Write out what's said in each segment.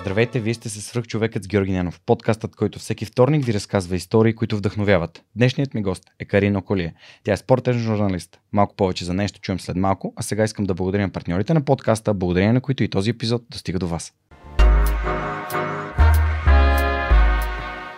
Здравейте, вие сте се свръх човекът с Георги Ненов, подкастът, който всеки вторник ви разказва истории, които вдъхновяват. Днешният ми гост е Карина Колие. Тя е спортен журналист. Малко повече за нещо чуем след малко, а сега искам да благодаря на партньорите на подкаста, благодарение на които и този епизод достига до вас.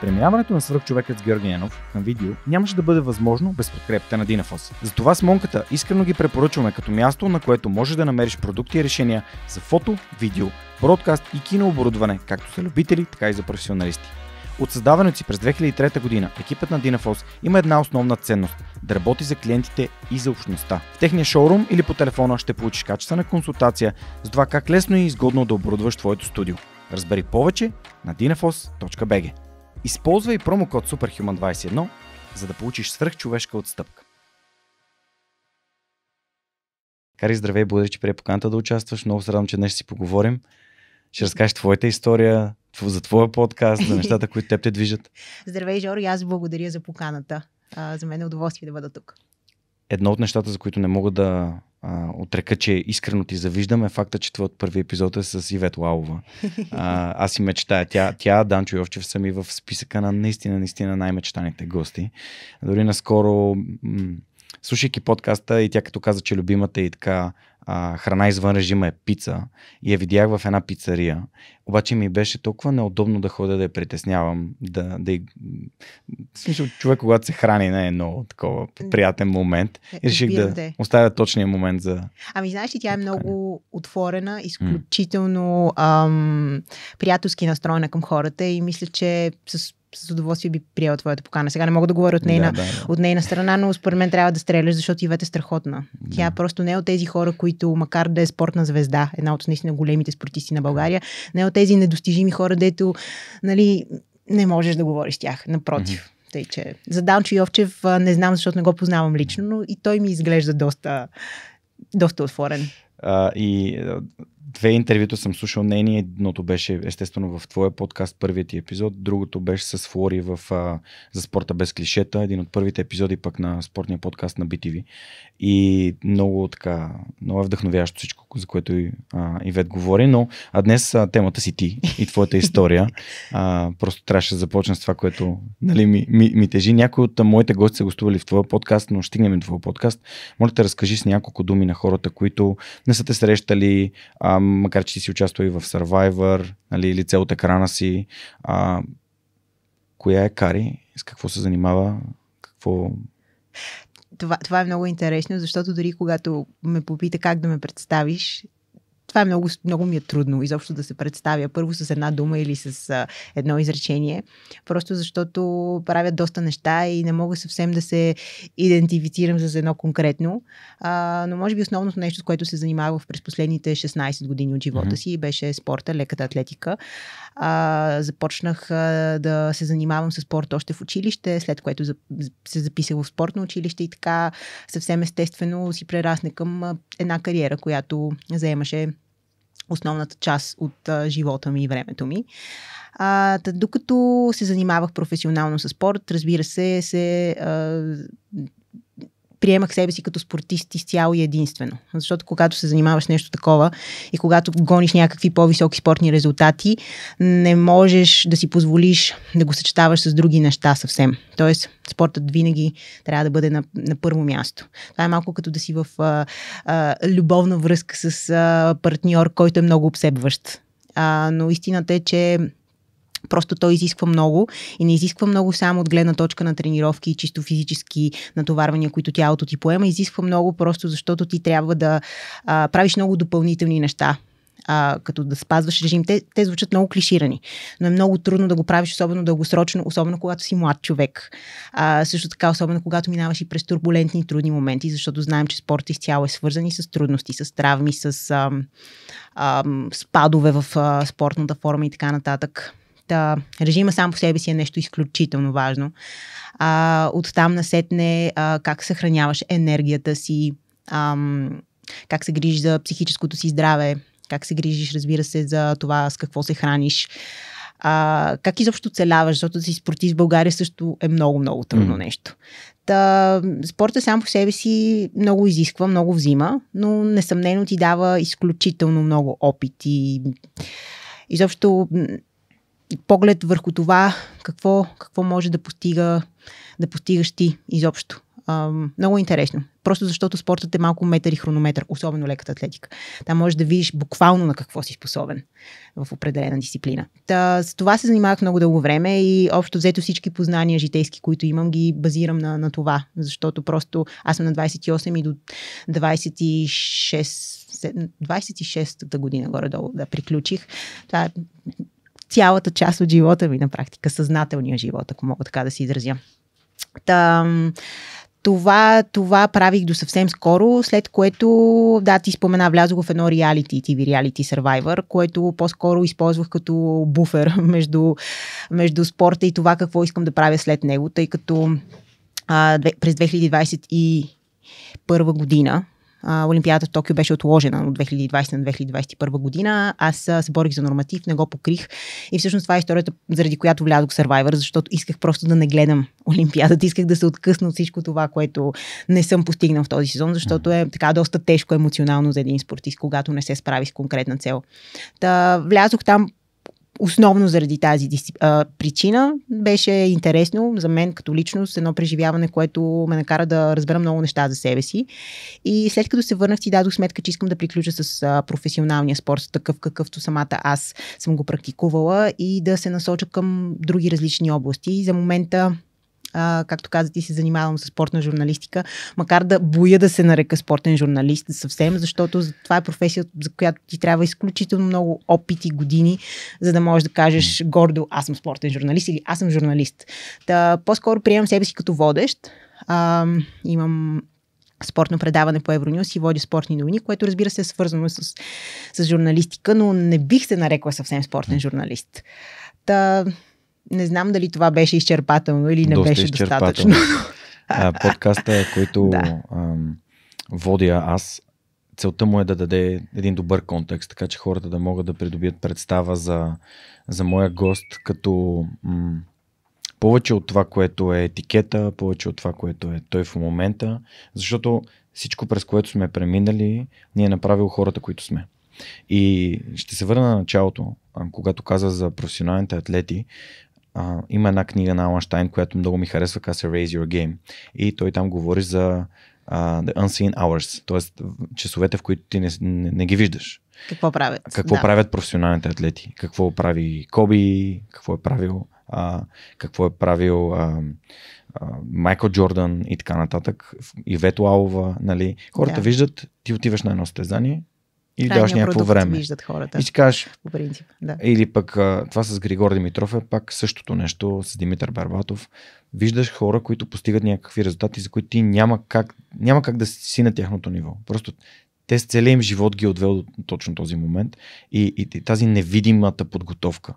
Преминаването на свръхчовекът с Георги Ненов към видео нямаше да бъде възможно без подкрепата на Динафос. Затова с Монката искрено ги препоръчваме като място, на което можеш да намериш продукти и решения за фото, видео, бродкаст и кинооборудване, както за любители, така и за професионалисти. От създаването си през 2003 година, екипът на Динафос има една основна ценност – да работи за клиентите и за общността. В техния шоурум или по телефона ще получиш качествена консултация за това как лесно и изгодно да оборудваш твоето студио. Разбери повече на dinafos.bg Използвай промокод SUPERHUMAN21, за да получиш свръхчовешка отстъпка. Кари, здравей, благодаря, че прие поканата да участваш. Много се радвам, че днес ще си поговорим. Ще разкажеш твоята история, за твоя подкаст, за нещата, които теб те движат. Здравей, Жори, аз благодаря за поканата. за мен е удоволствие да бъда тук едно от нещата, за които не мога да а, отрека, че искрено ти завиждам е факта, че от първи епизод е с Ивет Лалова. А, аз си мечтая. Тя, тя Данчо Йовчев са ми в списъка на наистина, наистина най-мечтаните гости. Дори наскоро, м- слушайки подкаста и тя като каза, че любимата и така а, храна извън режима е пица и я видях в една пицария. Обаче ми беше толкова неудобно да ходя да я притеснявам. Да, да и... В смисъл, човек, когато се храни, не е много такова приятен момент. Е, и реших да те. оставя точния момент за. Ами, знаеш, тя е много отворена, изключително ам, приятелски настроена към хората и мисля, че с с удоволствие би приела твоята покана. Сега не мога да говоря от нейна, да, да, да. От нейна страна, но според мен трябва да стреляш, защото Ивет е страхотна. Да. Тя просто не е от тези хора, които, макар да е спортна звезда, една от наистина големите спортисти на България, не е от тези недостижими хора, дето нали, не можеш да говориш с тях. Напротив. Mm-hmm. Тъй, че за Данчо Йовчев не знам, защото не го познавам лично, но и той ми изглежда доста, доста отворен. А, и две интервюта съм слушал нейни. Едното беше естествено в твоя подкаст, първият ти епизод. Другото беше с Флори в, а, за спорта без клишета. Един от първите епизоди пък на спортния подкаст на BTV. И много така, много е вдъхновяващо всичко, за което и а, Ивет говори. Но а днес а, темата си ти и твоята история. А, просто трябваше да започна с това, което нали, ми, ми, ми тежи. Някои от моите гости са гостували в твоя подкаст, но стигнем до твоя подкаст. Може да разкажи с няколко думи на хората, които не са те срещали, а, макар че ти си участва и в Survivor, нали, лице от екрана си. А, коя е Кари? С какво се занимава? Какво... Това, това е много интересно, защото дори когато ме попита как да ме представиш, това е много, много ми е трудно изобщо да се представя първо с една дума или с а, едно изречение, просто защото правя доста неща и не мога съвсем да се идентифицирам за едно конкретно. А, но може би основното нещо, с което се занимавах през последните 16 години от живота mm-hmm. си, беше спорта, леката атлетика. А, започнах а, да се занимавам с спорт още в училище, след което за, се записах в спортно училище и така съвсем естествено си прерасна към една кариера, която заемаше основната част от а, живота ми и времето ми. А, тъд, докато се занимавах професионално с спорт, разбира се, се а, приемах себе си като спортист изцяло и единствено. Защото когато се занимаваш нещо такова и когато гониш някакви по-високи спортни резултати, не можеш да си позволиш да го съчетаваш с други неща съвсем. Тоест, спортът винаги трябва да бъде на, на първо място. Това е малко като да си в а, а, любовна връзка с а, партньор, който е много обсебващ. А, но истината е, че Просто той изисква много и не изисква много само от гледна точка на тренировки и чисто физически натоварвания, които тялото ти поема. Изисква много просто защото ти трябва да а, правиш много допълнителни неща а, като да спазваш режим. Те, те звучат много клиширани, но е много трудно да го правиш, особено дългосрочно, особено когато си млад човек. А, също така, особено когато минаваш и през турбулентни и трудни моменти, защото знаем, че спорта изцяло е свързан и с трудности, с травми, с ам, ам, спадове в а, спортната форма и така нататък а, режима сам по себе си е нещо изключително важно. А, от там насетне а, как съхраняваш енергията си, а, как се грижиш за психическото си здраве, как се грижиш, разбира се, за това с какво се храниш, а, как изобщо целяваш, защото да си спортист в България също е много-много трудно mm. нещо. Та, спорта сам по себе си много изисква, много взима, но несъмнено ти дава изключително много опит и изобщо поглед върху това какво, какво може да постига да постигаш ти изобщо. А, много интересно. Просто защото спортът е малко метър и хронометър, особено леката атлетика. Там можеш да видиш буквално на какво си способен в определена дисциплина. Та, с това се занимавах много дълго време и общо взето всички познания житейски, които имам, ги базирам на, на това. Защото просто аз съм на 28 и до 26 26-та година горе-долу да приключих. Това е цялата част от живота ми на практика, съзнателния живот, ако мога така да си изразя. Там, това, това правих до съвсем скоро, след което, да, ти спомена, влязох в едно реалити, TV Reality Survivor, което по-скоро използвах като буфер между, между спорта и това какво искам да правя след него, тъй като а, през 2021 година а, Олимпиадата в Токио беше отложена от 2020 на 2021 година. Аз се борих за норматив, не го покрих. И всъщност това е историята, заради която влязох в Survivor, защото исках просто да не гледам Олимпиадата. Исках да се откъсна от всичко това, което не съм постигнал в този сезон, защото е така доста тежко емоционално за един спортист, когато не се справи с конкретна цел. Та, влязох там Основно заради тази а, причина беше интересно за мен като личност едно преживяване, което ме накара да разбера много неща за себе си. И след като се върнах, си дадох сметка, че искам да приключа с а, професионалния спорт, такъв какъвто самата аз съм го практикувала и да се насоча към други различни области. за момента а, както каза, ти се занимавам с спортна журналистика, макар да боя да се нарека спортен журналист съвсем, защото това е професия, за която ти трябва изключително много опит и години, за да можеш да кажеш гордо, аз съм спортен журналист или аз съм журналист. Та, по-скоро приемам себе си като водещ. А, имам спортно предаване по Евронюс и води спортни новини, което разбира се е свързано с, с журналистика, но не бих се нарекла съвсем спортен журналист. Та, не знам дали това беше изчерпателно или не Доста беше достатъчно. подкаста, който да. ам, водя аз, целта му е да даде един добър контекст, така че хората да могат да придобият представа за, за моя гост, като м- повече от това, което е етикета, повече от това, което е той в момента, защото всичко, през което сме преминали, ни е направил хората, които сме. И ще се върна на началото, когато каза за професионалните атлети а, има една книга на Аланштайн, която много ми харесва, каза се Raise Your Game. И той там говори за uh, The Unseen Hours, т.е. часовете, в които ти не, не, не ги виждаш. Какво правят? Какво да. правят професионалните атлети? Какво прави Коби? Какво е правил? А, какво е правил а, а, Майкъл Джордан и така нататък, и Вето Алова, нали? Хората да. виждат, ти отиваш на едно състезание, и даваш някакво време. Виждат хората. И ще кажеш. По принцип, да. Или пък това с Григор Димитров е пак същото нещо с Димитър Барбатов. Виждаш хора, които постигат някакви резултати, за които ти няма как, няма как да си на тяхното ниво. Просто те с целия им живот ги е отвел до точно този момент и, и, и тази невидимата подготовка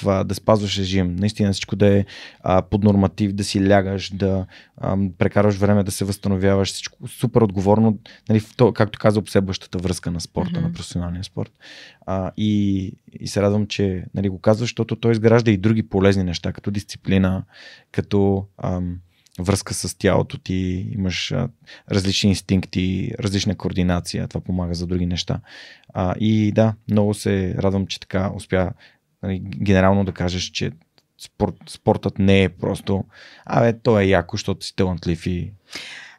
това, да спазваш режим, наистина всичко да е а, под норматив, да си лягаш, да а, прекараш време, да се възстановяваш, всичко супер отговорно, нали, в то, както каза, обсебващата връзка на спорта, mm-hmm. на професионалния спорт. А, и, и се радвам, че нали, го казваш, защото той изгражда и други полезни неща, като дисциплина, като... Ам, връзка с тялото ти, имаш а, различни инстинкти, различна координация, това помага за други неща. А, и да, много се радвам, че така успя нали, генерално да кажеш, че спорт, спортът не е просто, бе, то е яко, защото си талантлив и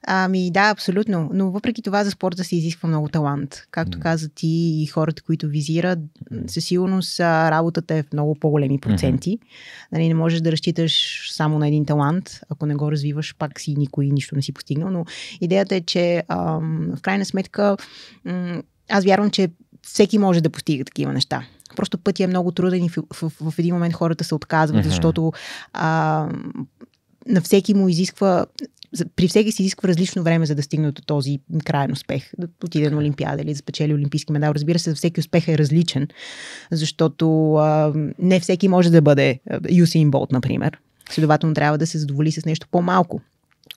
Ами да, абсолютно. Но въпреки това за спорта се изисква много талант. Както mm. каза ти и хората, които визират, със сигурност работата е в много по-големи проценти. Mm-hmm. Нали, не можеш да разчиташ само на един талант. Ако не го развиваш, пак си никой нищо не си постигнал. Но идеята е, че ам, в крайна сметка ам, аз вярвам, че всеки може да постига такива неща. Просто пътя е много труден и в, в, в един момент хората се отказват, mm-hmm. защото а, на всеки му изисква при всеки си изисква различно време, за да стигне до този крайен успех. Да отиде на е. Олимпиада или да спечели олимпийски медал. Разбира се, за всеки успех е различен, защото а, не всеки може да бъде Юсин Болт, например. Следователно трябва да се задоволи с нещо по-малко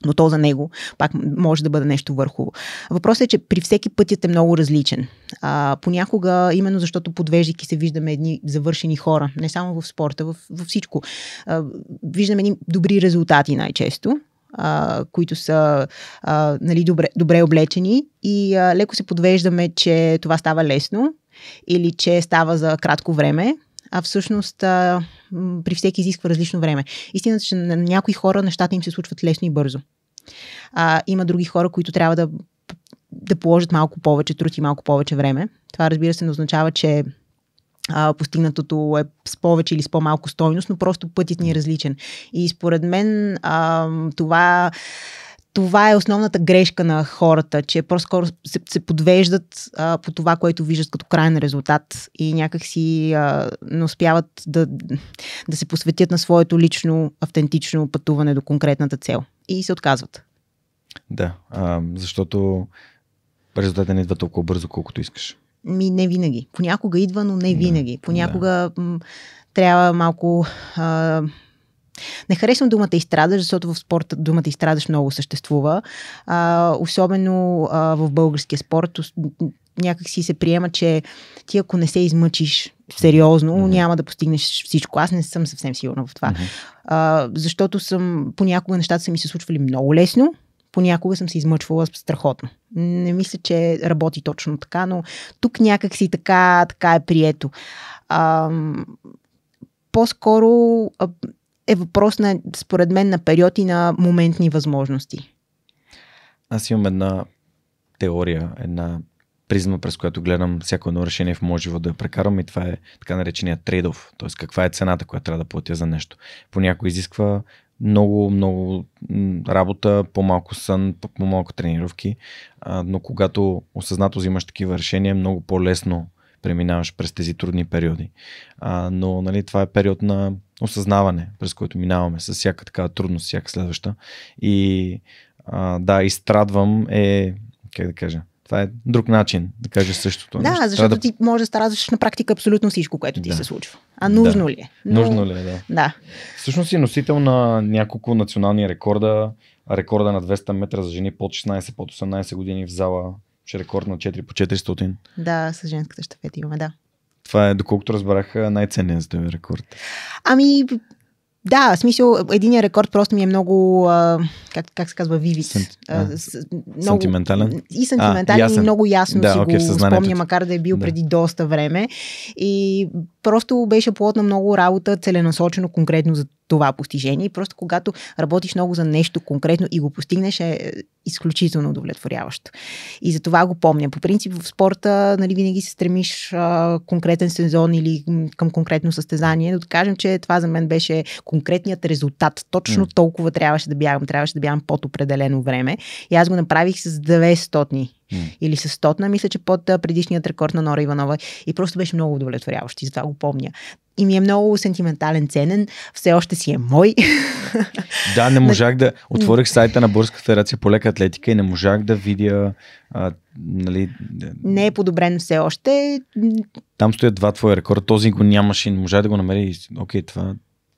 но то за него пак може да бъде нещо върхово. Въпросът е, че при всеки пътят е много различен. А, понякога, именно защото подвеждайки се, виждаме едни завършени хора, не само в спорта, в, в всичко. А, виждаме едни добри резултати най-често, а, които са а, нали, добре, добре облечени и а, леко се подвеждаме, че това става лесно или че става за кратко време а всъщност а, при всеки изисква различно време. Истината, че на някои хора нещата им се случват лесно и бързо. А, има други хора, които трябва да, да положат малко повече труд и малко повече време. Това, разбира се, не означава, че а, постигнатото е с повече или с по-малко стойност, но просто пътят ни е различен. И според мен а, това това е основната грешка на хората, че по-скоро се, се подвеждат а, по това, което виждат като крайен резултат и някакси си не успяват да, да се посветят на своето лично, автентично пътуване до конкретната цел и се отказват. Да, а, защото резултата не идва толкова бързо, колкото искаш. Ми не винаги. Понякога идва, но не винаги. Понякога да. м- трябва малко а, не харесвам думата изстрадаш, защото в спорта думата изстрадаш много съществува. А, особено а, в българския спорт някак си се приема, че ти ако не се измъчиш сериозно, mm-hmm. няма да постигнеш всичко. Аз не съм съвсем сигурна в това. Mm-hmm. А, защото съм, понякога нещата са ми се случвали много лесно, понякога съм се измъчвала страхотно. Не мисля, че работи точно така, но тук някак си така, така е прието. А, по-скоро е въпрос на, според мен, на период и на моментни възможности. Аз имам една теория, една призма, през която гледам всяко едно решение в моят живот да я прекарам и това е така наречения трейдов, т.е. каква е цената, която трябва да платя за нещо. Понякога изисква много, много работа, по-малко сън, по-малко тренировки, но когато осъзнато взимаш такива решения, е много по-лесно преминаваш през тези трудни периоди. А, но нали, това е период на осъзнаване, през който минаваме с всяка такава трудност, всяка следваща. И а, да, изстрадвам е, как да кажа, това е друг начин да кажеш същото. Да, нещо. защото да... ти може да страдаш на практика абсолютно всичко, което ти да. се случва. А нужно да. ли е? Но... Нужно ли е, да. да. Всъщност си носител на няколко национални рекорда. Рекорда на 200 метра за жени под 16, под 18 години в зала ще е рекорд на 4 по 400. Да, с женската щафета имаме, да. Това е, доколкото разбрах, най-ценният за рекорд. Ами, да, в смисъл, единия рекорд просто ми е много, как, как се казва, вивит? Сент... А, много, сантиментален? И сантиментален, а, и много ясно да, си окей, го спомня, макар да е бил да. преди доста време. И просто беше плод на много работа, целенасочено конкретно за това постижение. И просто когато работиш много за нещо конкретно и го постигнеш, е, е изключително удовлетворяващо. И за това го помня. По принцип в спорта нали, винаги се стремиш а, конкретен сезон или към конкретно състезание. Да кажем, че това за мен беше конкретният резултат. Точно mm. толкова трябваше да бягам. Трябваше да бягам под определено време. И аз го направих с 200 Mm. Или с стотна, мисля, че под предишният рекорд на Нора Иванова. И просто беше много удовлетворяващ и затова го помня. И ми е много сентиментален, ценен. Все още си е мой. Да, не можах да... Отворих сайта на Българска федерация по лека атлетика и не можах да видя... А, нали... Не е подобрен все още. Там стоят два твоя рекорда. Този го нямаше и не можах да го намери. Окей, това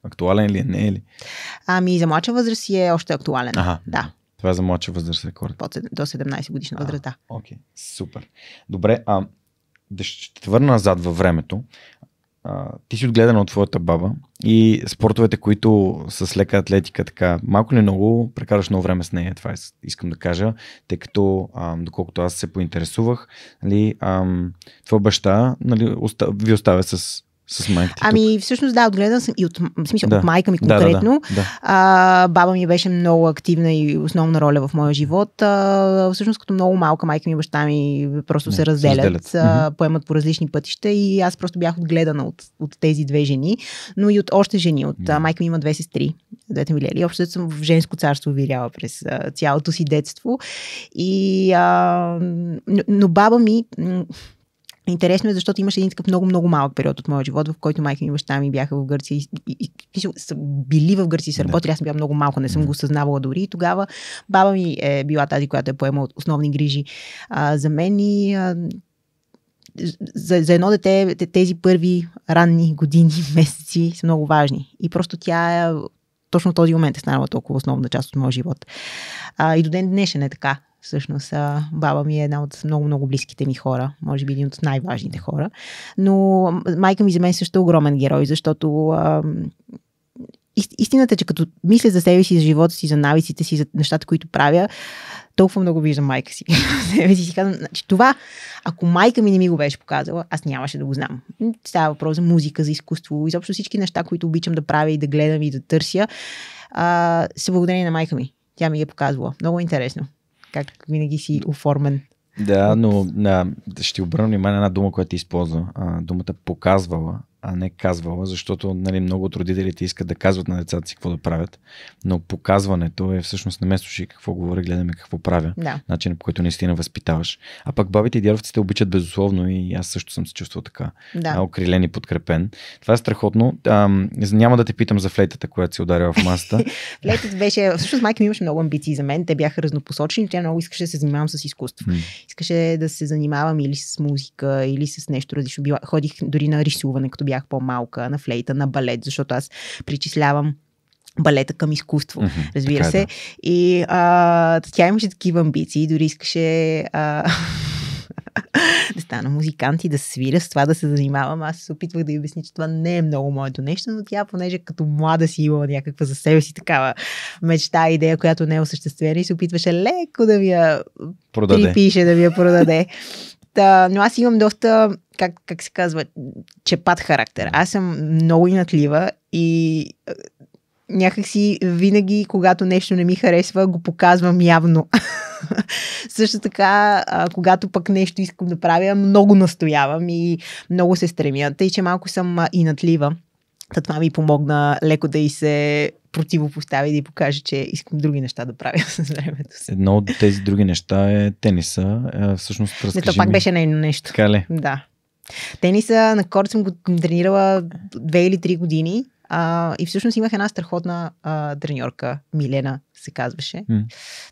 Актуален ли е, не е ли? Ами за младша възраст е още актуален. Ага. Да. Това е за младша възраст е кораб. До 17 годишна възраст, да. Окей, супер. Добре, а да ще те върна назад във времето. А, ти си отгледана от твоята баба и спортовете, които с лека атлетика, така малко ли много, прекараш много време с нея, това е, искам да кажа, тъй като, а, доколкото аз се поинтересувах, нали, а, твой баща нали, оста, ви оставя с с майка ти ами, тук. всъщност, да, отгледам, съм и от, в смисъл, да. от майка ми конкретно. Да, да, да. А, баба ми беше много активна и основна роля в моя живот. А, всъщност, като много малка майка ми и баща ми просто Не, се разделят, разделят. А, поемат по различни пътища и аз просто бях отгледана от, от тези две жени, но и от още жени. От да. майка ми има две сестри, двете ми лели. Общо съм в женско царство виряла през а, цялото си детство. И, а, но, но баба ми Интересно е, защото имаше един такъв много-много малък период от моя живот, в който майка ми и баща ми бяха в Гърция и, и, и са били в Гърция и са работили. Аз съм била много малка, не съм го съзнавала дори. И тогава баба ми е била тази, която е поемала основни грижи а, за мен и а, за, за едно дете тези първи ранни години, месеци са много важни. И просто тя е, точно този момент е станала толкова основна част от моя живот. А, и до ден днешен е така. Всъщност, баба ми е една от много-много близките ми хора, може би един от най-важните хора. Но майка ми за мен също е огромен герой, защото а, истината е, че като мисля за себе си, за живота си, за навиците си, за нещата, които правя, толкова много виждам майка си. си си казвам, значи това, ако майка ми не ми го беше показала, аз нямаше да го знам. Става въпрос за музика, за изкуство, изобщо всички неща, които обичам да правя и да гледам и да търся, а, са благодарение на майка ми. Тя ми ги е показвала. Много интересно как винаги си оформен. Да, но да, ще обърна внимание на една дума, която е използва. А, думата показвала а не казвала, защото нали, много от родителите искат да казват на децата си какво да правят, но показването е всъщност не ме какво говоря, гледаме какво правя, да. начин по който наистина възпитаваш. А пък бабите и дядовците обичат безусловно и аз също съм се чувствал така, да. а, окрилен и подкрепен. Това е страхотно. А, няма да те питам за флейтата, която си ударила в масата. Флейтът беше, всъщност майка ми имаше много амбиции за мен, те бяха разнопосочни, тя много искаше да се занимавам с изкуство. Mm. Искаше да се занимавам или с музика, или с нещо различно. Ходих дори на рисуване, като бях по-малка, на флейта, на балет, защото аз причислявам балета към изкуство, mm-hmm, разбира е, се. Да. И а, тя имаше такива амбиции, дори искаше а, да стана музикант и да свиря, с това да се занимавам. Аз се опитвах да й обясня, че това не е много моето нещо, но тя, понеже като млада си имала някаква за себе си такава мечта, идея, която не е осъществена и се опитваше леко да ми я продаде. припише, да ми я продаде. Та, но аз имам доста как, как се казва, чепат характер. Аз съм много инатлива и някакси винаги, когато нещо не ми харесва, го показвам явно. Също така, а, когато пък нещо искам да правя, много настоявам и много се стремя. Тъй, че малко съм инатлива. Та това ми помогна леко да и се противопоставя и да й покаже, че искам други неща да правя с времето си. Едно от тези други неща е тениса. Е, всъщност, разкажи Не, то пак ми... беше нейно нещо. Така ли? Да. Тениса на корт съм го тренирала две или три години. А, и всъщност имах една страхотна треньорка, Милена се казваше. Mm.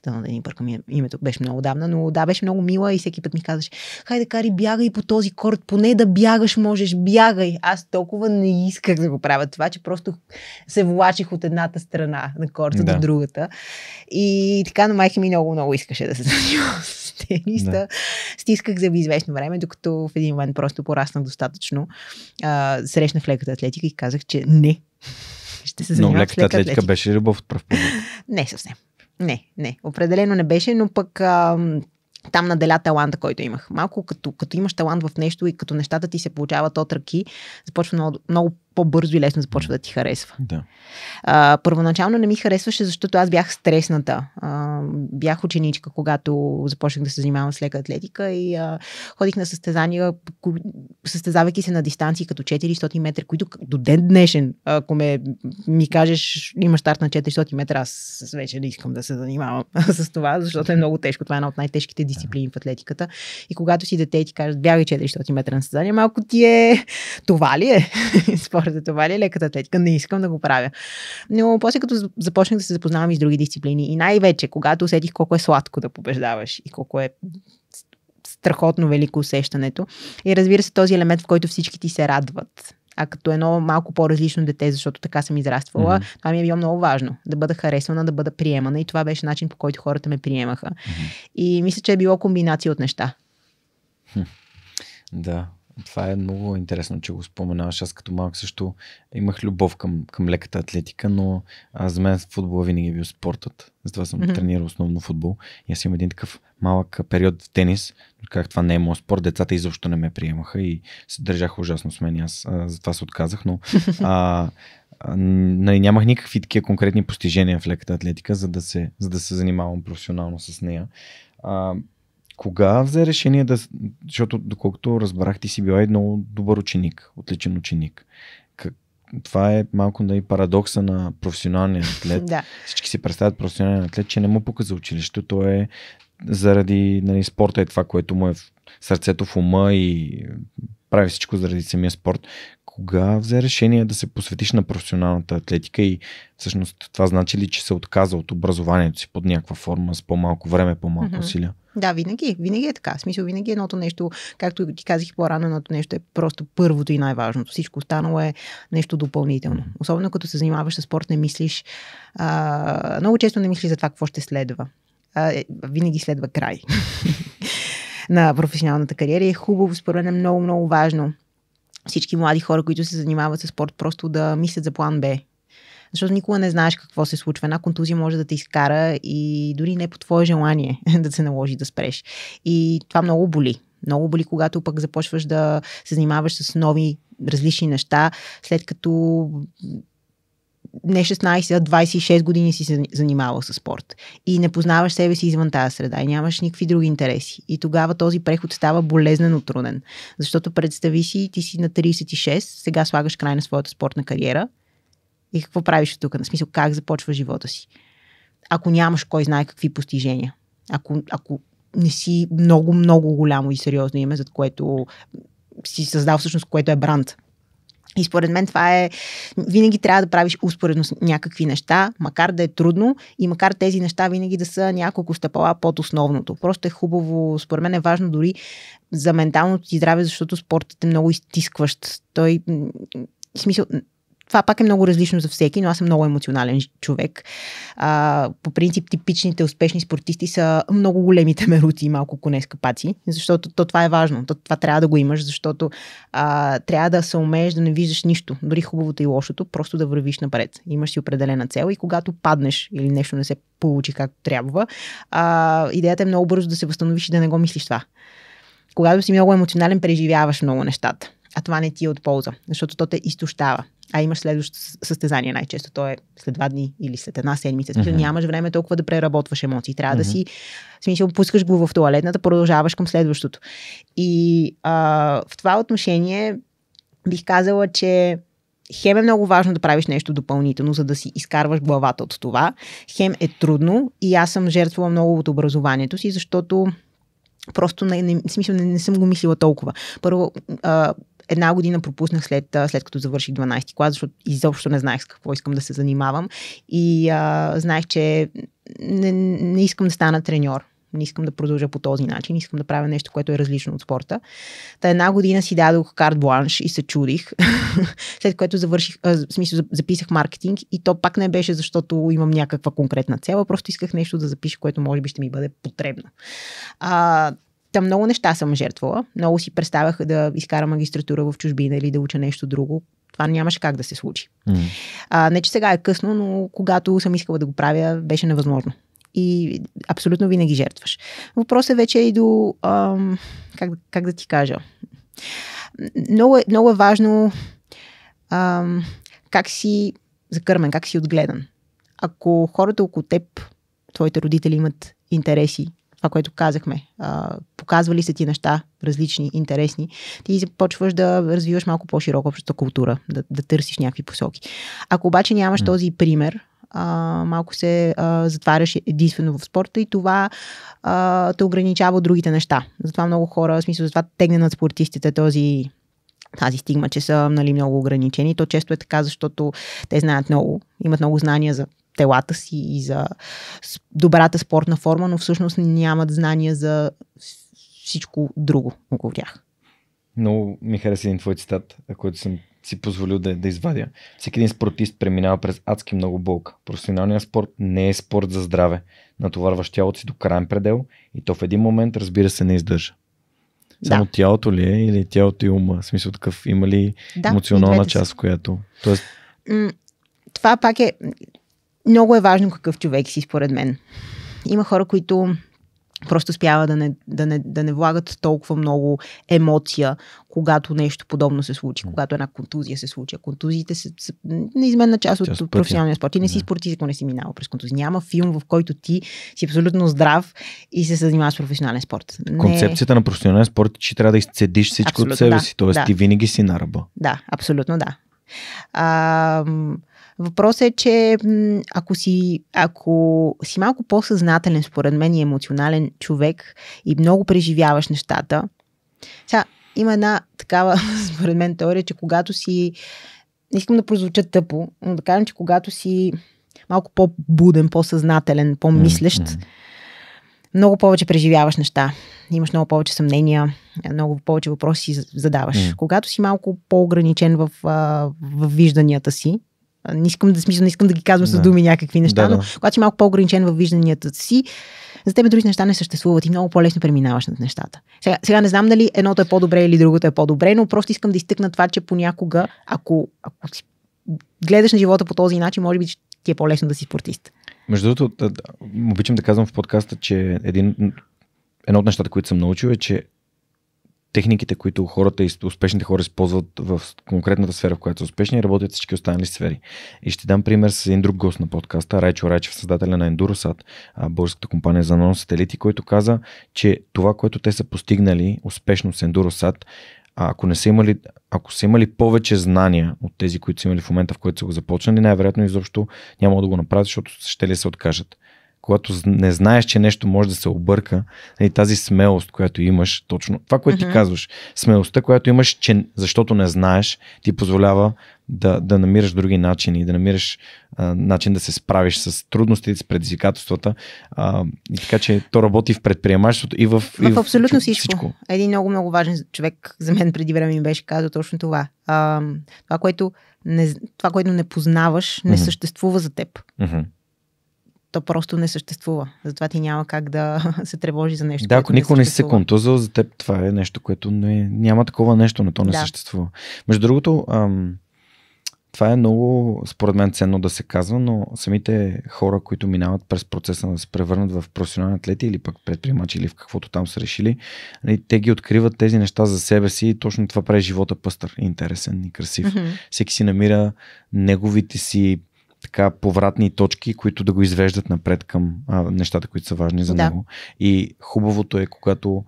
Да, да ни бъркам името, беше много давна, но да, беше много мила и всеки път ми казваше, хайде кари, бягай по този корт, поне да бягаш можеш, бягай. Аз толкова не исках да го правя това, че просто се влачих от едната страна на корта да. до другата. И така на майка ми много, много искаше да се занимавам тениста. Да. Стисках за известно време, докато в един момент просто пораснах достатъчно. А, срещнах леката атлетика и казах, че не. Ще се занимавам Но леката атлетика, атлетика беше любов от пръв Не, съвсем. Не, не. Определено не беше, но пък... Ам, там наделя таланта, който имах. Малко като, като имаш талант в нещо и като нещата ти се получават от ръки, започва много, много по-бързо и лесно започва да ти харесва. Да. А, първоначално не ми харесваше, защото аз бях стресната. А, бях ученичка, когато започнах да се занимавам с лека атлетика и а, ходих на състезания, състезавайки се на дистанции като 400 метра, които до ден днешен, ако ме, ми кажеш, имаш старт на 400 метра, аз вече не искам да се занимавам с това, защото е много тежко. Това е една от най-тежките дисциплини в атлетиката. И когато си дете и ти кажат, бягай 400 метра на състезание, малко ти е това ли е? За Това ли е леката атлетика? Не искам да го правя. Но после като започнах да се запознавам и с други дисциплини и най-вече, когато усетих колко е сладко да побеждаваш и колко е страхотно велико усещането. И разбира се, този елемент, в който всички ти се радват а като едно малко по-различно дете, защото така съм израствала, mm-hmm. това ми е било много важно. Да бъда харесвана, да бъда приемана и това беше начин по който хората ме приемаха. Mm-hmm. И мисля, че е било комбинация от неща. Хм. Да, това е много интересно, че го споменаваш. Аз като малък също имах любов към, към леката атлетика, но а за мен футбол винаги е бил спортът. Затова съм mm-hmm. тренирал основно футбол. И аз имам един такъв малък период в тенис, как това не е моят спорт. Децата изобщо не ме приемаха и се държаха ужасно с мен. Аз а, затова се отказах, но а, нали, нямах никакви такива конкретни постижения в леката атлетика, за да се, за да се занимавам професионално с нея. А, кога взе решение да... Защото доколкото разбрах, ти си била и много добър ученик, отличен ученик. Как... Това е малко да и нали, парадокса на професионалния атлет. да. Всички си представят професионалния атлет, че не му пука за училището. То е заради нали, спорта е това, което му е в сърцето, в ума и прави всичко заради самия спорт кога взе решение да се посветиш на професионалната атлетика и всъщност това значи ли, че се отказа от образованието си под някаква форма с по-малко време, по-малко mm-hmm. усилия? Да, винаги. Винаги е така. В смисъл, винаги едното нещо, както ти казах по-рано, едното нещо е просто първото и най-важното. Всичко останало е нещо допълнително. Mm-hmm. Особено като се занимаваш с спорт, не мислиш. А, много често не мислиш за това какво ще следва. А, е, винаги следва край на професионалната кариера и е хубаво, според мен е много, много важно всички млади хора, които се занимават с спорт, просто да мислят за план Б. Защото никога не знаеш какво се случва. Една контузия може да те изкара и дори не по твое желание да се наложи да спреш. И това много боли. Много боли, когато пък започваш да се занимаваш с нови различни неща, след като не 16, а 26 години си се занимавал с спорт и не познаваш себе си извън тази среда и нямаш никакви други интереси. И тогава този преход става болезнено труден. Защото представи си, ти си на 36, сега слагаш край на своята спортна кариера и какво правиш от тук? На смисъл, как започва живота си? Ако нямаш кой знае какви постижения, ако, ако не си много, много голямо и сериозно име, зад което си създал всъщност, което е бранд. И според мен това е. Винаги трябва да правиш успоредно с някакви неща, макар да е трудно и макар тези неща винаги да са няколко стъпала под основното. Просто е хубаво, според мен е важно дори за менталното ти здраве, защото спортът е много изтискващ. Той в смисъл, това пак е много различно за всеки, но аз съм много емоционален човек. А, по принцип, типичните успешни спортисти са много големите меруци и малко коне с капаци, защото то, това е важно. То, това трябва да го имаш, защото а, трябва да се умееш да не виждаш нищо, дори хубавото и лошото, просто да вървиш напред. Имаш си определена цел и когато паднеш или нещо не се получи както трябва, а, идеята е много бързо да се възстановиш и да не го мислиш това. Когато си много емоционален, преживяваш много нещата а това не ти е от полза, защото то те изтощава. А имаш следващото състезание най-често. То е след два дни или след една седмица. Uh-huh. Нямаш време толкова да преработваш емоции. Трябва Uh-huh. да си, смисъл, пускаш го в туалетната, продължаваш към следващото. И а, в това отношение бих казала, че хем е много важно да правиш нещо допълнително, за да си изкарваш главата от това. Хем е трудно и аз съм жертвала много от образованието си, защото Просто не, не, смисъл, не, не съм го мислила толкова. Първо, а, една година пропуснах след, след като завърших 12 клас, защото изобщо не знаех с какво искам да се занимавам. И а, знаех, че не, не искам да стана треньор. Не искам да продължа по този начин. Искам да правя нещо, което е различно от спорта. Та една година си дадох карт бланш и се чудих. След което завърших, а, в смисъл, записах маркетинг и то пак не беше, защото имам някаква конкретна цел, просто исках нещо да запиша, което може би ще ми бъде потребно. А, Та много неща съм жертвала. Много си представях да изкарам магистратура в чужбина или да уча нещо друго. Това нямаше как да се случи. Mm. А, не, че сега е късно, но когато съм искала да го правя, беше невъзможно. И абсолютно винаги жертваш. Въпросът е вече и до... Ам, как, как да ти кажа? Много е, много е важно ам, как си закърмен, как си отгледан. Ако хората около теб, твоите родители имат интереси това, което казахме. А, показвали се ти неща различни, интересни. Ти започваш да развиваш малко по-широко общата култура, да, да търсиш някакви посоки. Ако обаче нямаш mm. този пример, а, малко се а, затваряш единствено в спорта и това а, те ограничава от другите неща. Затова много хора, в смисъл, затова тегне над спортистите този тази стигма, че са нали, много ограничени. То често е така, защото те знаят много, имат много знания за телата си и за добрата спортна форма, но всъщност нямат знания за всичко друго около тях. Много ми хареса един твой цитат, който съм си позволил да, да извадя. Всеки един спортист преминава през адски много болка. Професионалният спорт не е спорт за здраве. Натоварваш тялото си до крайен предел и то в един момент, разбира се, не издържа. Само да. тялото ли е или тялото и ума? В смисъл такъв, има ли да, емоционална част, която... Тоест... Това пак е много е важно какъв човек си, според мен. Има хора, които просто успява да не, да, не, да не влагат толкова много емоция, когато нещо подобно се случи, когато една контузия се случи. Контузиите са, са неизменна част от Час професионалния спорт. Ти не си спортист, ако не си минал през контузия. Няма филм, в който ти си абсолютно здрав и се занимаваш с професионален спорт. Не... Концепцията на професионален спорт е, че трябва да изцедиш всичко абсолютно, от себе да, си, Тоест Да. ти винаги си на ръба. Да, абсолютно да. А, Въпросът е, че ако си, ако си малко по-съзнателен, според мен, и емоционален човек и много преживяваш нещата, сега има една такава, според мен, теория, че когато си. Не искам да прозвуча тъпо, но да кажем, че когато си малко по-буден, по-съзнателен, по-мислещ, много повече преживяваш неща. Имаш много повече съмнения, много повече въпроси задаваш. Mm. Когато си малко по-ограничен в, в вижданията си, не искам да смисъл, не искам да ги казвам да. с думи някакви неща, да, но да. когато си малко по-ограничен във вижданията си, за тебе други неща не съществуват и много по-лесно преминаваш над нещата. Сега, сега не знам дали едното е по-добре или другото е по-добре, но просто искам да изтъкна това, че понякога, ако, ако си гледаш на живота по този начин, може би ти е по-лесно да си спортист. Между другото, да, обичам да казвам в подкаста, че един, едно от нещата, които съм научил е, че техниките, които хората, успешните хора използват в конкретната сфера, в която са успешни, работят всички останали сфери. И ще дам пример с един друг гост на подкаста, Райчо Райчев, създателя на Endurosat, българската компания за нон-сателити, който каза, че това, което те са постигнали успешно с Endurosat, а ако, не са имали, ако са имали повече знания от тези, които са имали в момента, в който са го започнали, най-вероятно изобщо няма да го направят, защото ще ли се откажат когато не знаеш, че нещо може да се обърка, и нали, тази смелост, която имаш, точно това, което mm-hmm. ти казваш, смелостта, която имаш, че, защото не знаеш, ти позволява да, да намираш други начини, да намираш а, начин да се справиш с трудностите, с предизвикателствата. А, и така че то работи в предприемачеството и в. В, и в абсолютно всичко. всичко. Един много, много важен човек за мен преди време ми беше казал точно това. А, това, което не, това, което не познаваш, не mm-hmm. съществува за теб. Mm-hmm то просто не съществува. Затова ти няма как да се тревожи за нещо. Да, ако никой не си се контузал, за теб това е нещо, което не, няма такова нещо, но то не да. съществува. Между другото, ам, това е много, според мен, ценно да се казва, но самите хора, които минават през процеса да се превърнат в професионални атлети или пък предприемачи или в каквото там са решили, нали, те ги откриват тези неща за себе си и точно това прави живота пъстър, интересен и красив. Mm-hmm. Всеки си намира неговите си така повратни точки, които да го извеждат напред към а, нещата, които са важни за да. него. И хубавото е, когато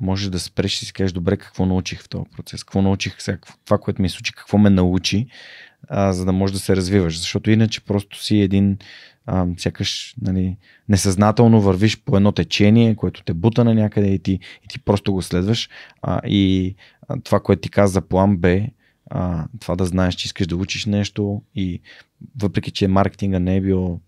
можеш да спреш и си кажеш, добре, какво научих в този процес, какво научих сега, това, което ми случи, какво ме научи, а, за да можеш да се развиваш. Защото иначе просто си един, а, сякаш нали, несъзнателно вървиш по едно течение, което те бута на някъде и ти, и ти просто го следваш. А, и а, това, което ти каза за план Б, а, това да знаеш, че искаш да учиш нещо и въпреки, че маркетинга не е бил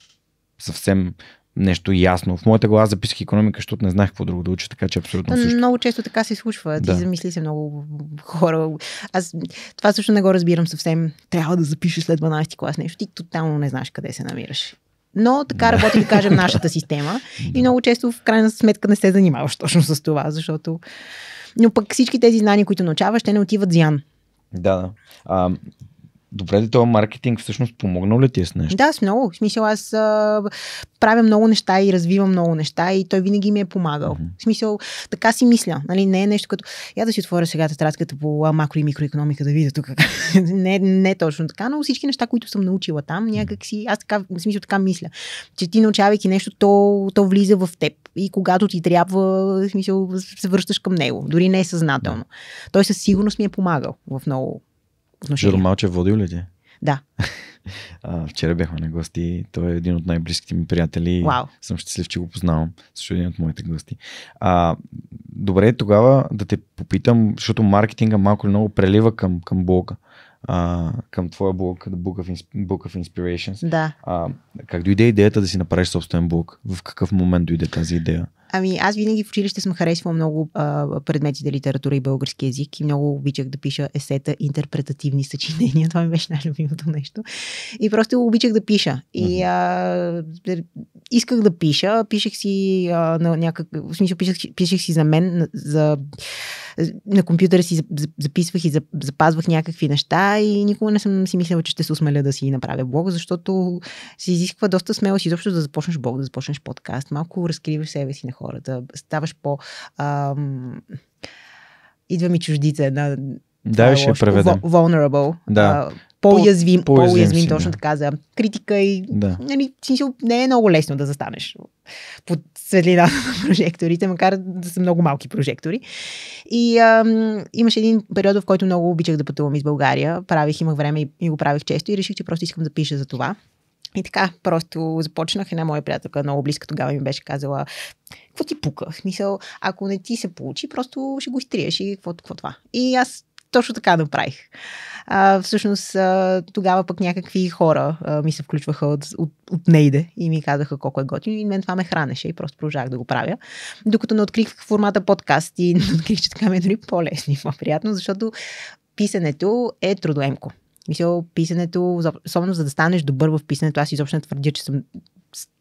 съвсем нещо ясно. В моята глава записах економика, защото не знаех какво друго да уча, така че е абсолютно също. Много често така се случва. Да. Ти замисли се много хора. Аз това също не го разбирам съвсем. Трябва да запишеш след 12 клас нещо. Ти тотално не знаеш къде се намираш. Но така да. работи, да кажем, нашата система. И много често в крайна сметка не се занимаваш точно с това, защото... Но пък всички тези знания, които научаваш, те не отиват зян. Да. Um, Добре, да този маркетинг всъщност помогнал ли ти е с нещо? Да, с много. В смисъл аз а, правя много неща и развивам много неща и той винаги ми е помагал. Mm-hmm. В смисъл, така си мисля. Нали? Не е нещо като... Я да си отворя сега тетрадката по макро и микроекономика да видя тук. не, не е точно така, но всички неща, които съм научила там, някак си... Аз така, в смисъл така мисля. Че ти научавайки нещо, то, то влиза в теб и когато ти трябва, в смисъл, се връщаш към него. Дори не е съзнателно. Той със сигурност ми е помагал в много отношения. Жоро Малчев водил ли те? Да. А, вчера бяхме на гости. Той е един от най-близките ми приятели. Уау. Съм щастлив, че го познавам. Също един от моите гости. А, добре, тогава да те попитам, защото маркетинга малко или много прелива към, към блога. А, към твоя блог, Book of, Book of Inspirations. Да. А, как дойде идеята да си направиш собствен блог? В какъв момент дойде тази идея? Ами аз винаги в училище съм харесвала много а, предметите литература и български язик и много обичах да пиша есета, интерпретативни съчинения. Това ми беше най-любимото нещо. И просто обичах да пиша. И а, исках да пиша. Пишех си а, на някак... В смисъл, пишех, пишех си за мен, за... На компютъра си записвах и запазвах някакви неща и никога не съм си мислила, че ще се осмеля да си направя блог, защото се изисква доста смелост изобщо да започнеш блог, да започнеш подкаст. Малко разкриваш себе си на хората хората. Ставаш по... Ам... Идва ми чуждица на... Да, е ще лошо. преведем. Vulnerable. Да. А, по-язвим, по- по-язвим, язвим си, точно да. така, за критика и да. нали, смисъл, не е много лесно да застанеш под светлина на прожекторите, макар да са много малки прожектори. И ам, имаше един период, в който много обичах да пътувам из България. Правих, имах време и, и го правих често и реших, че просто искам да пиша за това. И така, просто започнах. Една моя приятелка, много близка тогава ми беше казала, какво ти пука? В смисъл, ако не ти се получи, просто ще го изтриеш и какво, какво това. И аз точно така направих. А, всъщност, а, тогава пък някакви хора а, ми се включваха от, от, от нейде и ми казаха колко е готино и мен това ме хранеше и просто продължавах да го правя. Докато не открих формата подкаст и не открих, че така ме е дори по-лесно и по-приятно, защото писането е трудоемко. Мисля, писането, особено за да станеш добър в писането, аз изобщо не твърдя, че съм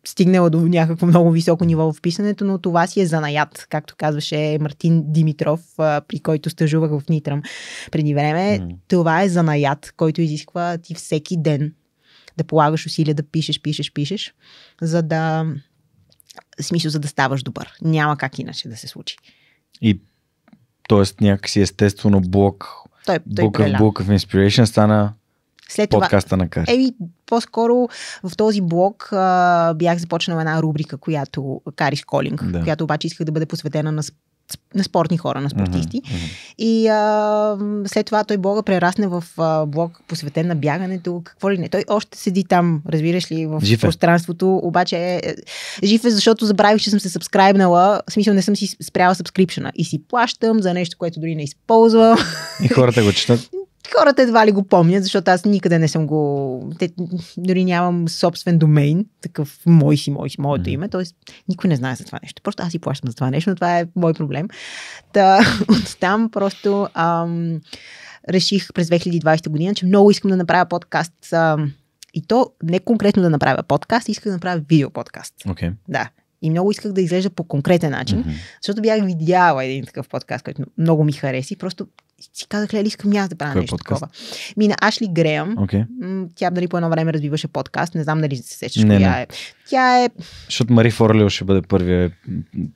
стигнала до някакво много високо ниво в писането, но това си е занаят, както казваше Мартин Димитров, при който стъжувах в Нитрам преди време. Mm. Това е занаят, който изисква ти всеки ден да полагаш усилия да пишеш, пишеш, пишеш, за да смисъл, за да ставаш добър. Няма как иначе да се случи. И т.е. някакси естествено блок той, той Book of, Book of Inspiration стана след подкаста на Кари. Еми, по-скоро в този блог а, бях започнала една рубрика, която Карис Колинг, да. която обаче исках да бъде посветена на на спортни хора, на спортисти. Mm-hmm. И а, след това той блога прерасне в а, блог посветен на бягането, какво ли не. Той още седи там, разбираш ли, в жив е. пространството, обаче е, е, жив е, защото забравих, че съм се сабскрайбнала, в смисъл не съм си спряла сабскрипшена и си плащам за нещо, което дори не използвам. И хората го четат хората едва ли го помнят, защото аз никъде не съм го... Те, дори нямам собствен домейн, такъв мой си, мой си, моето име. Тоест, никой не знае за това нещо. Просто аз си плащам за това нещо, но това е мой проблем. Та, от там просто ам, реших през 2020 година, че много искам да направя подкаст. Ам, и то не конкретно да направя подкаст, исках да направя видеоподкаст. Okay. Да. И много исках да изглежда по конкретен начин, mm-hmm. защото бях видяла един такъв подкаст, който много ми хареси. Просто си казах, ли искам аз да правя Кой е нещо подкаст? такова. Мина Ашли Греъм. Okay. Тя дали по едно време развиваше подкаст. Не знам дали се сещаш коя не. е. Тя е. Защото Мари Форлио ще бъде първия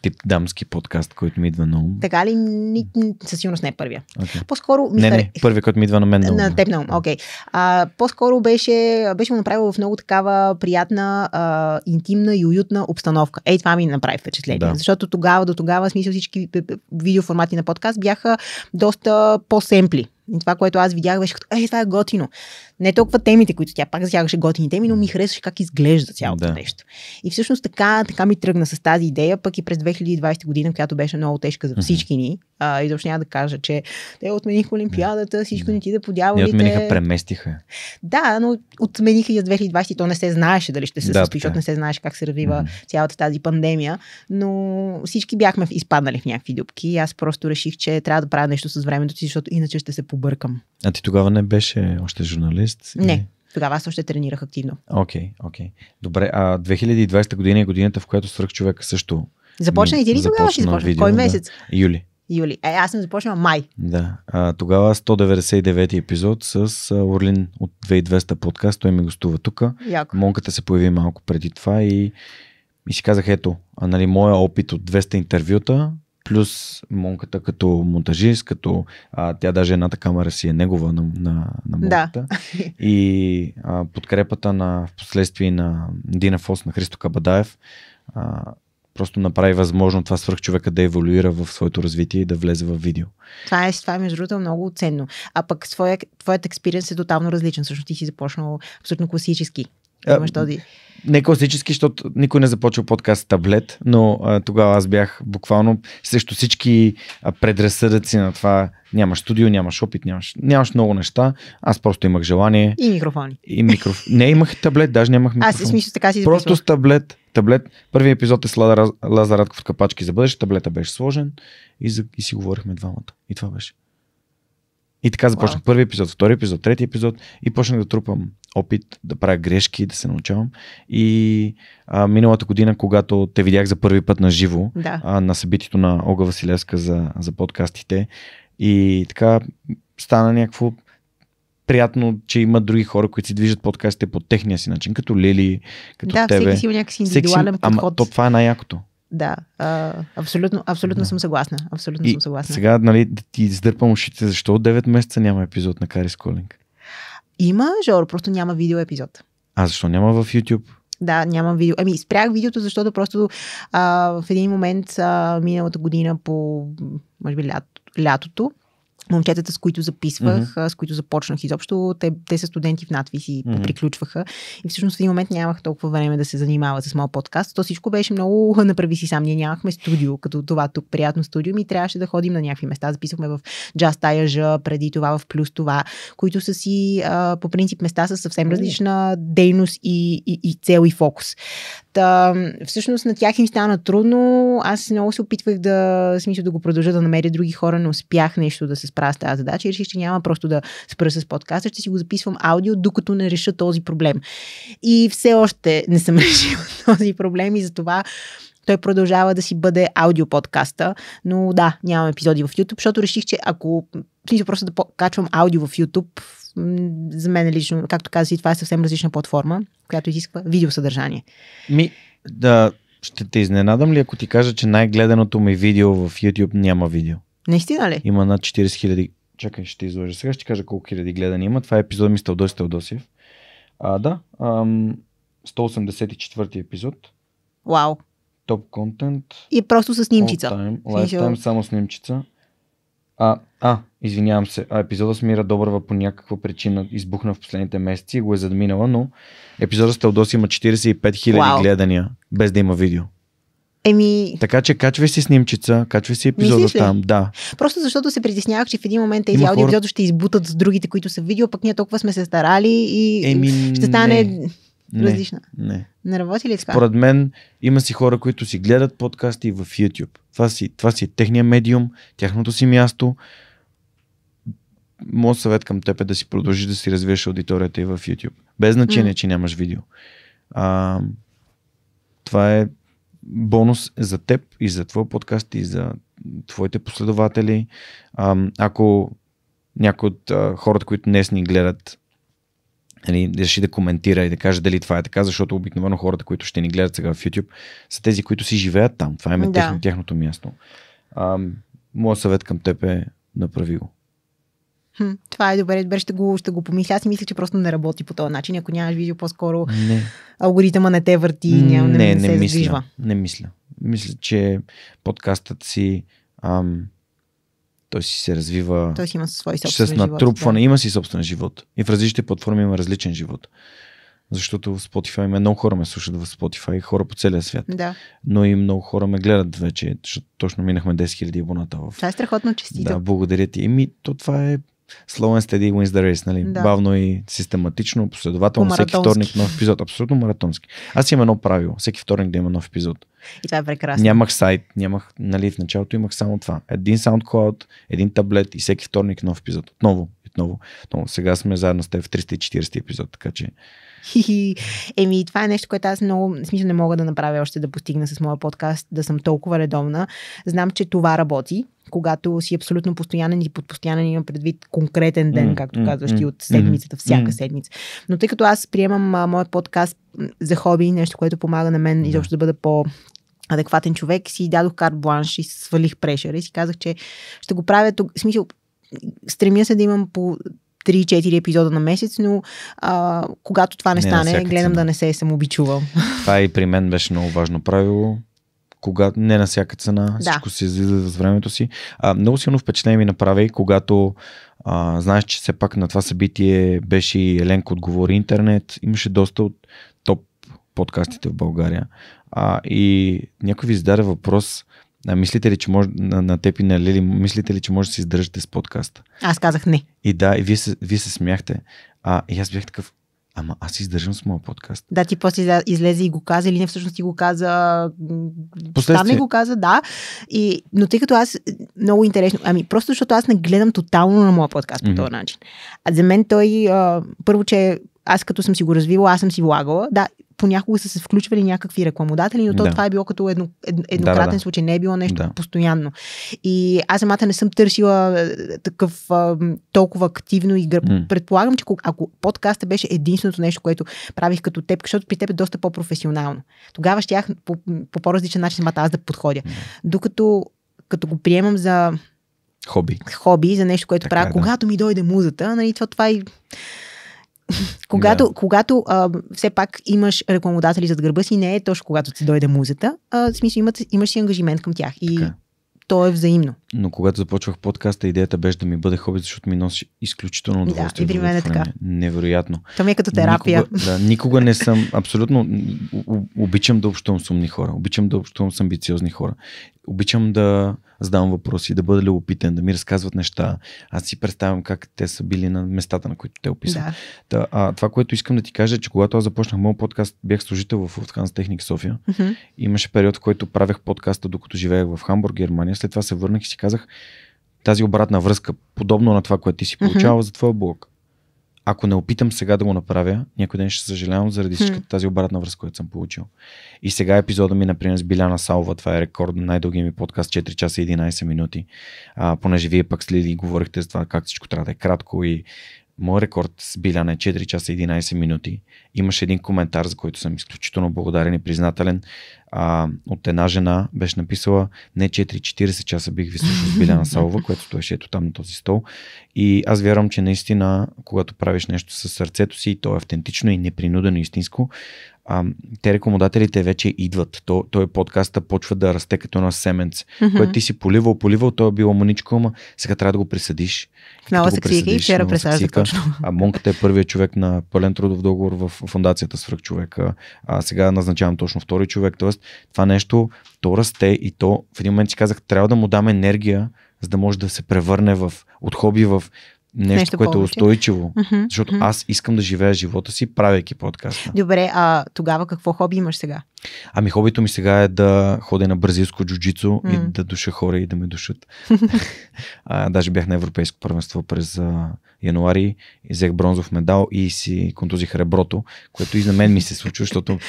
тип дамски подкаст, който ми идва на ум. Така ли? Ни, със сигурност не е първия. Okay. По-скоро. Не, не, първия, който ми идва на мен. На, на теб на ум. Okay. А, по-скоро беше, беше му направила в много такава приятна, а, интимна и уютна обстановка. Ей, това ми направи впечатление. Да. Защото тогава, до тогава, смисъл всички видеоформати на подкаст бяха доста по-семпли. И това, което аз видях, беше като, е, това е готино. Не толкова темите, които тя пак засягаше готини теми, но ми харесваше как изглежда цялото да. нещо. И всъщност така, така ми тръгна с тази идея, пък и през 2020 година, която беше много тежка за всички ни. Изобщо няма да кажа, че те отмениха Олимпиадата, всичко не ти да подява. Те отмениха, преместиха. Да, но отмениха я за 2020 то не се знаеше дали ще се да, състои, е. защото не се знаеше как се развива цялата тази пандемия, но всички бяхме изпаднали в някакви дупки. Аз просто реших, че трябва да правя нещо с времето си, защото иначе ще се побъркам. А ти тогава не беше още журналист? 6? Не. Или... Тогава аз още тренирах активно. Окей, okay, окей. Okay. Добре, а 2020 година е годината, в която свърх човека също. Започна и ти ли тогава ще започна? Видео, Кой месец? Да. Юли. Юли. Е, аз съм започнала май. Да. А, тогава 199 епизод с Орлин от 2200 подкаст. Той ми гостува тук. Монката се появи малко преди това и, и си казах, ето, а, нали, моя опит от 200 интервюта плюс монката като монтажист, като а, тя даже едната камера си е негова на, на, на монката. Да. И а, подкрепата на в последствие на Дина Фос, на Христо Кабадаев, а, просто направи възможно това човека да еволюира в своето развитие и да влезе в видео. Това е, това е между другото много ценно. А пък своя, твоят експириенс е тотално различен. Също ти си започнал абсолютно класически Имаш този... Не класически, защото никой не започва подкаст с таблет, но а, тогава аз бях буквално срещу всички а, предразсъдъци на това. Нямаш студио, нямаш опит, нямаш, нямаш много неща. Аз просто имах желание. И микрофони. И микроф... не имах таблет, даже нямах микрофон. Аз смисъл така си записвах. Просто с таблет. таблет. Първият епизод е с Лаза Радков в капачки за бъдеще. Таблета беше сложен и, за... и си говорихме двамата. И това беше. И така започнах wow. първи епизод, втори епизод, трети епизод и почнах да трупам опит, да правя грешки, да се научавам. И а, миналата година, когато те видях за първи път на живо да. на събитието на Ога Василевска за, за подкастите, и така стана някакво приятно, че има други хора, които си движат подкастите по техния си начин, като Лили, като да, тебе. Да, всеки си има някакси индивидуален всеки си, подход. Ама то това е най-якото да. А, абсолютно, абсолютно да. съм съгласна. Абсолютно и съм съгласна. Сега, нали, да ти издърпам ушите, защо от 9 месеца няма епизод на Карис Колинг? Има, Жоро, просто няма видео епизод. А защо няма в YouTube? Да, нямам видео. Ами, спрях видеото, защото просто а, в един момент а, миналата година по, може би, лято, лятото, момчетата, с които записвах, mm-hmm. с които започнах изобщо, те, те са студенти в надвис и mm-hmm. приключваха. И всъщност в един момент нямах толкова време да се занимава с моят подкаст. То всичко беше много направи си сам. Ние нямахме студио, като това тук, приятно студио, ми трябваше да ходим на някакви места. Записахме в Just Таяжа, преди това в Плюс това, които са си а, по принцип места с съвсем различна дейност и, и, и цел и фокус. Та, всъщност на тях им стана трудно. Аз много се опитвах да, смисъл, да го продължа да намеря други хора, не успях нещо да се справя с тази задача и реших, че няма просто да спра с подкаста, ще си го записвам аудио, докато не реша този проблем. И все още не съм решила този проблем и затова той продължава да си бъде аудиоподкаста, но да, нямам епизоди в YouTube, защото реших, че ако смисъл просто да качвам аудио в YouTube, за мен лично, както каза, и това е съвсем различна платформа, която изисква видеосъдържание. Ми, да, ще те изненадам ли, ако ти кажа, че най-гледаното ми видео в YouTube няма видео? Наистина ли? Има над 40 хиляди. Чакай, ще изложа. Сега ще кажа колко хиляди гледани има. Това е епизод ми с Теодос Теодосиев. А, да, ам, 184 епизод. Вау. Топ контент. И просто с снимчица. Лайфтайм, само снимчица. А, а, извинявам се, а епизода с Мира Добрава по някаква причина избухна в последните месеци и го е задминала, но епизода с Теодоси има 45 000 гледания, без да има видео. Еми... Така че качвай си снимчица, качвай си епизода там, да. Просто защото се притеснявах, че в един момент тези аудиоепизоди хора... ще избутат с другите, които са видео, пък ние толкова сме се старали и Еми, ще стане... Не. Не, различна. Не. Не работи ли така? Според мен има си хора, които си гледат подкасти в YouTube. Това си, това си е техния медиум, тяхното си място. Моят съвет към теб е да си продължиш да си развиеш аудиторията и в YouTube. Без значение, mm. че нямаш видео. А, това е бонус за теб и за твой подкаст и за твоите последователи. А, ако някои от а, хората, които днес ни гледат, нали, реши да коментира и да каже дали това е така, защото обикновено хората, които ще ни гледат сега в YouTube, са тези, които си живеят там. Това е да. тяхното място. А, моят съвет към теб е направи го. Хм, това е добре, добре ще го, ще го помисля. Аз мисля, че просто не работи по този начин. Ако нямаш видео, по-скоро не. алгоритъма не те върти и няма не, не, не, не се мисля, Не мисля. Мисля, че подкастът си ам, той си се развива. Той си има свой собствен с натрупване. да. Има си собствен живот. И в различните платформи има различен живот. Защото в Spotify има много хора ме слушат в Spotify, хора по целия свят. Да. Но и много хора ме гледат вече, защото точно минахме 10 000 абоната в. Това е страхотно честито. Да, благодаря ти. Еми, то това е Slow and steady wins the race, нали? Да. Бавно и систематично, последователно, всеки вторник нов епизод. Абсолютно маратонски. Аз имам едно правило, всеки вторник да има нов епизод. И това е прекрасно. Нямах сайт, нямах, нали, в началото имах само това. Един SoundCloud, един таблет и всеки вторник нов епизод. Отново, отново. Но Сега сме заедно с теб в 340 епизод, така че Еми, това е нещо, което аз много, смисъл не мога да направя още да постигна с моя подкаст, да съм толкова редовна. Знам, че това работи, когато си абсолютно постоянен и под постоянен имам предвид конкретен ден, mm, както mm, казваш ти, mm, от седмицата, всяка седмица. Но тъй като аз приемам а, моят подкаст за хоби, нещо, което помага на мен изобщо да бъда по адекватен човек, си дадох карт бланш и свалих прешера и си казах, че ще го правя тук. Смисъл, стремя се да имам по 3-4 епизода на месец, но а, когато това не, не стане, гледам цена. да не се самобичувам. Това и при мен беше много важно правило. Кога, не на всяка цена, да. всичко се излиза с времето си. А, много силно впечатление ми направи, когато а, знаеш, че все пак на това събитие беше и Еленко отговори интернет, имаше доста от топ подкастите в България. А, и някой ви зададе въпрос, а мислите ли, че може, на, на теб и на Лили, мислите ли, че може да се издържате с подкаста? Аз казах не. И да, и вие се, вие се смяхте. А, и аз бях такъв, Ама аз издържам с моя подкаст. Да, ти после излезе и го каза, или не всъщност ти го каза. Там не го каза, да. И, но тъй като аз много интересно. Ами, просто защото аз не гледам тотално на моя подкаст по mm-hmm. този начин. А за мен той, а, първо, че аз като съм си го развила, аз съм си влагала. Да, понякога са се включвали някакви рекламодатели, но то да. това е било като едно, едно, еднократен да, да, да. случай, не е било нещо да. постоянно. И аз самата не съм търсила е, такъв а, толкова активно и гръб. Mm. Предполагам, че ако подкаста беше единственото нещо, което правих като теб, защото при теб е доста по-професионално, тогава щях по, по по-различен начин самата аз да подходя. Mm. Докато като го приемам за Хоби. Хоби, за нещо, което така, правя. Е, да. Когато ми дойде музата, нали, това, това е когато да. когато а, все пак имаш рекламодатели зад гърба си, не е точно когато ти дойде музата, а, в смисъл имат, имаш си ангажимент към тях и така. Е. то е взаимно. Но когато започвах подкаста, идеята беше да ми бъде хоби, защото ми носи изключително удоволствие. Да, и при мен е така. Невероятно. То ми е като терапия. Никога, да, никога не съм, абсолютно, обичам да общувам с умни хора, обичам да общувам с амбициозни хора, обичам да задавам въпроси, да бъда любопитен, да ми разказват неща. Аз си представям как те са били на местата, на които те описват. Да. Та, а, това, което искам да ти кажа, е, че когато аз започнах моят подкаст, бях служител в Уфтханс Техник София. Mm-hmm. Имаше период, в който правех подкаста, докато живеех в Хамбург, Германия. След това се върнах и си казах, тази обратна връзка, подобно на това, което ти си получава mm-hmm. за твоя блог ако не опитам сега да го направя, някой ден ще съжалявам заради всичката тази обратна връзка, която съм получил. И сега епизода ми, например, с Биляна Салва, това е рекорд на най-дългия ми подкаст, 4 часа и 11 минути. А, понеже вие пък следи и говорихте за това как всичко трябва да е кратко и Мой рекорд с Биляна е 4 часа 11 минути. Имаше един коментар, за който съм изключително благодарен и признателен. А, от една жена беше написала не 4-40 часа бих ви слушал с Биляна Салова, което стоеше ето там на този стол. И аз вярвам, че наистина, когато правиш нещо със сърцето си, то е автентично и непринудено истинско, а, те рекомодателите вече идват. То, той подкаста почва да расте като на семенце, mm-hmm. което ти си поливал, поливал, то е било маничко, ама сега трябва да го присъдиш. Нова сексика и вчера пресажда точно. А Монката е първият човек на пълен трудов договор в фундацията свръх човека. А сега назначавам точно втори човек. Тоест, това нещо, то расте и то в един момент си казах, трябва да му дам енергия, за да може да се превърне в, от хоби в нещо, нещо което е повече. е устойчиво. Защото аз искам да живея живота си, правейки подкаст. Добре, а тогава какво хоби имаш сега? Ами хобито ми сега е да ходя на бразилско джуджицо mm. и да душа хора и да ме душат. а, даже бях на европейско първенство през а, януари, взех бронзов медал и си контузих реброто, което и за мен ми се случва, защото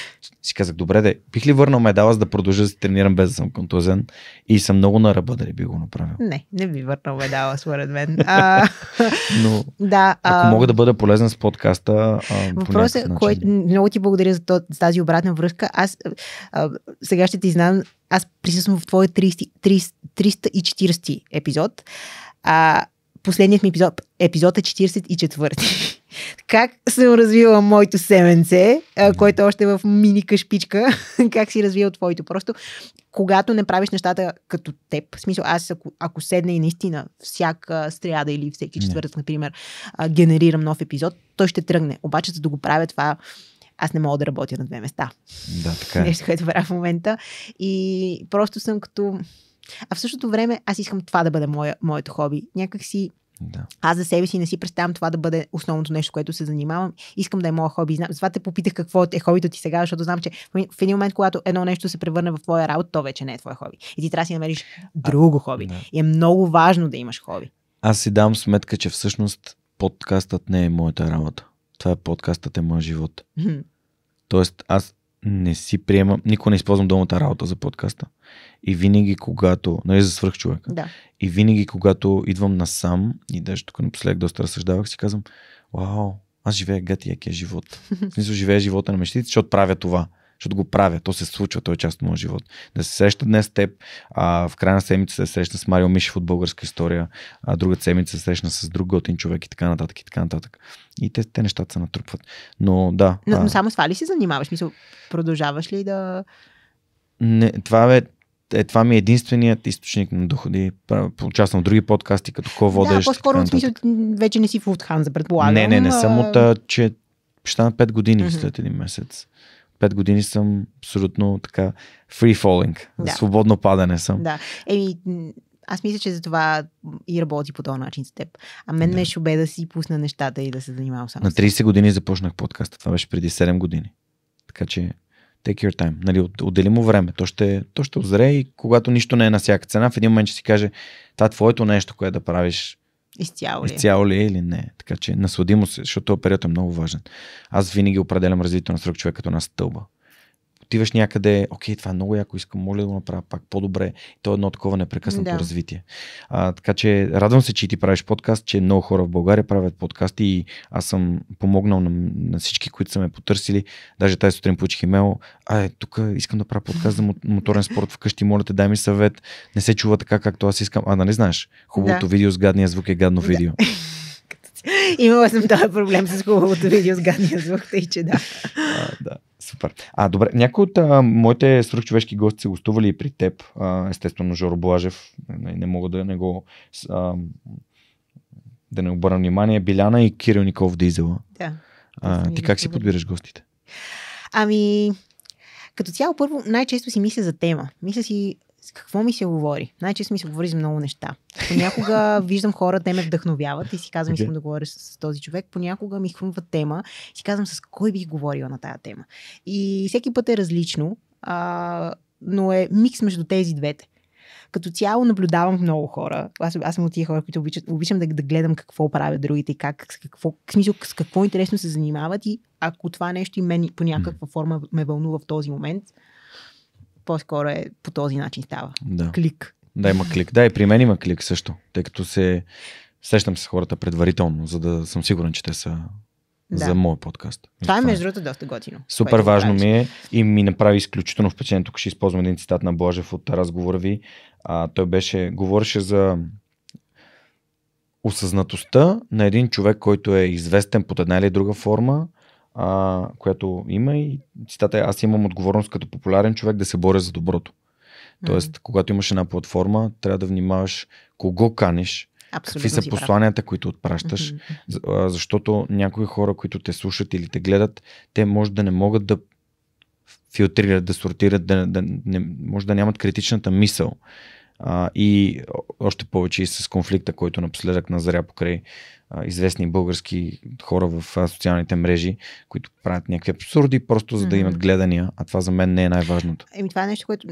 си казах, добре, де, бих ли върнал медала, за да продължа да се тренирам без да съм контузен и съм много на ръба, дали би го направил. Не, не би върнал медала, според мен. А... Но, да, а... ако мога да бъда полезен с подкаста. Въпросът е, кой... много ти благодаря за тази обратна връзка. Аз сега ще ти знам, аз присъствам в твой 30, 340 епизод. А, последният ми епизод, епизод е 44 как съм развила моето семенце, което още е в мини кашпичка, как си развил твоето. Просто, когато не правиш нещата като теб, в смисъл аз ако, ако седна и наистина всяка стряда или всеки четвъртък, например, генерирам нов епизод, той ще тръгне. Обаче, за да го правя това аз не мога да работя на две места. Да, така е. Нещо, което правя в момента. И просто съм като... А в същото време аз искам това да бъде мое, моето хоби. Някак си да. Аз за себе си не си представям това да бъде основното нещо, което се занимавам. Искам да е моя хоби. Затова те попитах какво е хобито ти сега, защото знам, че в един момент, когато едно нещо се превърне в твоя работа, то вече не е твое хоби. И ти трябва да си намериш друго хоби. Да. И е много важно да имаш хоби. Аз си дам сметка, че всъщност подкастът не е моята работа това е подкастът е моят живот. Mm-hmm. Тоест, аз не си приемам, никога не използвам думата работа за подкаста. И винаги, когато, нали за свърх човек. да. и винаги, когато идвам насам, и даже тук напоследък доста разсъждавах, си казвам, вау, аз живея гати живот. В смисъл, живея живота на мечтите, защото правя това защото го правя. То се случва, той е част от моя живот. Да се среща днес с теб, а, в края на седмица се срещна с Марио Мишев от българска история, а другата седмица се срещна с друг готин човек и така нататък и така нататък. И те, те нещата се натрупват. Но да. Но, а... но само с това ли се занимаваш? Мисъл, продължаваш ли да. Не, това е е, това ми е единственият източник на доходи. Нали, участвам в други подкасти, като ко водеш. Да, по-скоро в смисъл, вече не си в за предполагам. Не, не, не само, че ще на 5 години mm-hmm. след един месец. 5 години съм абсолютно така free falling, да. свободно падане съм. Да, еми аз мисля, че за това и работи по този начин с теб. А мен да. ме шубе да си пусна нещата и да се занимавам само. На 30 години започнах подкаста, това беше преди 7 години. Така че take your time, нали, отдели му време, то ще, то ще озре и когато нищо не е на всяка цена, в един момент ще си каже, това е твоето нещо, което да правиш, Изцяло ли? Е? Изцяло ли е или не. Така че насладимо се, защото този период е много важен. Аз винаги определям развитието на срок човек като на стълба отиваш някъде, окей, това е много яко, искам, моля да го направя пак по-добре. То е едно такова непрекъснато да. развитие. А, така че радвам се, че ти правиш подкаст, че много хора в България правят подкасти и аз съм помогнал на, на всички, които са ме потърсили. Даже тази сутрин получих имейл, а е, тук искам да правя подкаст за моторен спорт вкъщи, моля те, дай ми съвет. Не се чува така, както аз искам. А, нали знаеш? Хубавото да. видео с гадния звук е гадно да. видео. Имала съм този проблем с хубавото видео с гадния звук, тъй че да. А, да. Супер. А, добре, някои от а, моите свръхчовешки гости са гостували и при теб. А, естествено, Жоро Блажев. Не, не мога да не го. А, да не обърна внимание. Биляна и Кирил Ников Дизела. Да. А, ти как си подбираш гостите? Ами, като цяло, първо, най-често си мисля за тема. Мисля си с какво ми се говори? Най-често ми се говори за много неща. Понякога виждам хора, те ме вдъхновяват и си казвам, искам okay. да говоря с, с този човек. Понякога ми хрумва тема и си казвам с кой бих говорила на тая тема. И всеки път е различно, а, но е микс между тези двете. Като цяло наблюдавам много хора. Аз, аз съм от тия хора, които обичат, обичам да, да гледам какво правят другите и как, с какво, смисъл, с какво интересно се занимават и ако това нещо и мен по някаква форма ме вълнува в този момент, по-скоро е по този начин става. Да. Клик. Да, има клик. Да, и при мен има клик също, тъй като се срещам с хората предварително, за да съм сигурен, че те са да. за моят подкаст. Това, е това е между другото доста готино. Супер важно ми е и ми направи изключително впечатление. Тук ще използвам един цитат на Блажев от разговора ви. А, той беше, говореше за осъзнатостта на един човек, който е известен под една или друга форма, а, която има и цитата е аз имам отговорност като популярен човек да се боря за доброто. Тоест, mm-hmm. когато имаш една платформа, трябва да внимаваш кого каниш, Абсолютно какви са посланията, които отпращаш, mm-hmm. защото някои хора, които те слушат или те гледат, те може да не могат да филтрират, да сортират, да, да не, може да нямат критичната мисъл. А, и още повече и с конфликта, който напоследък назря покрай известни български хора в социалните мрежи, които правят някакви абсурди, просто за да имат гледания, а това за мен не е най-важното. Еми, това е нещо, което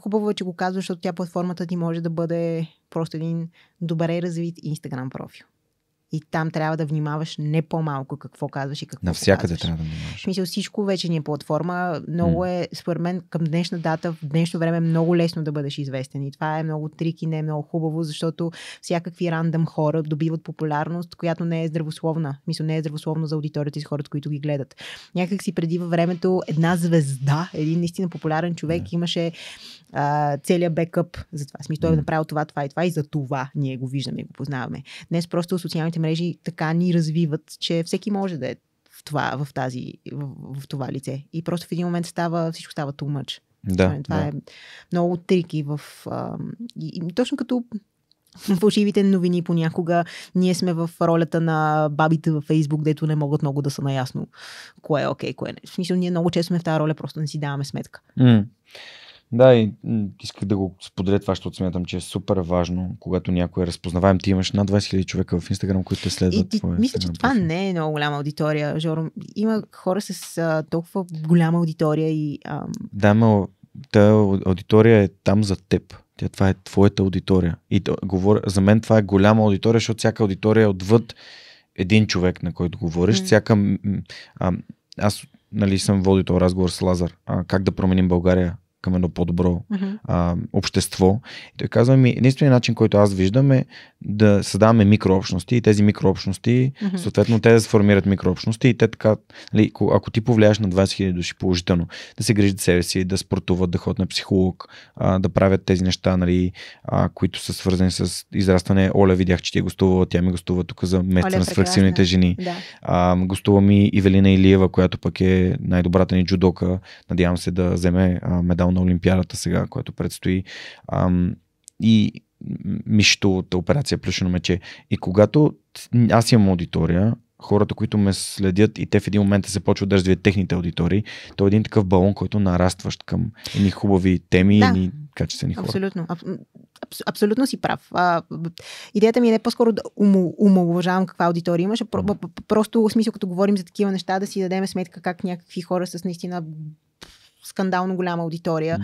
хубаво е, че го казваш, защото тя платформата ти може да бъде просто един добре развит Instagram профил. И там трябва да внимаваш не по-малко какво казваш и какво Навсякъде трябва да внимаваш. Мисля, всичко вече ни е платформа. Много mm. е, според мен, към днешна дата, в днешно време е много лесно да бъдеш известен. И това е много трик и не е много хубаво, защото всякакви рандъм хора добиват популярност, която не е здравословна. Мисля, не е здравословно за аудиторията и с хората, които ги гледат. Някак си преди във времето една звезда, един наистина популярен човек yeah. имаше а, целият бекъп за това. Смисъл, той е направил това, това и това и за това ние го виждаме и го познаваме. Днес просто социалните мрежи така ни развиват, че всеки може да е в това, в, тази, в, в това лице. И просто в един момент става, всичко става too much. Да, това да. е много трики в... А, и, и, точно като фалшивите новини понякога. Ние сме в ролята на бабите във Фейсбук, дето не могат много да са наясно кое е окей, okay, кое не. В смисъл, ние много често сме в тази роля, просто не си даваме сметка. Mm. Да, и исках да го споделя това, защото смятам, че е супер важно, когато някой е разпознаваем. Ти имаш над 20 000 човека в Инстаграм, които те следват. И ти, твоя мисля, че това профил. не е много голяма аудитория, Жоро. Има хора с а, толкова голяма аудитория и... А... Да, но та аудитория е там за теб. Тя, това е твоята аудитория. И говоря, за мен това е голяма аудитория, защото всяка аудитория е отвъд един човек, на който говориш. Mm. Всяка... А, аз нали, съм водил този разговор с Лазар. А, как да променим България? към едно по-добро mm-hmm. а, общество. И той казва ми, единственият начин, който аз виждам е да създаваме микрообщности и тези микрообщности, mm-hmm. съответно те да се формират микрообщности и те така, ли, нали, ако ти повлияеш на 20 000 души положително, да се грижат себе си, да спортуват, да ходят на психолог, а, да правят тези неща, нали, а, които са свързани с израстване. Оля, видях, че ти е гостувала, тя ми гостува тук за месеца е на свръхсилните жени. Да. А, гостува ми Ивелина Илиева, която пък е най-добрата ни джудока. Надявам се да вземе а, медал на Олимпиадата сега, което предстои. Ам, и мишто операция плюшено мече. И когато аз имам аудитория, хората, които ме следят и те в един момент се почват да развият техните аудитории, то е един такъв балон, който нарастващ към едни хубави теми, да. едни качествени хора. Абсолютно. Аб, абсолютно си прав. А, идеята ми е не по-скоро да умалуважавам каква аудитория имаш, а просто в смисъл, като говорим за такива неща, да си дадем сметка как някакви хора с наистина скандално голяма аудитория. Mm.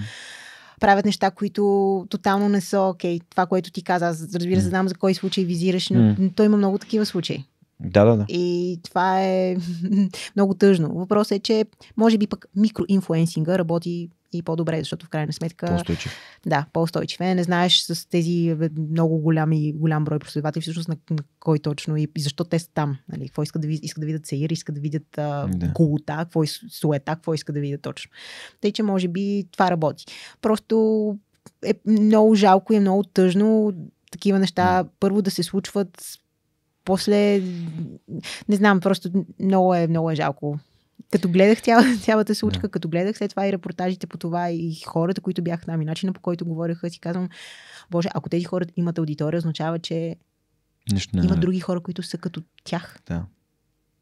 Правят неща, които тотално не са окей. Okay. Това, което ти каза, аз разбира се, знам за кой случай визираш, но mm. той има много такива случаи. Да, да, да. И това е много тъжно. Въпросът е, че може би пък микроинфлуенсинга работи и по-добре, защото в крайна сметка. По-устойчив. Да, по-устойчив. Е, не знаеш с тези много голям и голям брой последователи всъщност на, на кой точно и, и защо те са там. Нали? Какво иска да, ви, иска да видят Сеир, иска да видят а, да. Кулута, какво е суета, какво иска да видят точно. Тъй, че може би това работи. Просто е много жалко и е много тъжно такива неща първо да се случват после, не знам, просто много е, много е жалко като гледах цялата случка, yeah. като гледах след това и репортажите по това и хората, които бяха там и начина по който говореха, си казвам, Боже, ако тези хора имат аудитория, означава, че Нищо не, има не. други хора, които са като тях. Да.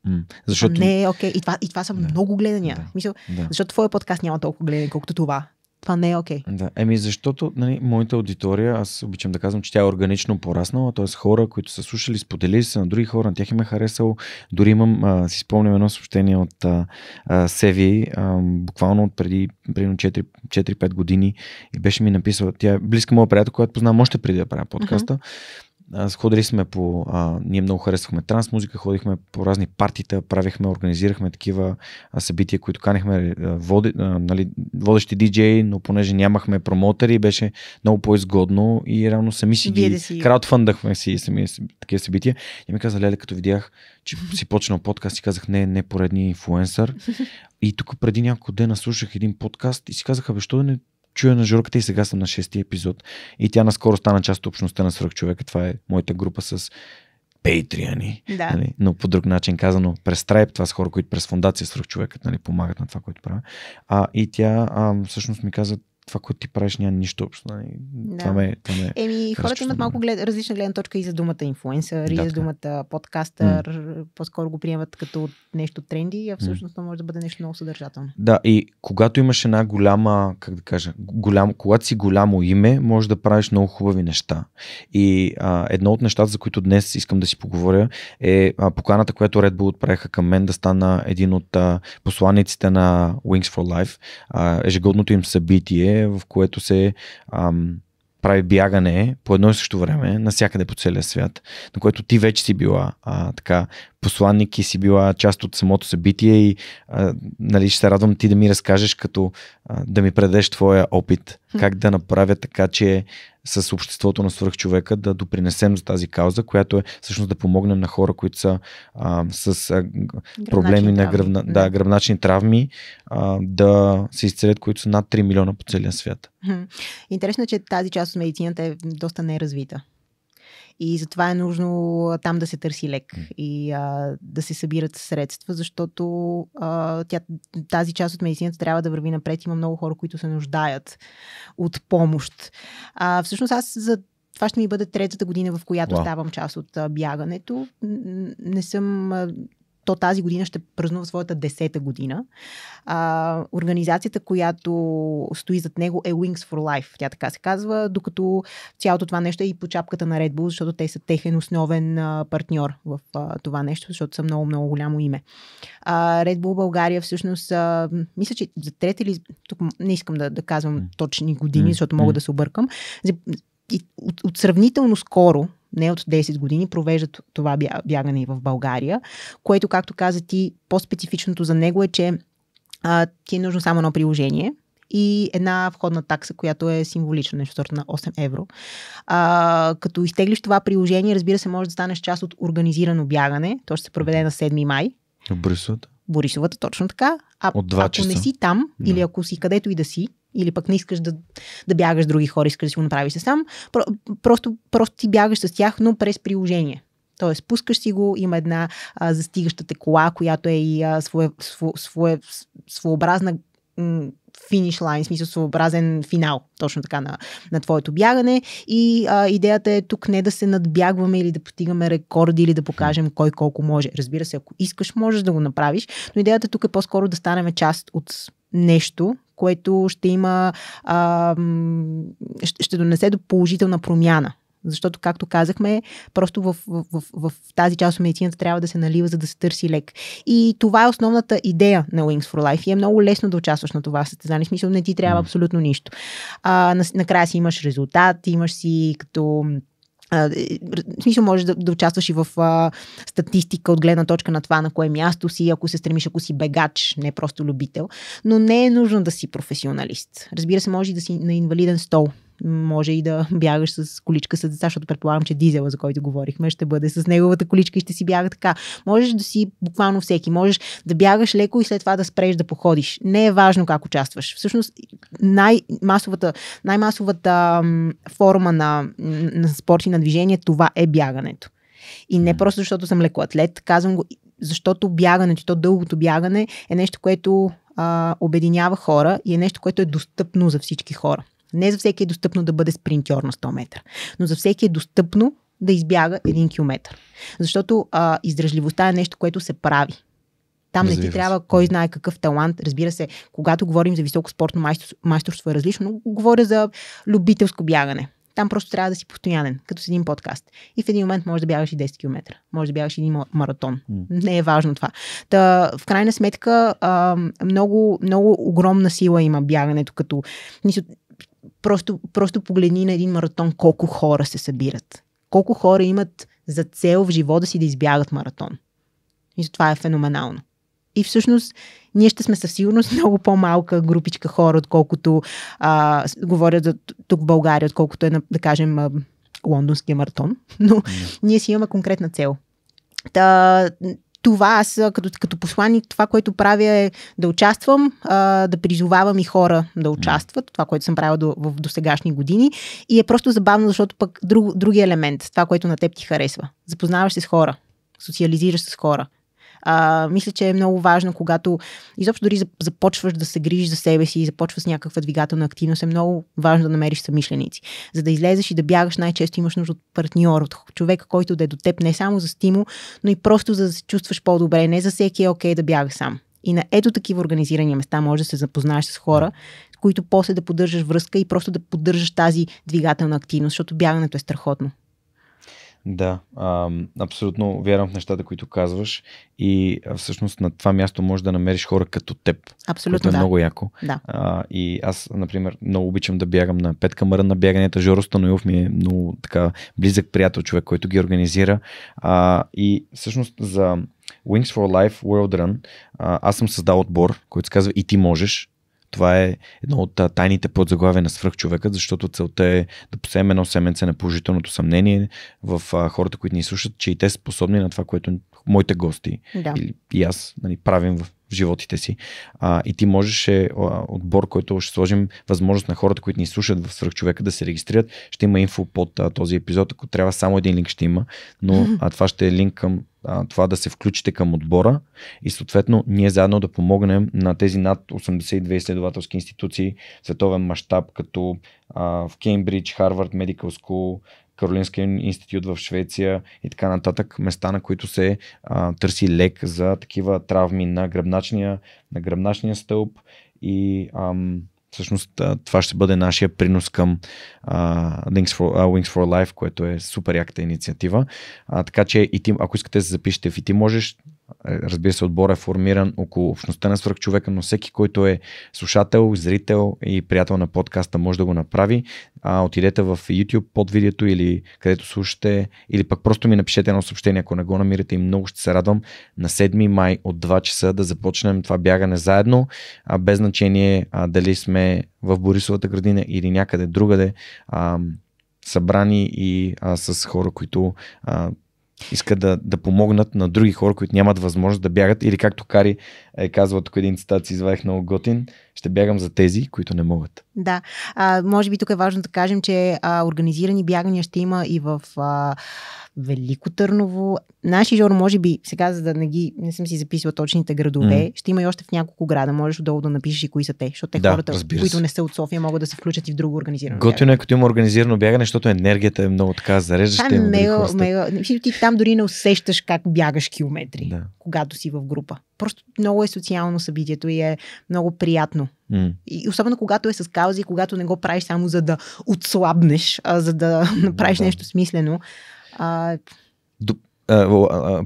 М- защото... А не, окей, okay. и, това, и това са да. много гледания. Да. Мисъл, да. Защото твоя подкаст няма толкова гледания, колкото това това не е окей. Okay. Да, еми защото нали, моята аудитория, аз обичам да казвам, че тя е органично пораснала, т.е. хора, които са слушали, споделили се на други хора, на тях им е харесало. Дори имам, а, си спомням едно съобщение от а, а, Севи, а, буквално от преди преди 4-5 години и беше ми написала, тя е близка моя приятел, която познавам още преди да правя подкаста. Uh-huh ходили сме по... А, ние много харесвахме транс музика, ходихме по разни партита, правихме, организирахме такива а, събития, които канихме води, а, нали, водещи диджеи, но понеже нямахме промотери, беше много по-изгодно и реално сами си ги... си... Краудфандахме си сами такива събития. И ми каза, Леле, като видях, че си почнал подкаст и казах, не, не поредния инфуенсър. И тук преди няколко дена слушах един подкаст и си казаха, бе, що да не чуя на Жорката и сега съм на шести епизод. И тя наскоро стана част от общността на човека. Това е моята група с пейтриани. Да. Нали? Но по друг начин казано, през Stripe, това са хора, които през фундация свръхчовекът нали, помагат на това, което правя. А, и тя а, всъщност ми каза, това, което ти правиш, няма нищо общо. Нали? Да. Това ме, това ме Еми, хората имат малко глед... различна гледна точка и за думата инфуенсър, да, и за е. думата подкастър. Mm. По-скоро го приемат като нещо тренди, а всъщност mm. може да бъде нещо много съдържателно. Да, и когато имаш една голяма, как да кажа, голям, когато си голямо име, можеш да правиш много хубави неща. И а, едно от нещата, за които днес искам да си поговоря, е а, поканата, която Red Bull отправиха към мен да стана един от а, посланиците на Wings for Life. А, ежегодното им събитие в което се ам, прави бягане по едно и също време навсякъде по целия свят, на което ти вече си била а, така посланник и си била част от самото събитие и а, нали, ще се радвам ти да ми разкажеш, като а, да ми предадеш твоя опит, как да направя така, че с обществото на свръхчовека да допринесем за тази кауза, която е всъщност да помогнем на хора, които са а, с а, проблеми на гръбна, да, гръбначни травми, а, да се изцелят, които са над 3 милиона по целия свят. Интересно е, че тази част от медицината е доста неразвита. И затова е нужно там да се търси лек и а, да се събират средства, защото а, тя, тази част от медицината трябва да върви напред. Има много хора, които се нуждаят от помощ. А, всъщност аз за това ще ми бъде третата година, в която wow. ставам част от бягането. Не съм то тази година ще празнува своята десета година. А, организацията, която стои зад него е Wings for Life. Тя така се казва, докато цялото това нещо е и по чапката на Red Bull, защото те са техен основен а, партньор в а, това нещо, защото са много-много голямо име. А, Red Bull България всъщност, а, мисля, че за трети или... Тук не искам да, да казвам точни години, защото мога да се объркам. И от, от сравнително скоро, не от 10 години, провеждат това бягане и в България, което, както каза ти, по-специфичното за него е, че а, ти е нужно само едно приложение, и една входна такса, която е символична, нещо сорта на 8 евро. А, като изтеглиш това приложение, разбира се, може да станеш част от организирано бягане. То ще се проведе на 7 май. В Борисовата. Борисовата, точно така. А от 2 ако не си там, да. или ако си където и да си, или пък не искаш да, да бягаш други хора, искаш да си го направиш сам. Про, просто, просто ти бягаш с тях, но през приложение. Тоест, пускаш си го, има една а, застигаща те кола, която е и а, свое, свое, свое, своеобразна финиш лайн, смисъл своеобразен финал, точно така на, на твоето бягане. И а, идеята е тук не да се надбягваме или да постигаме рекорди или да покажем кой колко може. Разбира се, ако искаш, можеш да го направиш, но идеята тук е по-скоро да станем част от нещо, което ще има, а, ще донесе до положителна промяна. Защото, както казахме, просто в, в, в, в тази част от медицината трябва да се налива, за да се търси лек. И това е основната идея на Wings for Life. И е много лесно да участваш на това състезание. В смисъл, не ти трябва абсолютно нищо. А, накрая си имаш резултат, имаш си като смисъл можеш да, да участваш и в а, статистика от гледна точка на това на кое място си, ако се стремиш, ако си бегач, не просто любител. Но не е нужно да си професионалист. Разбира се, може и да си на инвалиден стол може и да бягаш с количка с деца, защото предполагам, че дизела, за който говорихме, ще бъде с неговата количка и ще си бяга така. Можеш да си буквално всеки, можеш да бягаш леко и след това да спреш да походиш. Не е важно как участваш. Всъщност най-масовата, най-масовата форма на, на спорт и на движение това е бягането. И не просто защото съм лекоатлет, казвам го, защото бягането, то дългото бягане е нещо, което а, обединява хора и е нещо, което е достъпно за всички хора. Не за всеки е достъпно да бъде спринтьор на 100 метра, но за всеки е достъпно да избяга 1 км. Защото а, издръжливостта е нещо, което се прави. Там не ти трябва кой знае какъв талант. Разбира се, когато говорим за високо спортно майсторство е различно, но говоря за любителско бягане. Там просто трябва да си постоянен, като с един подкаст. И в един момент може да бягаш и 10 км. Може да бягаш и един маратон. Mm. Не е важно това. Та, в крайна сметка, а, много, много огромна сила има бягането. Като, Просто, просто погледни на един маратон колко хора се събират. Колко хора имат за цел в живота си да избягат маратон. И това е феноменално. И всъщност ние ще сме със сигурност много по-малка групичка хора, отколкото а, говорят за тук в България, отколкото е, на, да кажем, а, лондонския маратон. Но ние си имаме конкретна цел. Та, това аз като, като посланник, това, което правя е да участвам, а, да призовавам и хора да участват, това, което съм правила до, в досегашни години. И е просто забавно, защото пък друг, други елемент, това, което на теб ти харесва. Запознаваш се с хора, социализираш се с хора. А, мисля, че е много важно, когато изобщо дори започваш да се грижиш за себе си и започваш с някаква двигателна активност, е много важно да намериш съмишленици. За да излезеш и да бягаш, най-често имаш нужда от партньор, от човека, който да е до теб не само за стимул, но и просто за да се чувстваш по-добре. Не за всеки е окей okay да бяга сам. И на ето такива организирани места може да се запознаеш с хора, с които после да поддържаш връзка и просто да поддържаш тази двигателна активност, защото бягането е страхотно. Да, а, абсолютно вярвам в нещата, които казваш и всъщност на това място можеш да намериш хора като теб. Абсолютно което е да. много яко. Да. А, и аз, например, много обичам да бягам на пет камъра на бяганията. Жоро Станоилов ми е много така близък приятел, човек, който ги организира. А, и всъщност за Wings for Life World Run а, аз съм създал отбор, който се казва И ти можеш това е едно от тайните подзаглавия на свръхчовека, защото целта е да посеем едно семенце на положителното съмнение в хората, които ни слушат, че и те са способни на това, което моите гости да. или и аз нали, правим в животите си. А, и ти можеш е, отбор, който ще сложим възможност на хората, които ни слушат в свръхчовека да се регистрират. Ще има инфо под а, този епизод. Ако трябва, само един линк ще има, но а, това ще е линк към а, това да се включите към отбора и съответно ние заедно да помогнем на тези над 82 изследователски институции световен мащаб, като а, в Кеймбридж, Харвард, Medical School, Каролинския институт в Швеция и така нататък, места на които се а, търси лек за такива травми на гръбначния, на гръбначния стълб и ам, Всъщност това ще бъде нашия принос към uh, Links for, uh, Wings for Life, което е супер яката инициатива. Uh, така че и ти, ако искате да се запишете в и ти можеш, е, разбира се, отбор е формиран около общността на свръхчовека, но всеки, който е слушател, зрител и приятел на подкаста, може да го направи. А, отидете в YouTube под видеото или където слушате, или пък просто ми напишете едно съобщение, ако не го намирате и много ще се радвам на 7 май от 2 часа да започнем това бягане заедно, а, без значение а, дали сме в Борисовата градина или някъде другаде. А, събрани и а, с хора, които а, искат да, да помогнат на други хора, които нямат възможност да бягат или както Кари е казва тук един цитат, си извадих много готин, ще бягам за тези, които не могат. Да, а, може би тук е важно да кажем, че а, организирани бягания ще има и в а, Велико Търново. Наши Жоро, може би, сега, за да не ги, не съм си записала точните градове, mm. ще има и още в няколко града. Можеш отдолу да напишеш и кои са те, защото те да, хората, които не са от София, могат да се включат и в друго организирано. Готино е, като има организирано бягане, защото енергията е много така зареждаща. Там, мега, мега, ти там дори не усещаш как бягаш километри, да. когато си в група. Просто много е социално събитието и е много приятно. Mm. И особено когато е с каузи, когато не го правиш само за да отслабнеш, а за да направиш да. нещо смислено. А... До,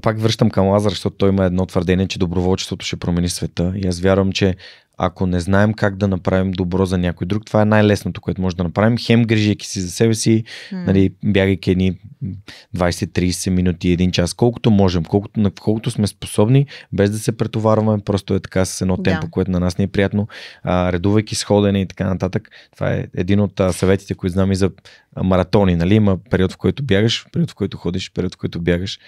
пак връщам към Лазар, защото той има едно твърдение, че доброволчеството ще промени света. И аз вярвам, че ако не знаем как да направим добро за някой друг, това е най-лесното, което може да направим. Хем грижейки си за себе си, mm. нали, бягайки едни 20-30 минути, един час, колкото можем, колкото, на колкото сме способни, без да се претоварваме, просто е така с едно темпо, което на нас не е приятно, а, редувайки сходене и така нататък. Това е един от а, съветите, които знам и за маратони. Нали? Има период, в който бягаш, период, в който ходиш, период, в който бягаш.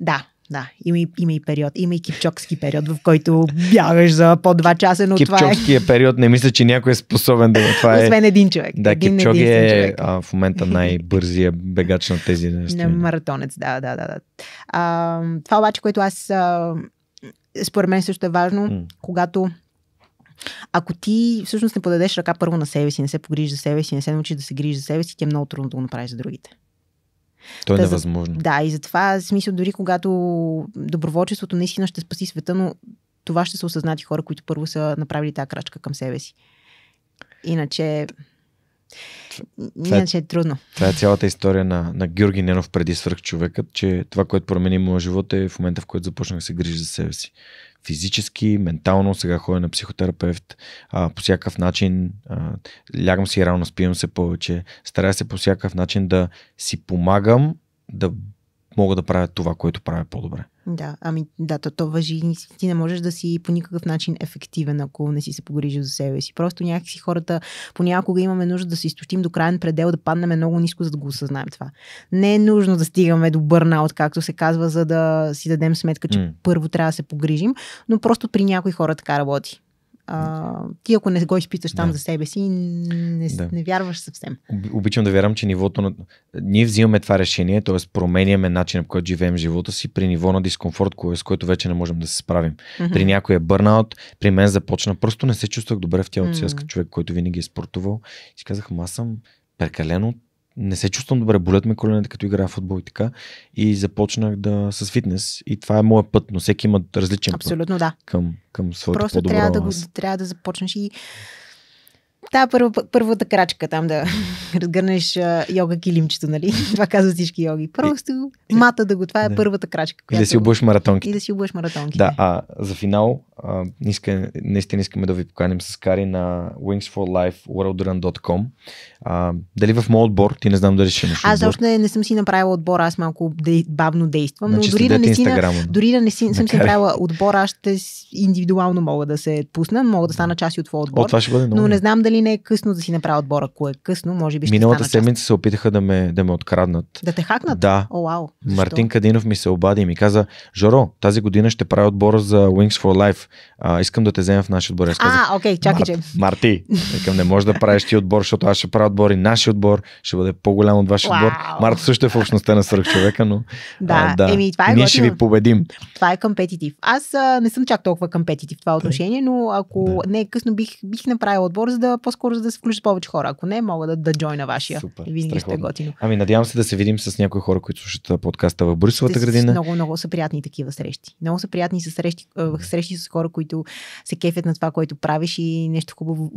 Да, да, има и, има и период. Има и кипчокски период, в който бягаш за по два часа, но това е... Кипчокския период не мисля, че някой е способен да го това е... Освен един човек. Да, един Кипчок е А, в момента най-бързия бегач на тези неща. На маратонец, да, да, да. да. А, това обаче, което аз... А, според мен също е важно, mm. когато ако ти всъщност не подадеш ръка първо на себе си, не се погрижи за себе си, не се научиш да се грижи за себе си, ти е много трудно да го направиш за другите. То е да, невъзможно. Да, и затова смисъл дори когато доброволчеството наистина ще спаси света, но това ще са осъзнати хора, които първо са направили тази крачка към себе си. Иначе... Това, е- Иначе е трудно. Това е цялата история на, на Георги Ненов преди свърх човекът, че това, което промени моя живот е в момента, в който започнах да се грижа за себе си физически, ментално, сега ходя на психотерапевт, а, по всякакъв начин а, лягам си рано, спивам се повече, старая се по всякакъв начин да си помагам да мога да правя това, което правя по-добре. Да, ами да, то, то въжи. Ти не можеш да си по никакъв начин ефективен, ако не си се погрижил за себе си. Просто някакси хората понякога имаме нужда да се изтощим до крайен предел, да паднем много ниско, за да го осъзнаем това. Не е нужно да стигаме до бърнаут, както се казва, за да си дадем сметка, че mm. първо трябва да се погрижим, но просто при някои хора така работи. А, ти ако не го изпиташ там да. за себе си, не, да. не вярваш съвсем. Обичам да вярвам, че нивото на... Ние взимаме това решение, т.е. променяме начина по който живеем живота си при ниво на дискомфорт, кое, с който вече не можем да се справим. Mm-hmm. При някой е бърнаут, при мен започна. Просто не се чувствах добре в тялото mm-hmm. си, аз като човек, който винаги е спортувал. И си казах, аз съм прекалено не се чувствам добре, болят ме коленете, като играя в футбол и така. И започнах да с фитнес. И това е моят път, но всеки има различен Абсолютно, път да. към, към своето Просто трябва да, го, трябва да започнеш и Та първо, първата крачка там да разгърнеш йога килимчето, нали? Това казват всички йоги. Просто и, мата да го, това е да. първата крачка. Която... И да си обуш маратонки. И да си обуш маратонки. Да, а за финал, а, иска, наистина искаме да ви поканим с Кари на worldrun.com. А, дали в моят отбор, ти не знам дали ще имаш Аз още не, не съм си направила отбор, аз малко де, бавно действам, значи, но дори да, не си, дори да не си, съм си направила отбор, аз ще индивидуално мога да се пусна, мога да стана част от твоя отбор. О, това ще бъде много. Но не знам дали дали не е късно да си направя отбора. Ако е късно, може би ще Миналата седмица се опитаха да ме, да ме откраднат. Да те хакнат? Да. О, вау. Мартин Защо? Кадинов ми се обади и ми каза, Жоро, тази година ще правя отбора за Wings for Life. А, искам да те взема в нашия отбор. казах, а, окей, okay, чакай, Мар... че. Марти, викам, не може да правиш ти отбор, защото аз ще правя отбор и нашия отбор ще бъде по-голям от вашия отбор. Марта също е в общността на сръх човека, но да, а, да. Еми, това е ние ще ви победим. Това е компетитив. Аз а, не съм чак толкова компетитив в това отношение, но ако да. не е късно, бих, бих направила отбор, за да по-скоро за да се включат повече хора. Ако не, мога да, да джойна вашия. Супер, Винаги страхотно. ще е готино. Ами надявам се да се видим с някои хора, които слушат подкаста в Борисовата градина. Много, много са приятни такива срещи. Много са приятни са срещи, срещи с хора, които се кефят на това, което правиш и нещо хубаво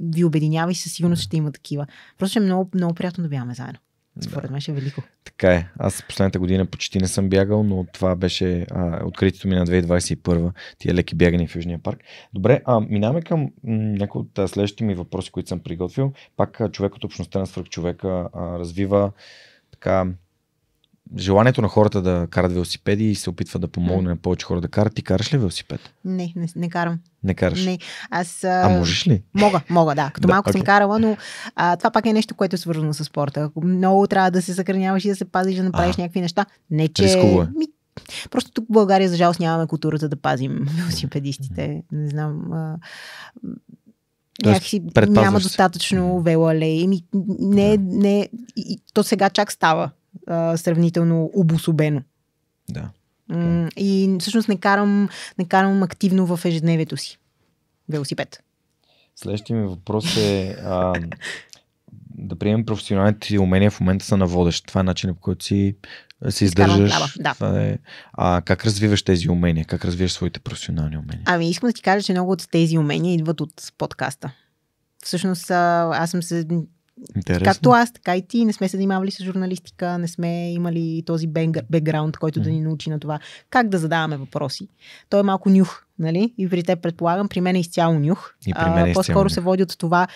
ви обединява и със сигурност ще има такива. Просто е много, много приятно да бяхме заедно. Според мен ще е велико. Така е. Аз последната година почти не съм бягал, но това беше а, откритието ми на 2021. Тия леки бягани в Южния парк. Добре, а, минаваме към някои от следващите ми въпроси, които съм приготвил. Пак човек от общността на свърх човека а, развива така желанието на хората да карат велосипеди и се опитват да помогне на повече хора да карат. Ти караш ли велосипед? Не, не, не карам. Не караш? Не. Аз, а... а можеш ли? Мога, мога, да. Като да, малко okay. съм карала, но а, това пак е нещо, което е свързано с спорта. Много трябва да се съхраняваш и да се пазиш, да направиш а, някакви неща. Не, че... Рискува. Ми, Просто тук в България, за жалост, нямаме културата да пазим велосипедистите. Не знам. А, някакси няма достатъчно велоалеи. Ами, не, не, и, то сега чак става а, сравнително обособено. Да. Okay. и всъщност не карам, не карам активно в ежедневието си велосипед. Следващия ми въпрос е а, да приемем професионалните ти умения в момента са на водещ. Това е начинът по който си се издържаш. да. Това е, а как развиваш тези умения? Как развиваш своите професионални умения? Ами искам да ти кажа, че много от тези умения идват от подкаста. Всъщност аз съм се Интересно. Както аз, така и ти, не сме се занимавали с журналистика, не сме имали този бекграунд, който да ни научи на това. Как да задаваме въпроси? Той е малко нюх, нали? И при те предполагам, при мен е изцяло нюх. И при мен е а, по-скоро нюх. се води от това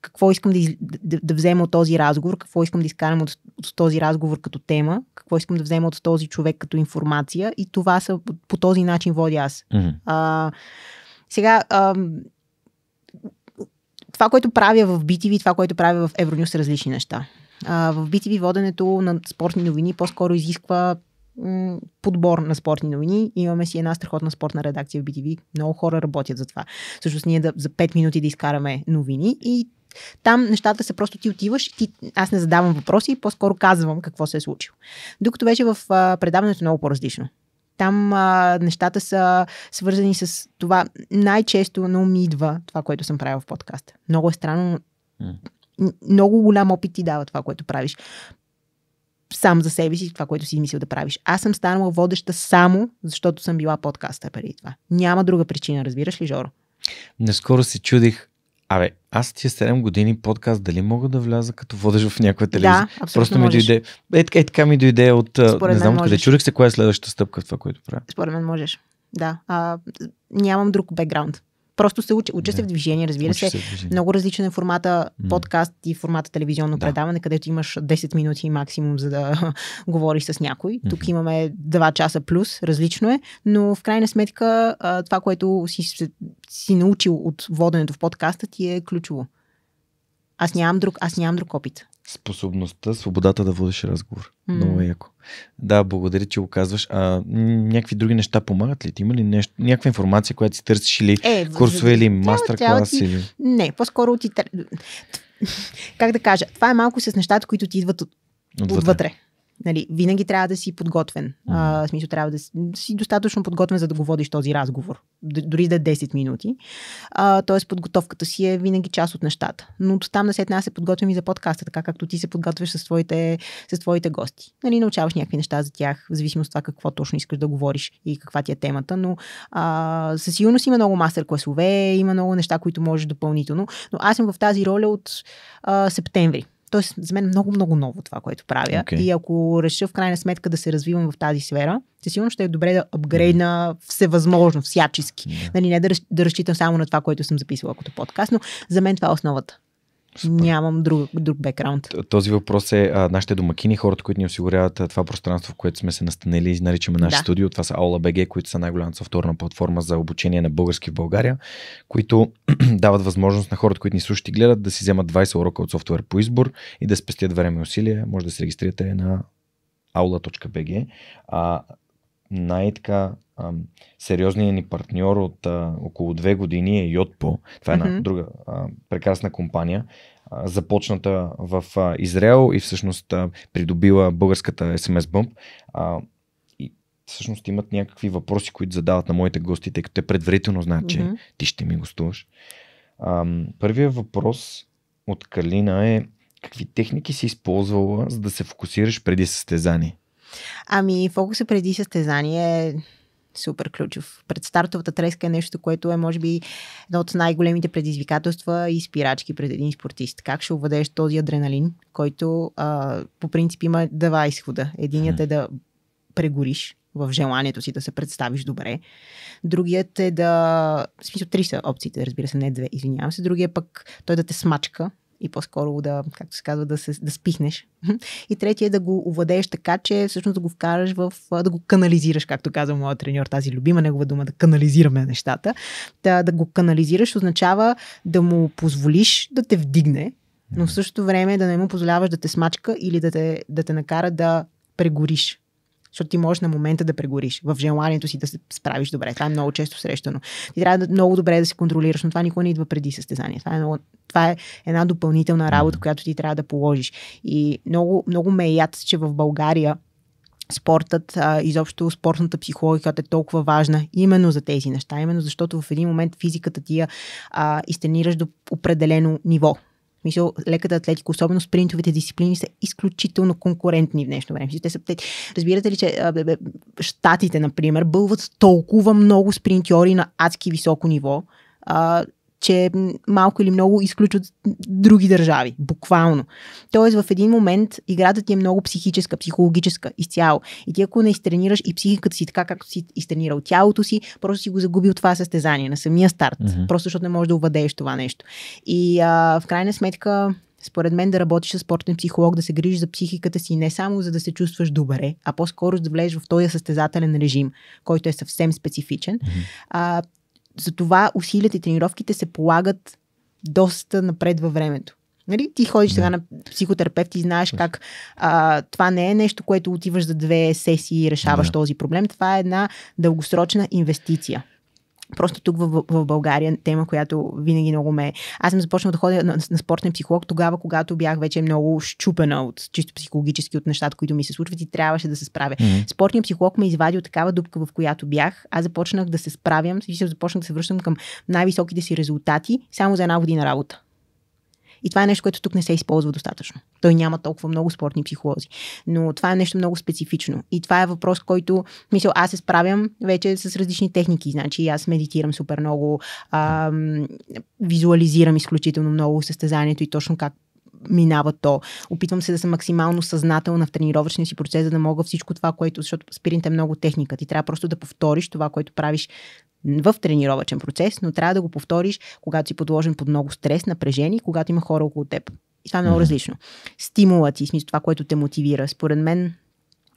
какво искам да, из... да, да взема от този разговор, какво искам да изкарам от, от този разговор като тема, какво искам да взема от този човек като информация и това са, по този начин водя аз. Mm-hmm. А, сега, а, това, което правя в BTV, това, което правя в Евронюс са е различни неща. А, в BTV воденето на спортни новини по-скоро изисква подбор на спортни новини. Имаме си една страхотна спортна редакция в BTV. Много хора работят за това. Също с ние да, за 5 минути да изкараме новини и там нещата са просто ти отиваш, и аз не задавам въпроси и по-скоро казвам какво се е случило. Докато беше в а, предаването много по-различно. Там а, нещата са свързани с това. Най-често но ми идва това, което съм правил в подкаста. Много е странно. Mm. Много голям опит ти дава това, което правиш. Сам за себе си, това, което си мислил да правиш. Аз съм станала водеща само, защото съм била подкаста преди това. Няма друга причина, разбираш ли, Жоро? Наскоро се чудих Абе, аз тия 7 години подкаст, дали мога да вляза като водеж в някаква телевизия? Да, Просто можеш. ми дойде. Е, така, е, така ми дойде от. Според не знам откъде. Можеш. Чурих се, коя е следващата стъпка в това, което правя. Според мен можеш. Да. А, нямам друг бекграунд просто се уча. Уча да. се в движение, разбира уча се. се движение. Много различен е формата подкаст и формата телевизионно да. предаване, където имаш 10 минути максимум, за да говориш с някой. Mm-hmm. Тук имаме 2 часа плюс, различно е, но в крайна сметка това, което си, си научил от воденето в подкаста ти е ключово. Аз нямам друг, аз нямам друг опит способността, свободата да водиш разговор. Mm. Много яко. Да, благодаря, че го казваш. А някакви други неща помагат ли ти? Има ли нещо, някаква информация, която си търсиш или е, курсове, или мастер-клас? Ти... Или... Не, по-скоро ти... Как да кажа? Това е малко с нещата, които ти идват от... отвътре. отвътре. Нали, винаги трябва да си подготвен. А, в смисъл, трябва да си достатъчно подготвен, за да го водиш този разговор. Дори да е 10 минути. А, тоест, подготовката си е винаги част от нещата. Но от там на след нас се подготвим и за подкаста, така както ти се подготвяш с твоите, с твоите гости. Нали, научаваш някакви неща за тях, в зависимост от това какво точно искаш да говориш и каква ти е темата. Но а, със сигурност има много мастер-класове, има много неща, които можеш допълнително. Но аз съм в тази роля от а, септември. Тоест, за мен е много-много ново това, което правя. Okay. И ако реша в крайна сметка да се развивам в тази сфера, със сигурност ще е добре да апгрейдна mm. всевъзможно, всячески. Yeah. Нали, не да, да разчитам само на това, което съм записала като подкаст, но за мен това е основата. Супер. Нямам друг, друг бекграунд. Този въпрос е а, нашите домакини, хората, които ни осигуряват това пространство, в което сме се настанели и наричаме наше да. студио. Това са Aula BG, които са най-голямата софтуерна платформа за обучение на български в България, които дават възможност на хората, които ни слушат и гледат, да си вземат 20 урока от софтуер по избор и да спестят време и усилия. Може да се регистрирате на aula.bg. А, най-така сериозният ни партньор от а, около две години е Йотпо. Това е една mm-hmm. друга а, прекрасна компания, а, започната в а, Израел и всъщност а, придобила българската SMS Bump. А, и всъщност имат някакви въпроси, които задават на моите гости, тъй като те предварително знаят, че mm-hmm. ти ще ми гостуваш. А, първият въпрос от Калина е какви техники си използвала, за да се фокусираш преди състезание? Ами, фокуса преди състезание е супер ключов. Пред стартовата треска е нещо, което е, може би, едно от най-големите предизвикателства и спирачки пред един спортист. Как ще увадеш този адреналин, който а, по принцип има два изхода. Единият е да прегориш, в желанието си да се представиш добре. Другият е да... В смисъл, три са опциите, разбира се, не две, извинявам се. Другият е пък той да те смачка и по-скоро да, както се казва, да, се, да спихнеш. И третия е да го овладееш така, че всъщност да го вкараш в, да го канализираш, както каза моят треньор, тази любима негова дума, да канализираме нещата. Да, да го канализираш означава да му позволиш да те вдигне, но в същото време да не му позволяваш да те смачка или да те, да те накара да прегориш. Защото ти можеш на момента да прегориш в желанието си да се справиш добре. Това е много често срещано. Ти трябва да, много добре да се контролираш, но това никога не идва преди състезание. Това е, много, това е една допълнителна работа, която ти трябва да положиш. И много, много ме е яд, че в България спортът, а, изобщо спортната психология е толкова важна именно за тези неща, именно защото в един момент физиката ти я изтренираш до определено ниво мисля, леката атлетика, особено спринтовите дисциплини, са изключително конкурентни в днешно време. Те са, те, разбирате ли, че а, бе, бе, щатите, например, бълват толкова много спринтьори на адски високо ниво, а, че малко или много изключват други държави, буквално. Тоест в един момент играта ти е много психическа, психологическа, изцяло. И ти ако не изтренираш и психиката си така, както си изтренирал тялото си, просто си го загубил това състезание на самия старт. Mm-hmm. Просто защото не можеш да овладееш това нещо. И а, в крайна сметка според мен да работиш с спортен психолог, да се грижиш за психиката си не само за да се чувстваш добре, а по-скоро да влезеш в този състезателен режим, който е съвсем специфичен, mm-hmm. а, затова усилията и тренировките се полагат доста напред във времето. Нали? Ти ходиш сега на психотерапевт и знаеш как а, това не е нещо, което отиваш за две сесии и решаваш да. този проблем. Това е една дългосрочна инвестиция. Просто тук в, в България тема, която винаги много ме... Е. Аз съм започнала да ходя на, на спортен психолог тогава, когато бях вече много щупена от чисто психологически от нещата, които ми се случват и трябваше да се справя. Mm-hmm. Спортният психолог ме извади от такава дупка, в която бях. Аз започнах да се справям, и започнах да се връщам към най-високите си резултати само за една година работа. И това е нещо, което тук не се използва достатъчно. Той няма толкова много спортни психолози. Но това е нещо много специфично. И това е въпрос, който, мисля, аз се справям вече с различни техники. Значи, аз медитирам супер много, ам, визуализирам изключително много състезанието и точно как минава то. Опитвам се да съм максимално съзнателна в тренировъчния си процес, за да мога всичко това, което, защото спиринт е много техника. Ти трябва просто да повториш това, което правиш в тренировачен процес, но трябва да го повториш, когато си подложен под много стрес, напрежение, когато има хора около теб. И това е много различно. Стимулът ти, смисъл това, което те мотивира. Според мен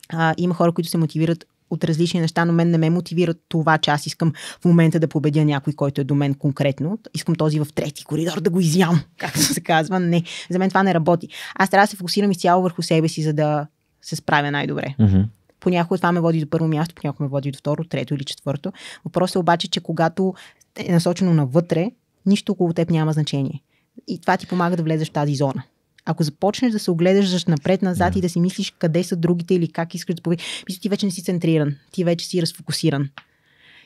а, има хора, които се мотивират от различни неща, но мен не ме мотивира това, че аз искам в момента да победя някой, който е до мен конкретно. Искам този в трети коридор да го изям, както се казва. Не, за мен това не работи. Аз трябва да се фокусирам изцяло върху себе си, за да се справя най-добре. Uh-huh. Понякога това ме води до първо място, понякога ме води до второ, трето или четвърто. Въпросът е обаче, че когато е насочено навътре, нищо около теб няма значение. И това ти помага да влезеш в тази зона. Ако започнеш да се огледаш напред-назад yeah. и да си мислиш къде са другите или как искаш да повиш, ти вече не си центриран, ти вече си разфокусиран.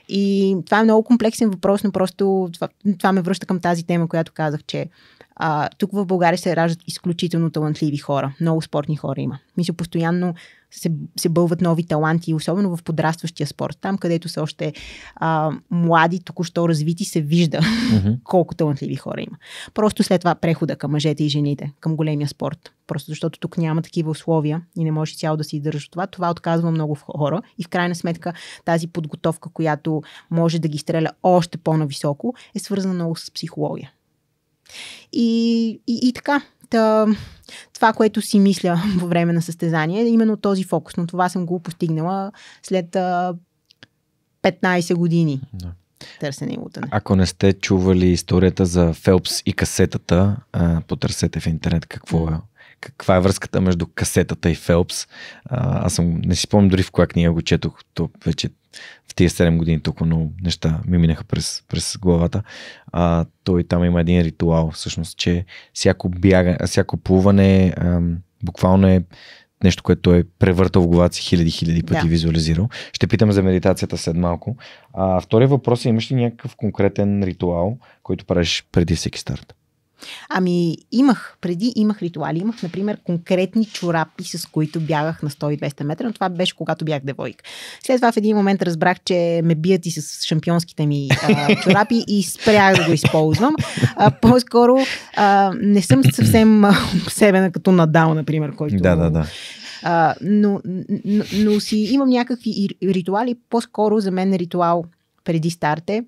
И това е много комплексен въпрос, но просто това, това ме връща към тази тема, която казах, че а, тук в България се раждат изключително талантливи хора. Много спортни хора има. Мисля, постоянно се, се бълват нови таланти, особено в подрастващия спорт. Там, където са още а, млади, току-що развити, се вижда mm-hmm. колко талантливи хора има. Просто след това прехода към мъжете и жените, към големия спорт. Просто защото тук няма такива условия и не можеш цяло да си издържаш това. Това отказва много хора и в крайна сметка тази подготовка, която може да ги стреля още по-нависоко, е свързана много с психология. И, и, и така, а, това, което си мисля по време на състезание, е именно този фокус. Но това съм го постигнала след а, 15 години. Да. Търсене и лутане. Ако не сте чували историята за Фелпс и касетата, а, потърсете в интернет какво е каква е връзката между касетата и Фелпс. А, аз съм, не си спомням дори в коя книга го четох, то вече в тия 7 години толкова но неща ми минаха през, през главата. А, той там има един ритуал, всъщност, че всяко, бяга, всяко плуване ам, буквално е нещо, което е превъртал в главата си хиляди, хиляди пъти да. визуализирал. Ще питам за медитацията след малко. А, втория въпрос е, имаш ли някакъв конкретен ритуал, който правиш преди всеки старт? Ами имах, преди имах ритуали. Имах, например, конкретни чорапи, с които бягах на 100-200 метра, но това беше когато бях девойк. След това в един момент разбрах, че ме бият и с шампионските ми а, чорапи и спрях да го използвам. А, по-скоро а, не съм съвсем себена като надал, например, който... Да, да, да. А, но, но, но си имам някакви ритуали. По-скоро за мен ритуал преди старте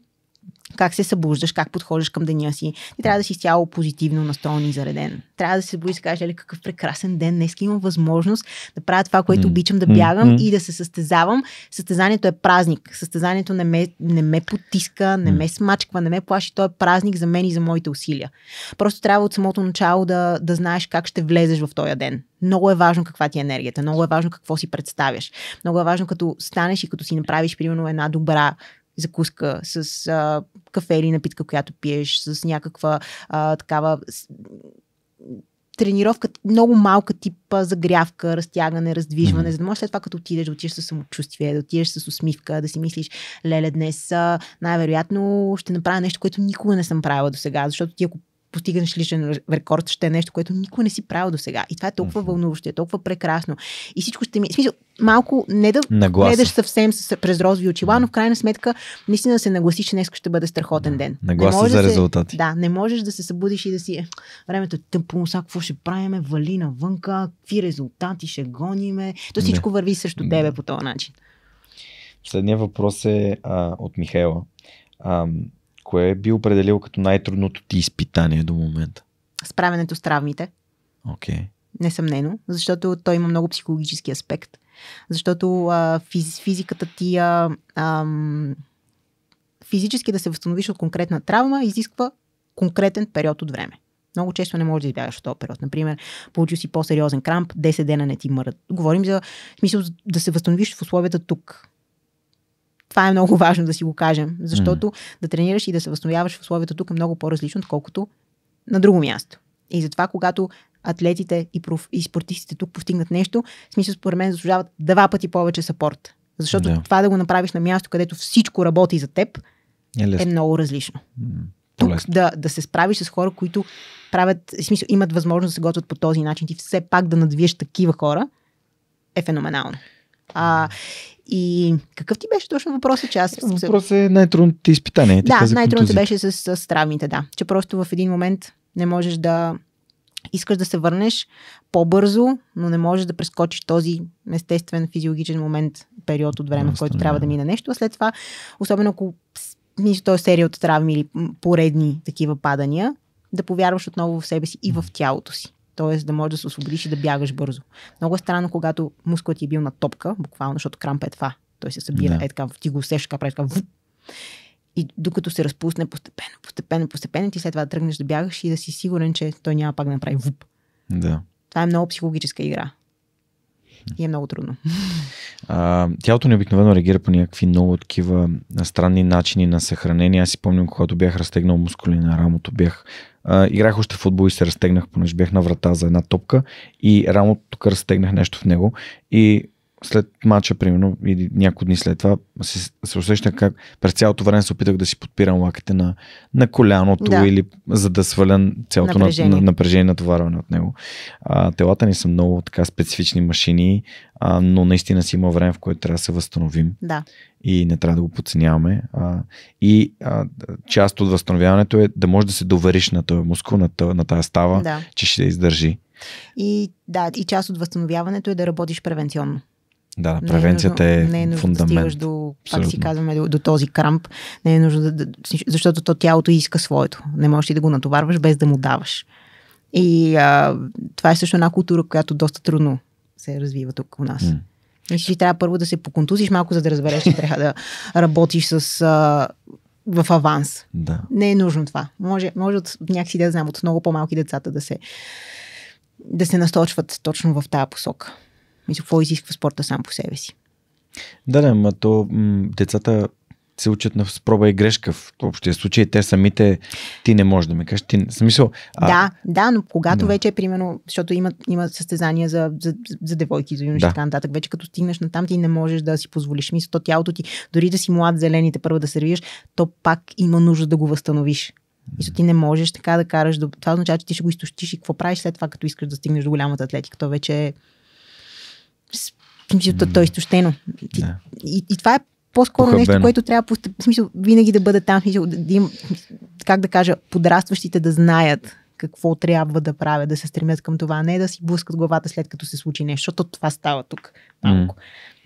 как се събуждаш, как подхождаш към деня си. Ти трябва да си изцяло позитивно настроен и зареден. Трябва да се събудиш и кажеш, какъв прекрасен ден, днес имам възможност да правя това, което обичам да бягам mm-hmm. и да се състезавам. Състезанието е празник. Състезанието не ме, не ме потиска, не ме смачква, не ме плаши. То е празник за мен и за моите усилия. Просто трябва от самото начало да, да знаеш как ще влезеш в този ден. Много е важно каква ти е енергията, много е важно какво си представяш. Много е важно като станеш и като си направиш, примерно, една добра закуска, с а, кафе или напитка, която пиеш, с някаква а, такава тренировка, много малка тип загрявка, разтягане, раздвижване, mm-hmm. за да можеш след това, като отидеш, да отидеш с самочувствие, да отидеш с усмивка, да си мислиш, леле, днес най-вероятно ще направя нещо, което никога не съм правила до сега, защото ти ако постигнеш личен рекорд ще е нещо, което никой не си правил до сега. И това е толкова mm-hmm. вълнуващо, е толкова прекрасно. И всичко ще ми. В смисъл, малко не да Нагласа. гледаш съвсем с, през розови очила, mm-hmm. но в крайна сметка наистина да се нагласи, че днес ще бъде страхотен ден. Нагласа не за да се... Да, не можеш да се събудиш и да си. Е, времето е тъпо, сега какво ще правиме, вали навънка, какви резултати ще гониме. То всичко не. върви срещу тебе по този начин. Следният въпрос е а, от Михайла кое е би определил като най-трудното ти изпитание до момента? Справянето с травмите. Окей. Okay. Несъмнено, защото той има много психологически аспект. Защото а, физ, физиката ти а, а, физически да се възстановиш от конкретна травма изисква конкретен период от време. Много често не можеш да избягаш от този период. Например, получил си по-сериозен крамп, 10 дена не ти мърдат. Говорим за смисъл да се възстановиш в условията тук. Това е много важно да си го кажем, защото mm. да тренираш и да се възстановяваш в условията тук е много по-различно, отколкото на друго място. И затова, когато атлетите и, проф... и спортистите тук постигнат нещо, в смисъл според мен заслужават два пъти повече сапорт. Защото yeah. това да го направиш на място, където всичко работи за теб, е, е много различно. Mm. Тук да, да се справиш с хора, които правят, в смисъл, имат възможност да се готвят по този начин, ти все пак да надвиеш такива хора, е феноменално. А, и какъв ти беше точно въпросът, че аз... Въпросът е най-трудното изпитание. Ти да, най-трудното беше с, с травмите, да. Че просто в един момент не можеш да... Искаш да се върнеш по-бързо, но не можеш да прескочиш този естествен физиологичен момент, период от време, в който трябва да мине нещо. А след това, особено ако той е серия от травми или поредни такива падания, да повярваш отново в себе си и в тялото си т.е. да можеш да се освободиш и да бягаш бързо. Много е странно, когато мускулът ти е бил на топка, буквално, защото крампа е това. Той се събира, да. е така, ти го усещаш, така прави така, вуп. И докато се разпусне постепенно, постепенно, постепенно, ти след това да тръгнеш да бягаш и да си сигурен, че той няма пак да направи вуп. Да. Това е много психологическа игра. И е много трудно. А, тялото ни обикновено реагира по някакви много такива странни начини на съхранение. Аз си помням, когато бях разтегнал мускули на рамото, бях а, играх още в футбол и се разтегнах, понеже бях на врата за една топка и рамото тук разтегнах нещо в него и след мача, примерно, или няколко дни след това, се, се усещам как през цялото време се опитах да си подпирам лаките на, на коляното да. или за да свалям цялото напрежение, на, на, напрежение натоварване от него. А, телата ни са много така специфични машини, а, но наистина си има време, в което трябва да се възстановим. Да. И не трябва да го подценяваме. А, и а, част от възстановяването е да можеш да се довериш на този мускул, на, на тази става, да. че ще издържи. И да, и част от възстановяването е да работиш превенционно. Да, превенцията не е, нужно, е, не е нужно фундамент. Да стигаш до, пак си казваме, до, до този крамп. Не е нужно да, защото то тялото иска своето. Не можеш ти да го натоварваш без да му даваш. И а, това е също една култура, която доста трудно се развива тук у нас. Mm. Мисля, че трябва първо да се поконтузиш малко, за да разбереш, че трябва да работиш с, а, в аванс. Да. Не е нужно това. Може, може от някакси да знам, от много по-малки децата да се, да се насочват точно в тази посока. Мисля, какво изисква спорта сам по себе си? Да, да, ма то м- децата се учат на спроба и грешка в общия случай. Те самите, ти не можеш да ми кажеш. Ти, смисъл, а... Да, да, но когато да. вече, примерно, защото има, има състезания за, за, за девойки, за юноши да. така нататък, вече като стигнеш на там, ти не можеш да си позволиш. Мисля, то тялото ти, дори да си млад, зелените първо да сервиш, то пак има нужда да го възстановиш. И ти не можеш така да караш. До... Това означава, че ти ще го изтощиш и какво правиш след това, като искаш да стигнеш до голямата атлетика. То вече е смисъл, то е изтощено. Ти, yeah. и, и това е по-скоро Похабено. нещо, което трябва в смисъл, винаги да бъде там, смисъл, да им, как да кажа, подрастващите да знаят какво трябва да правят, да се стремят към това, не да си блъскат главата след като се случи нещо, защото това става тук малко.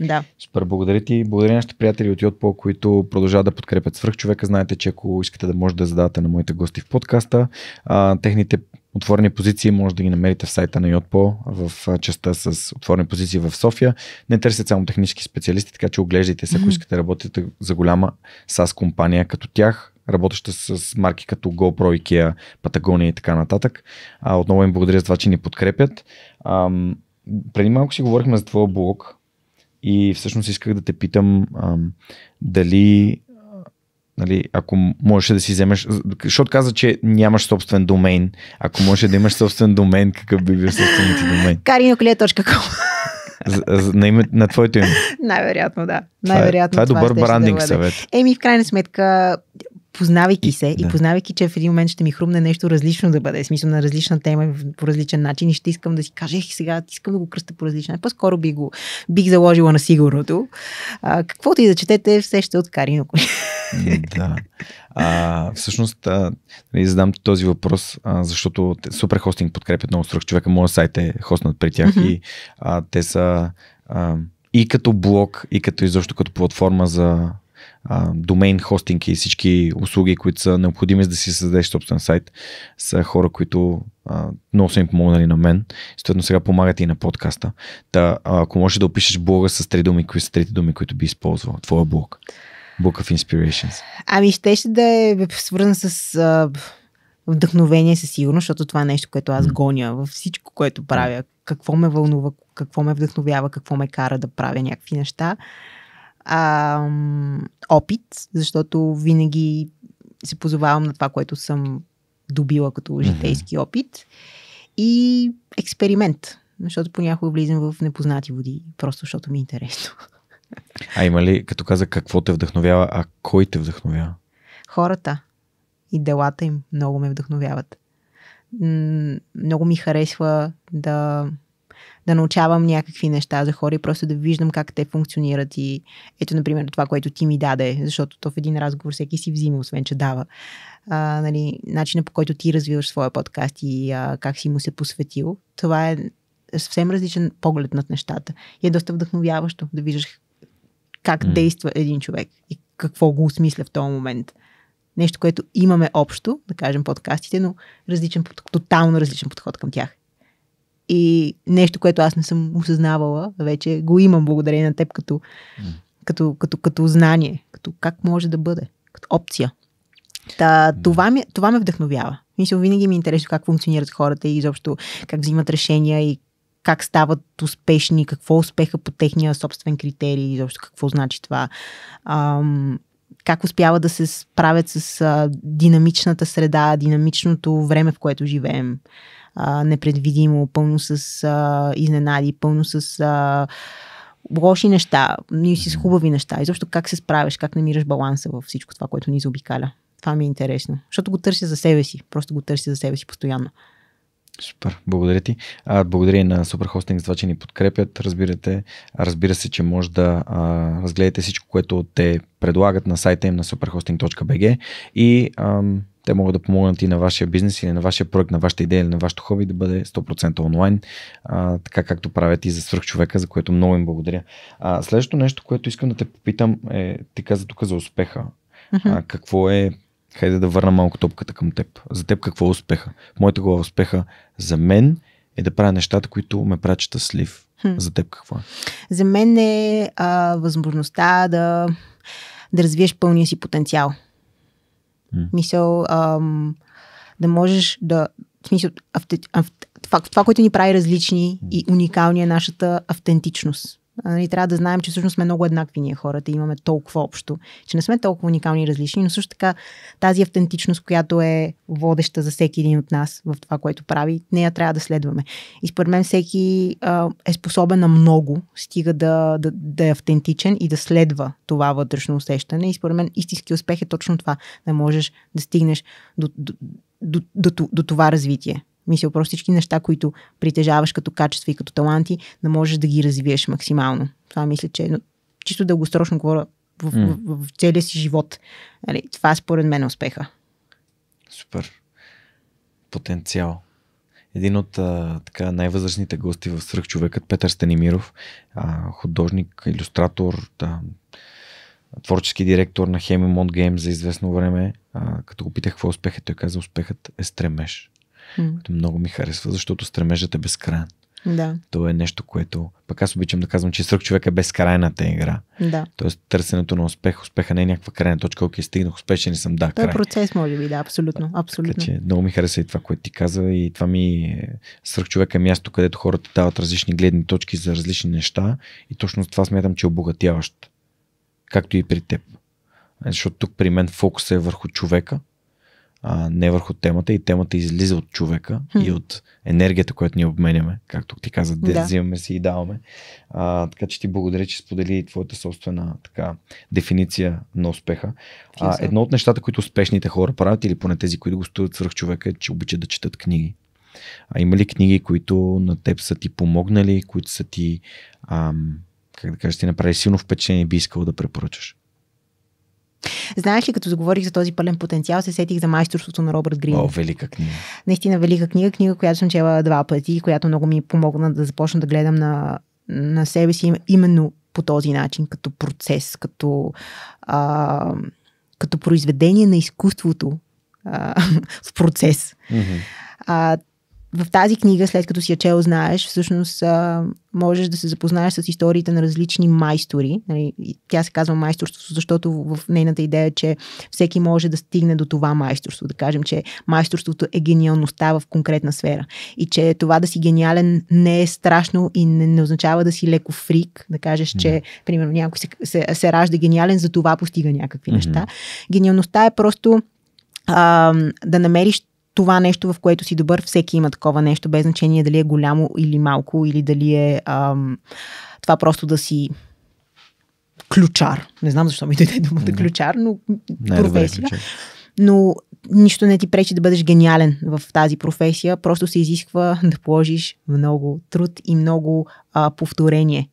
Mm. Да. Супер, благодаря ти. Благодаря нашите приятели от Йотпо, които продължават да подкрепят свръхчовека. Знаете, че ако искате да може да задавате на моите гости в подкаста, а, техните отворени позиции може да ги намерите в сайта на Йотпо, в частта с отворени позиции в София. Не търсят само технически специалисти, така че оглеждайте се, ако mm-hmm. искате да работите за голяма SaaS компания като тях, работеща с марки като GoPro, IKEA, Patagonia и така нататък. А, отново им благодаря за това, че ни подкрепят. Ам, преди малко си говорихме за твоя блог и всъщност исках да те питам ам, дали Нали, ако можеш да си вземеш, защото каза, че нямаш собствен домейн. Ако можеш да имаш собствен домейн, какъв би бил собственият ти домейн? Karinoklia.com на, име, на твоето име. Най-вероятно, да. Е- Най-вероятно. Това е, това е добър брандинг да съвет. Еми, в крайна сметка, познавайки се и, да. познавайки, че в един момент ще ми хрумне нещо различно да бъде, смисъл на различна тема по различен начин и ще искам да си кажа, ех, сега искам да го кръста по различен начин. По-скоро би го, бих заложила на сигурното. А, каквото и да четете, все ще от Карино. Да. А, всъщност, а, да нали, задам този въпрос, а, защото супер хостинг подкрепят много страх човека. Моя сайт е хостнат при тях и а, те са а, и като блог, и като изобщо като платформа за домейн хостинг и всички услуги, които са необходими за да си създадеш собствен сайт, са хора, които а, много са им помогнали на мен. Съответно сега помагат и на подкаста. Та, ако можеш да опишеш блога с три думи, кои са трите думи, които би използвал, твоя блог. Book of Inspirations. Ами, ще ще да е свързан с а, вдъхновение със сигурност, защото това е нещо, което аз гоня във всичко, което правя. Какво ме вълнува, какво ме вдъхновява, какво ме кара да правя някакви неща а, опит, защото винаги се позовавам на това, което съм добила като житейски опит. И експеримент, защото понякога влизам в непознати води, просто защото ми е интересно. А има ли, като каза, какво те вдъхновява, а кой те вдъхновява? Хората и делата им много ме вдъхновяват. Много ми харесва да да научавам някакви неща за хора и просто да виждам как те функционират и ето, например, това, което ти ми даде, защото то в един разговор всеки си взима, освен че дава. А, нали, начина по който ти развиваш своя подкаст и а, как си му се посветил, това е съвсем различен поглед над нещата. И е доста вдъхновяващо да виждаш как mm. действа един човек и какво го осмисля в този момент. Нещо, което имаме общо, да кажем подкастите, но различен, тотално различен подход към тях. И нещо, което аз не съм осъзнавала, вече го имам благодарение на теб като, mm. като, като, като знание, като как може да бъде, като опция. Та, това, ми, това ме вдъхновява. Мисля, винаги ми е интересно как функционират хората и изобщо как взимат решения и как стават успешни, какво е успеха по техния собствен критерий, изобщо какво значи това. Ам, как успява да се справят с а, динамичната среда, динамичното време, в което живеем а, непредвидимо, пълно с а, изненади, пълно с а, лоши неща, ни си с хубави неща. Изобщо как се справяш, как намираш баланса във всичко това, което ни заобикаля. Това ми е интересно. Защото го търся за себе си. Просто го търся за себе си постоянно. Супер, благодаря ти. А, благодаря и на Хостинг за това, че ни подкрепят. Разбирате, разбира се, че може да а, разгледате всичко, което те предлагат на сайта им на superhosting.bg и ам, те могат да помогнат и на вашия бизнес или на вашия проект, на вашата идея или на вашето хоби да бъде 100% онлайн, а, така както правят и за свръхчовека, за което много им благодаря. А, следващото нещо, което искам да те попитам е, ти каза тук за успеха. Uh-huh. А, какво е, хайде да върна малко топката към теб. За теб какво е успеха? Моята глава успеха за мен е да правя нещата, които ме правят щастлив. За теб какво е? За мен е а, възможността да, да развиеш пълния си потенциал. Mm. Мисъл, ам, да можеш да... В смисъл, авт, авт, това, това, което ни прави различни mm. и уникални е нашата автентичност. Нали, трябва да знаем, че всъщност сме много еднакви ние хората и имаме толкова общо, че не сме толкова уникални и различни, но също така тази автентичност, която е водеща за всеки един от нас в това, което прави, нея трябва да следваме. И според мен всеки а, е способен на много, стига да, да, да е автентичен и да следва това вътрешно усещане. И според мен истински успех е точно това, да можеш да стигнеш до, до, до, до, до, до това развитие. Мисля, просто всички неща, които притежаваш като качества и като таланти, да можеш да ги развиеш максимално. Това мисля, че е, но, чисто дългосрочно говоря в, mm. в, в, в целия си живот. Нали, това е според мен успеха. Супер. Потенциал. Един от а, така, най-възрастните гости в човекът: Петър Станимиров, а, художник, иллюстратор, да, творчески директор на Хемимонт Гейм за известно време, а, като го питах какво е успехът, той каза успехът е стремеж mm. което много ми харесва, защото стремежът е безкраен. Да. То е нещо, което. Пък аз обичам да казвам, че сръх човек е безкрайната игра. Да. Тоест, търсенето на успех, успеха не е някаква крайна точка, окей, стигнах, успешен съм, да. Той е процес, може би, да, абсолютно. абсолютно. Така, че, много ми хареса и това, което ти каза. И това ми е, сръх човек е място, където хората дават различни гледни точки за различни неща. И точно това смятам, че е обогатяващ. Както и при теб. Е, защото тук при мен фокус е върху човека, а не върху темата и темата излиза от човека хм. и от енергията, която ние обменяме, както ти каза, да, да. взимаме си и даваме. А, така че ти благодаря, че сподели твоята собствена така, дефиниция на успеха. А, едно от нещата, които успешните хора правят или поне тези, които го стоят свърх човека, е, че обичат да четат книги. А има ли книги, които на теб са ти помогнали, които са ти, ам, как да кажа, ти направи силно впечатление и би искал да препоръчаш? Знаеш ли, като заговорих за този пълен потенциал, се сетих за майсторството на Робърт Грин. О, велика книга. Наистина велика книга, книга, която съм чела два пъти, която много ми е помогна да започна да гледам на, на себе си именно по този начин, като процес, като, а, като произведение на изкуството а, в процес. Mm-hmm. А, в тази книга, след като си я чел, знаеш, всъщност а, можеш да се запознаеш с историите на различни майстори. Нали, тя се казва майсторство, защото в нейната идея е, че всеки може да стигне до това майсторство. Да кажем, че майсторството е гениалността в конкретна сфера. И че това да си гениален не е страшно и не, не означава да си леко фрик, да кажеш, mm-hmm. че, примерно, някой се, се, се ражда гениален, за това постига някакви mm-hmm. неща. Гениалността е просто а, да намериш това нещо, в което си добър, всеки има такова нещо, без значение дали е голямо или малко, или дали е ам, това просто да си ключар. Не знам защо ми дойде думата ключар, но не, е професия. Добре, но нищо не ти пречи да бъдеш гениален в тази професия, просто се изисква да положиш много труд и много а, повторение.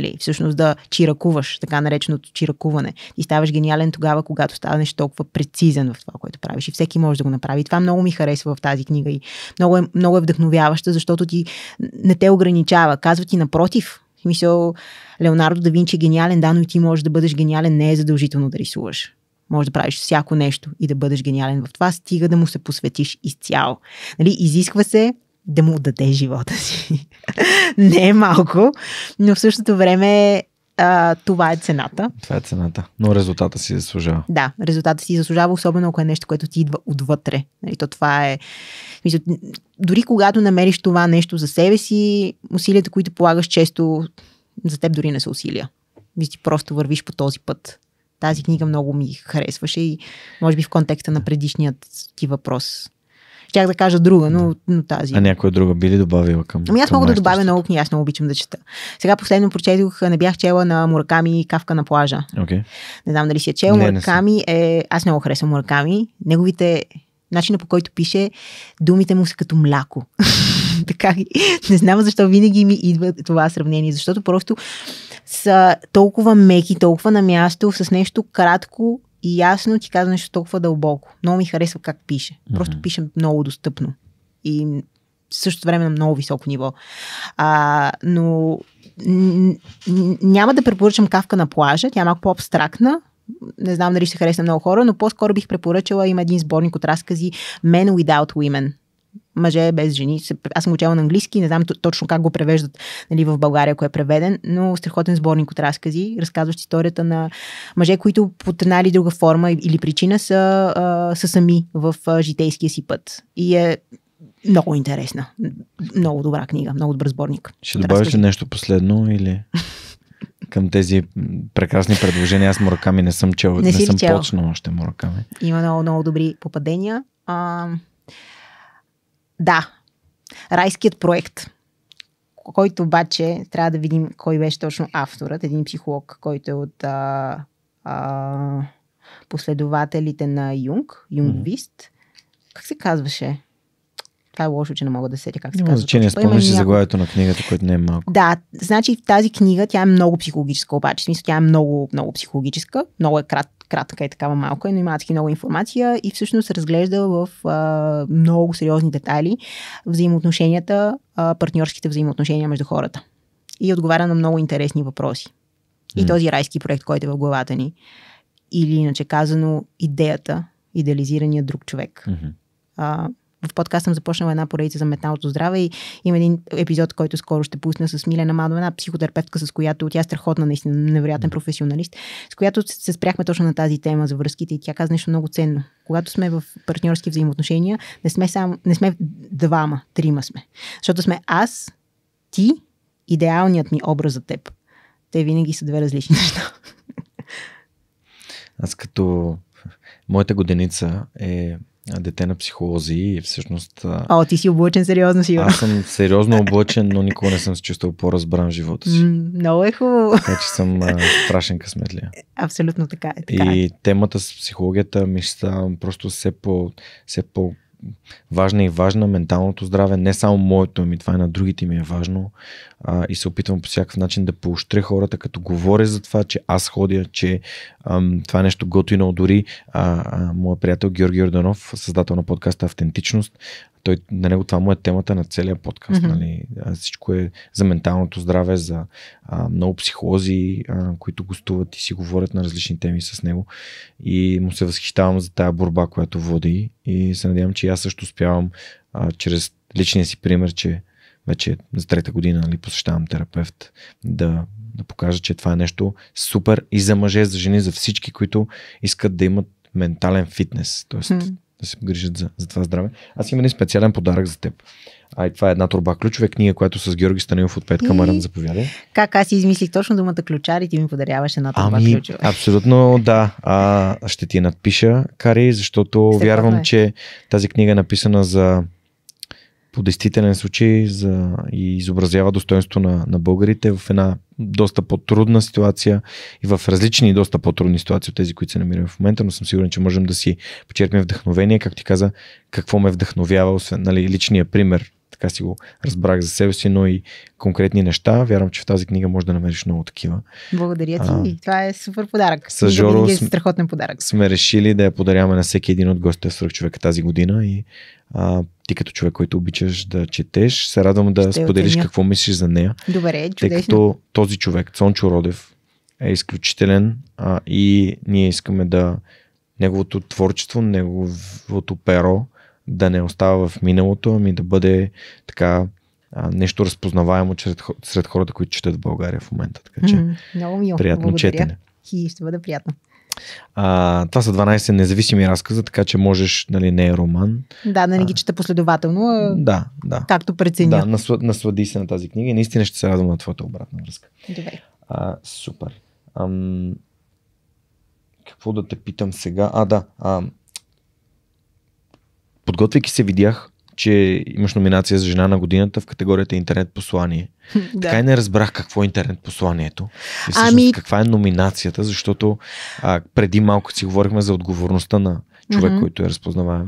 Нали, всъщност да чиракуваш, така нареченото чиракуване. И ставаш гениален тогава, когато станеш толкова прецизен в това, което правиш. И всеки може да го направи. И това много ми харесва в тази книга и много е, много е вдъхновяваща, защото ти не те ограничава. Казва ти напротив, мисъл, Леонардо да Винчи е гениален, да, но и ти можеш да бъдеш гениален, не е задължително да рисуваш. Може да правиш всяко нещо и да бъдеш гениален в това, стига да му се посветиш изцяло. Нали, изисква се да му отдаде живота си. не е малко, но в същото време а, това е цената. Това е цената, но резултата си заслужава. Да, резултата си заслужава, особено ако е нещо, което ти идва отвътре. Нали, то това е... Мисля, дори когато намериш това нещо за себе си, усилията, които полагаш често, за теб дори не са усилия. Мисля, ти просто вървиш по този път. Тази книга много ми харесваше и може би в контекста на предишният ти въпрос Щях да кажа друга, но, но тази. А някоя друга би ли добавила към? Ами аз мога да добавя много книги, аз много обичам да чета. Сега последно прочетох, не бях чела на Мураками Кавка на плажа. Okay. Не знам дали си е чел. Не, Мураками не е... Аз много харесвам Мураками. Неговите начина по който пише, думите му са като мляко. така ги. Не знам защо винаги ми идва това сравнение, защото просто са толкова меки, толкова на място, с нещо кратко, и ясно ти казва нещо толкова дълбоко. Много ми харесва как пише. Просто mm-hmm. пише много достъпно. И в същото време на много високо ниво. А, но няма да препоръчам кавка на плажа. Тя е малко по-абстрактна, не знам дали ще хареса много хора, но по-скоро бих препоръчала, има един сборник от разкази Men Without Women мъже без жени. Аз съм учала на английски, не знам точно как го превеждат нали, в България, ако е преведен, но страхотен сборник от разкази, разказващ историята на мъже, които по една или друга форма или причина са, а, са сами в а, житейския си път. И е много интересна. Много добра книга, много добър сборник. Ще добавиш ли нещо последно или към тези прекрасни предложения? Аз Мураками не съм чел, не, не съм чел. почнал още Мураками. Има много, много добри попадения. А, да, райският проект, който обаче трябва да видим кой беше точно авторът, един психолог, който е от а, а, последователите на Юнг, Юнгвист. Mm-hmm. Как се казваше? Така е лошо, че не мога да сетя как се казва. не спомняш си заглавието на книгата, което не е малко. Да, значи тази книга, тя е много психологическа, обаче, в смисъл, тя е много, много психологическа, много е крат, кратка и такава малка, но има таки много информация и всъщност разглежда в а, много сериозни детайли взаимоотношенията, а, партньорските взаимоотношения между хората. И отговаря на много интересни въпроси. И този райски проект, който е в главата ни. Или, иначе казано, идеята, идеализирания друг човек. Mm-hmm. А, в подкаст съм започнала една поредица за металното здраве и има един епизод, който скоро ще пусна с Милена Мадо, една психотерапевтка, с която тя е страхотна, наистина невероятен професионалист, с която се спряхме точно на тази тема за връзките и тя каза нещо много ценно. Когато сме в партньорски взаимоотношения, не сме, само, не сме двама, трима сме. Защото сме аз, ти, идеалният ми образ за теб. Те винаги са две различни неща. Аз като моята годеница е дете на психолози и всъщност... А, ти си облъчен сериозно, сигурно. Аз съм сериозно облъчен, но никога не съм се чувствал по-разбран в живота си. много е хубаво. Така че съм страшен късметлия. Абсолютно така е. Така и е. темата с психологията ми става просто все по... Все по важна и важна. Менталното здраве, не само моето ми, това е на другите ми е важно. А, и се опитвам по всякакъв начин да поощря хората, като говоря за това, че аз ходя, че ам, това е нещо готино. Дори а, а, моя приятел Георги Орданов, създател на подкаста Автентичност, той, на нали, него това му е темата на целия подкаст. Mm-hmm. Нали? Всичко е за менталното здраве, за а, много психолози, а, които гостуват и си говорят на различни теми с него. И му се възхищавам за тая борба, която води. И се надявам, че аз също успявам а, чрез личния си пример, че вече за трета година нали, посещавам терапевт, да, да покажа, че това е нещо супер и за мъже, за жени, за всички, които искат да имат ментален фитнес. Тоест, mm-hmm да се грижат за, за това здраве. Аз имам един специален подарък за теб. А и това е една турба ключове книга, която с Георги Станилов от Пет Камаран заповяда. Как аз си измислих точно думата ключар и ти ми подаряваш една турба ами, ключове. Абсолютно да. А, ще ти надпиша, Кари, защото Все вярвам, е. че тази книга е написана за по действителен случай за, и изобразява достоинство на, на българите в една доста по-трудна ситуация и в различни доста по-трудни ситуации от тези, които се намираме в момента, но съм сигурен, че можем да си почерпим вдъхновение. Как ти каза, какво ме вдъхновява, освен нали, личния пример така си го разбрах за себе си, но и конкретни неща. Вярвам, че в тази книга може да намериш много такива. Благодаря ти. А, Това е супер подарък. С Жоро е страхотен подарък. Сме решили да я подаряваме на всеки един от гостите в човека тази година и а, ти като човек, който обичаш да четеш, се радвам да Ще споделиш отеня. какво мислиш за нея. Добре, чудесно. Тъй като този човек, Цончо Родев, е изключителен а, и ние искаме да неговото творчество, неговото перо, да не остава в миналото, ами да бъде така а, нещо разпознаваемо сред, сред хората, които четат в България в момента. Така че, много много е Приятно Благодаря. четене. И ще бъде приятно. А, това са 12 независими разказа, така че можеш, нали, не е роман. Да, да не ги чета последователно. А... Да, да. Както преценя. Да, наслади се на тази книга и наистина ще се радвам на твоята обратна връзка. Добре. А, супер. Ам... Какво да те питам сега? А, да. Ам подготвяйки се, видях, че имаш номинация за жена на годината в категорията интернет послание. Да. Така и не разбрах какво е интернет посланието. И всъщност ами... каква е номинацията, защото а, преди малко си говорихме за отговорността на човек, mm-hmm. който е разпознаваем.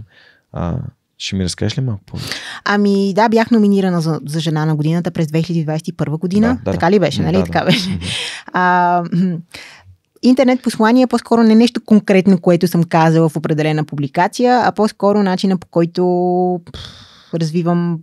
А, ще ми разкажеш ли малко повече? Ами да, бях номинирана за, за жена на годината през 2021 година. Да, да, така ли беше, нали? Да, да. Така беше. А, интернет послание е по-скоро не нещо конкретно, което съм казала в определена публикация, а по-скоро начина по който развивам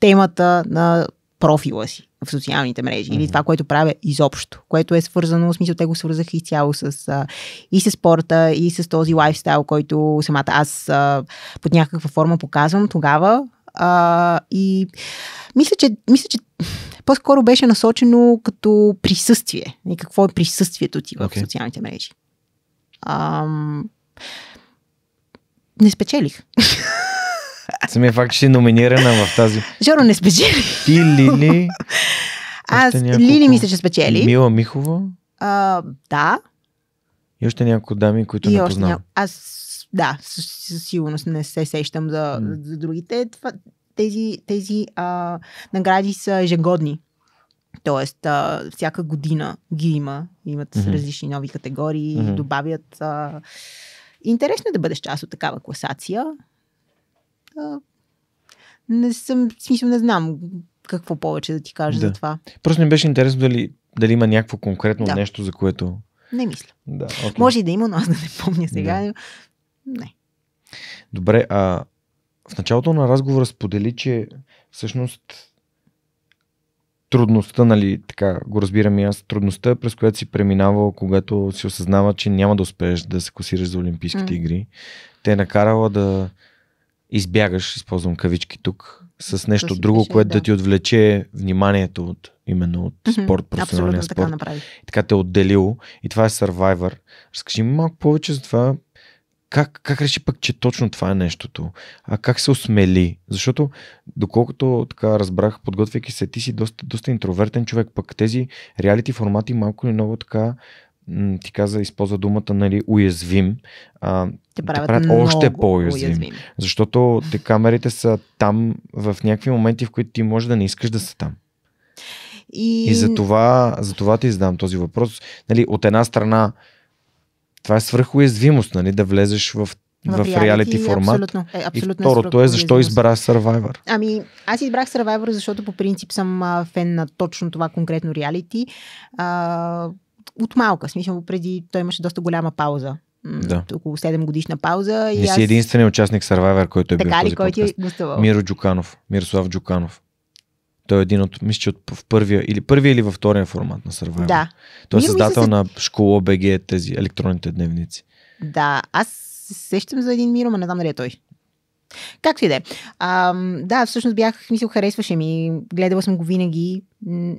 темата на профила си в социалните мрежи mm-hmm. или това, което правя изобщо, което е свързано, в смисъл те го свързах изцяло с, а, и с спорта, и с този лайфстайл, който самата аз а, под някаква форма показвам тогава, а, и мисля, че, мисля, че по-скоро беше насочено като присъствие. И какво е присъствието ти в социалните мрежи? Ам... Не спечелих. Самия факт, че си номинирана в тази. Жоро не спечели. Ти, Лили. Аз, няколко... Лили мисля, че спечели. Мила Михова. А, да. И още няколко дами, които и не познавам. Няко... Аз да, със сигурност не се сещам за, mm. за другите. Това, тези тези а, награди са ежегодни. Тоест, а, всяка година ги има. Имат mm-hmm. различни нови категории, mm-hmm. добавят. А... Интересно е да бъдеш част от такава класация. А, не съм, смисъл не знам какво повече да ти кажа да. за това. Просто ми беше интересно дали, дали има някакво конкретно да. нещо, за което... Не мисля. Да, okay. Може и да има, но аз да не помня сега. Да. Не. Добре, а в началото на разговора сподели, че всъщност трудността, нали, така го разбирам и аз, трудността, през която си преминавал, когато си осъзнава, че няма да успееш да се косираш за Олимпийските mm. игри, те е накарала да избягаш, използвам кавички тук, с нещо да друго, което да. да ти отвлече вниманието от именно от mm-hmm. спорт, професионалния Абсолютно спорт. Така, така те е отделило. И това е Survivor. Разкажи ми малко повече за това, как, как реши пък, че точно това е нещото? А как се осмели? Защото, доколкото така разбрах, подготвяйки се, ти си доста, доста интровертен човек, пък тези реалити формати малко или много така ти каза, използва думата, нали, уязвим. А, те правят, те правят още по Уязвим. Защото те камерите са там в някакви моменти, в които ти може да не искаш да са там. И, и за, това, за това ти задам този въпрос. Нали, от една страна, това е свръхуязвимост, нали, да влезеш в в, в реалити формат. Абсолютно, е, абсолютно и е второто е защо избра Survivor? Ами, аз избрах Survivor, защото по принцип съм а, фен на точно това конкретно реалити. А, от малка, смисъл, преди той имаше доста голяма пауза да. около 7 годишна пауза. И си аз... единственият участник Survivor, който е така бил ли, в този който е подкаст. Е Миро Джуканов, Мирослав Джуканов. Той е един от, мисля, че от, в първия или, първия или във втория формат на Survivor. Да. Той е създател мисля, на школа БГ, тези електронните дневници. Да, аз се сещам за един мир, но не знам дали е той. Както и да е. Да, всъщност бях, мисля, харесваше ми, гледала съм го винаги.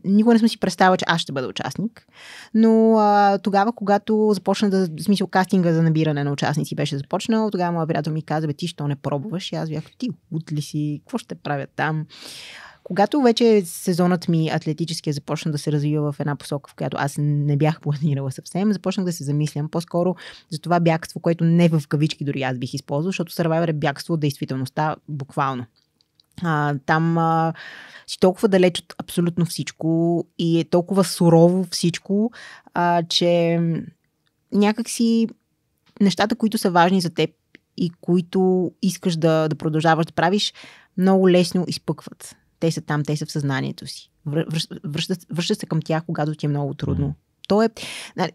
Никога не съм си представила, че аз ще бъда участник. Но а, тогава, когато започна да, в смисъл, кастинга за набиране на участници беше започнал, тогава моят приятел ми каза, бе, ти що не пробваш? И аз бях, ти от ли си? Какво ще правят там? Когато вече сезонът ми атлетически е започна да се развива в една посока, в която аз не бях планирала съвсем, започнах да се замислям по-скоро за това бягство, което не в кавички дори аз бих използвал, защото Survivor е бягство от действителността буквално. А, там а, си толкова далеч от абсолютно всичко и е толкова сурово всичко, а, че някакси нещата, които са важни за теб и които искаш да, да продължаваш да правиш, много лесно изпъкват. Те са там, те са в съзнанието си. Връщат, връщат се към тях, когато ти е много трудно. Mm-hmm. То е... Нали,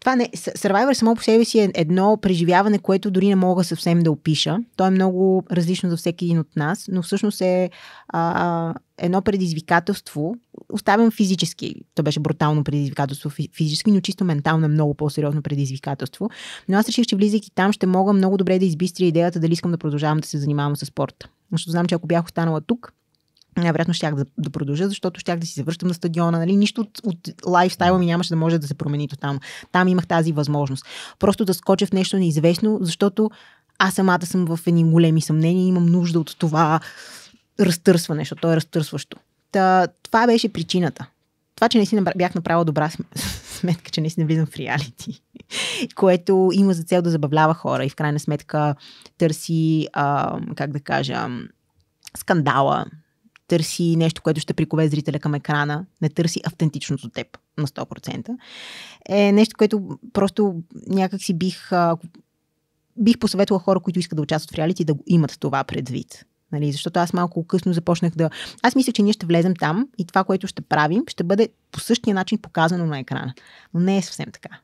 това не, Survivor само по себе си е едно преживяване, което дори не мога съвсем да опиша. То е много различно за всеки един от нас, но всъщност е а, едно предизвикателство. Оставям физически, то беше брутално предизвикателство физически, но чисто ментално е много по-сериозно предизвикателство. Но аз реших, че влизайки там ще мога много добре да избистря идеята дали искам да продължавам да се занимавам с спорта. Защото знам, че ако бях останала тук, най-вероятно щях да, да продължа, защото щях да си се на стадиона. Нали? Нищо от, от лайфстайла ми нямаше да може да се промени тотално. Там имах тази възможност. Просто да скоча в нещо неизвестно, защото аз самата съм в едни големи съмнения, имам нужда от това разтърсване, защото то е разтърсващо. Та, това беше причината. Това, че не си бях направила добра сметка, че не си навлизам в реалити, което има за цел да забавлява хора и в крайна сметка търси, а, как да кажа, скандала, търси нещо, което ще прикове зрителя към екрана, не търси автентичното теб на 100%. Е нещо, което просто някак си бих, бих посъветвала хора, които искат да участват в реалити, да го имат това предвид. Нали, защото аз малко късно започнах да... Аз мисля, че ние ще влезем там и това, което ще правим, ще бъде по същия начин показано на екрана. Но не е съвсем така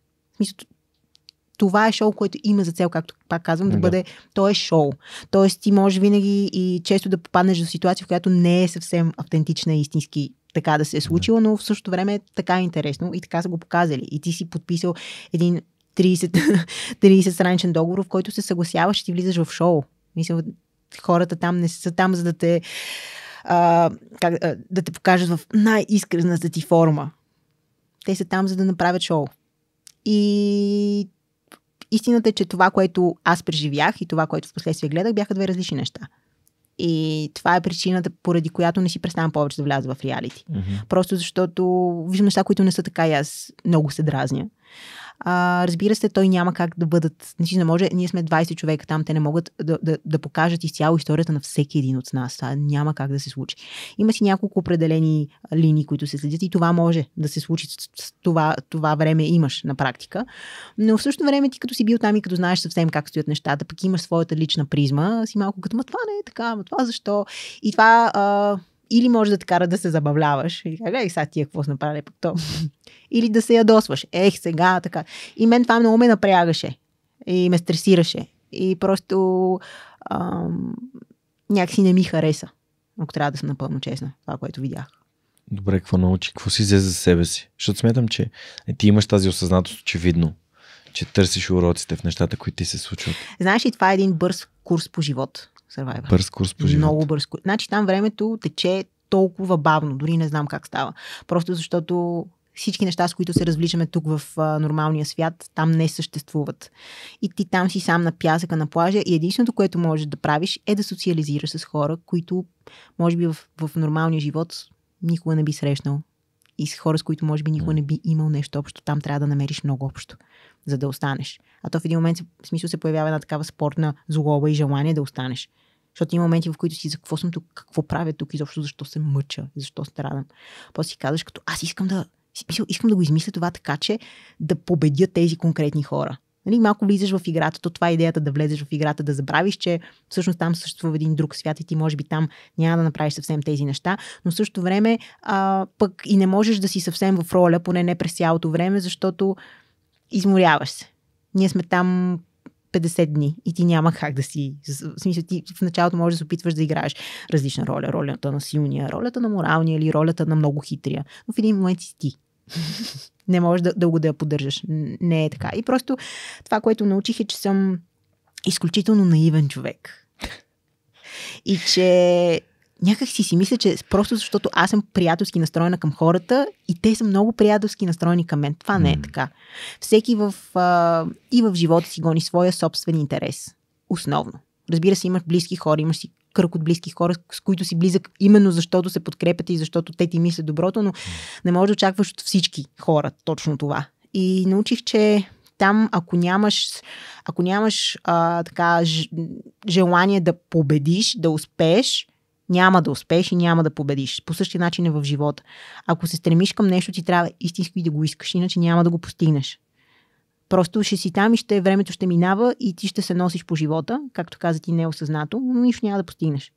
това е шоу, което има за цел, както пак казвам, да, да. бъде, то е шоу. Тоест ти можеш винаги и често да попаднеш до ситуация, в която не е съвсем автентична и истински така да се е случила, но в същото време е така е интересно и така са го показали. И ти си подписал един 30, 30 страничен договор, в който се съгласяваш и ти влизаш в шоу. Мисля, хората там не са там, за да те, а, как, а, да те покажат в най-искрезната ти форма. Те са там, за да направят шоу. И истината е, че това, което аз преживях и това, което в последствие гледах, бяха две различни неща. И това е причината, поради която не си представям повече да вляза в реалити. Mm-hmm. Просто защото виждам неща, които не са така и аз много се дразня. А, разбира се, той няма как да бъдат. Значи не може, ние сме 20 човека там, те не могат да, да, да покажат изцяло историята на всеки един от нас. Това няма как да се случи. Има си няколко определени линии, които се следят и това може да се случи. Това, това време имаш на практика. Но в същото време ти като си бил там и като знаеш съвсем как стоят нещата, пък имаш своята лична призма, си малко като, ма това не е така, ма това защо. И това а, или може да те кара да се забавляваш. И така, и сега тия какво са направили пък то. Или да се ядосваш. Ех, сега, така. И мен това много ме напрягаше. И ме стресираше. И просто ам, някакси не ми хареса. Ако трябва да съм напълно честна, това, което видях. Добре, какво научи? Какво си взе за себе си? Защото смятам, че е, ти имаш тази осъзнатост, очевидно, че търсиш уроците в нещата, които ти се случват. Знаеш ли, това е един бърз курс по живот. Survivor. Бърз курс по живота. Много бърз курс. Значи там времето тече толкова бавно, дори не знам как става. Просто защото всички неща, с които се развличаме тук в а, нормалния свят, там не съществуват. И ти там си сам на пясъка, на плажа и единственото, което можеш да правиш е да социализираш с хора, които може би в, в нормалния живот никога не би срещнал. И с хора, с които може би никога не би имал нещо общо. Там трябва да намериш много общо за да останеш. А то в един момент в смисъл се появява една такава спортна злоба и желание да останеш. Защото има моменти, в които си за какво съм тук, какво правя тук, изобщо защо се мъча, защо страдам. После си казваш, като аз искам да, смисъл, искам да го измисля това така, че да победя тези конкретни хора. Нали, малко влизаш в играта, то това е идеята да влезеш в играта, да забравиш, че всъщност там съществува един друг свят и ти може би там няма да направиш съвсем тези неща, но в същото време а, пък и не можеш да си съвсем в роля, поне не през цялото време, защото изморяваш се. Ние сме там 50 дни и ти няма как да си. В смисъл, ти в началото можеш да се опитваш да играеш различна роля. Ролята на силния, ролята на моралния или ролята на много хитрия. Но в един момент си ти. Не можеш да, дълго да я поддържаш. Не е така. И просто това, което научих е, че съм изключително наивен човек. И че някак си си мисля, че просто защото аз съм приятелски настроена към хората и те са много приятелски настроени към мен. Това не е така. Всеки в, а, и в живота си гони своя собствен интерес. Основно. Разбира се, имаш близки хора, имаш си кръг от близки хора, с които си близък, именно защото се подкрепят, и защото те ти мислят доброто, но не можеш да очакваш от всички хора точно това. И научих, че там, ако нямаш, ако нямаш а, така, ж, желание да победиш, да успееш, няма да успееш и няма да победиш. По същия начин е в живота. Ако се стремиш към нещо, ти трябва истински да го искаш, иначе няма да го постигнеш. Просто ще си там и ще, времето ще минава и ти ще се носиш по живота, както каза ти неосъзнато, но нищо няма да постигнеш.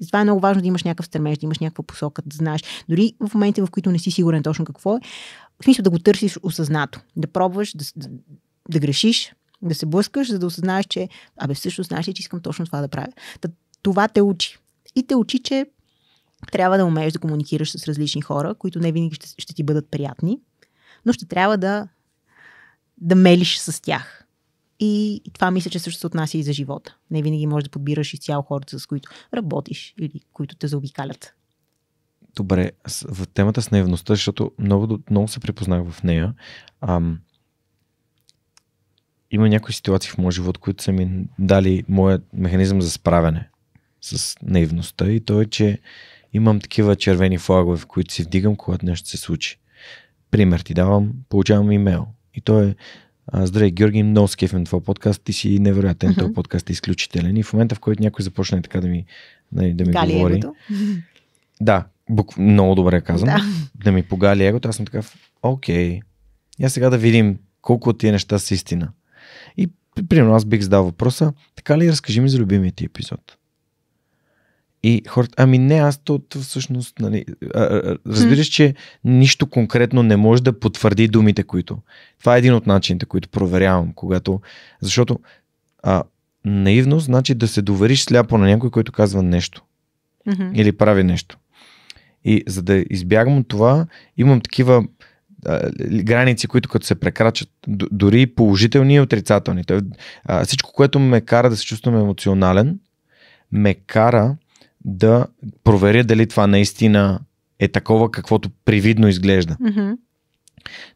Затова е много важно да имаш някакъв стремеж, да имаш някаква посока, да знаеш. Дори в моменти, в които не си сигурен точно какво е, в смисъл да го търсиш осъзнато, да пробваш, да, да, да грешиш, да се блъскаш, за да осъзнаеш, че абе всъщност знаеш, че искам точно това да правя. Та, това те учи и те учи, че трябва да умееш да комуникираш с различни хора, които не винаги ще, ще ти бъдат приятни, но ще трябва да, да мелиш с тях. И, и това мисля, че също се отнася и за живота. Не винаги можеш да подбираш и цял хората, с които работиш или които те заобикалят. Добре, в темата с наивността, защото много, много се препознах в нея. Ам, има някои ситуации в моя живот, които са ми дали моят механизъм за справяне с наивността и то е, че имам такива червени флагове, в които си вдигам, когато нещо се случи. Пример ти давам, получавам имейл и то е Здравей, Георги, много скефен това подкаст. Ти си невероятен. uh-huh. Този подкаст е изключителен. И в момента, в който някой започне така да ми, нали, да ми говори. Егото. Да, бук... много добре казвам. Да. да ми погали егото. Аз съм такъв, окей. Я сега да видим колко от тия неща са истина. И, примерно, аз бих задал въпроса, така ли разкажи ми за любимия ти епизод? И хората, ами не, аз то всъщност, нали, а, а, разбираш, че нищо конкретно не може да потвърди думите, които. Това е един от начините, които проверявам, когато, защото а, наивно значи да се довериш сляпо на някой, който казва нещо. Mm-hmm. Или прави нещо. И за да избягам от това, имам такива граници, които като се прекрачат, дори положителни и отрицателни. всичко, което ме кара да се чувствам емоционален, ме кара да проверя дали това наистина е такова, каквото привидно изглежда. Mm-hmm.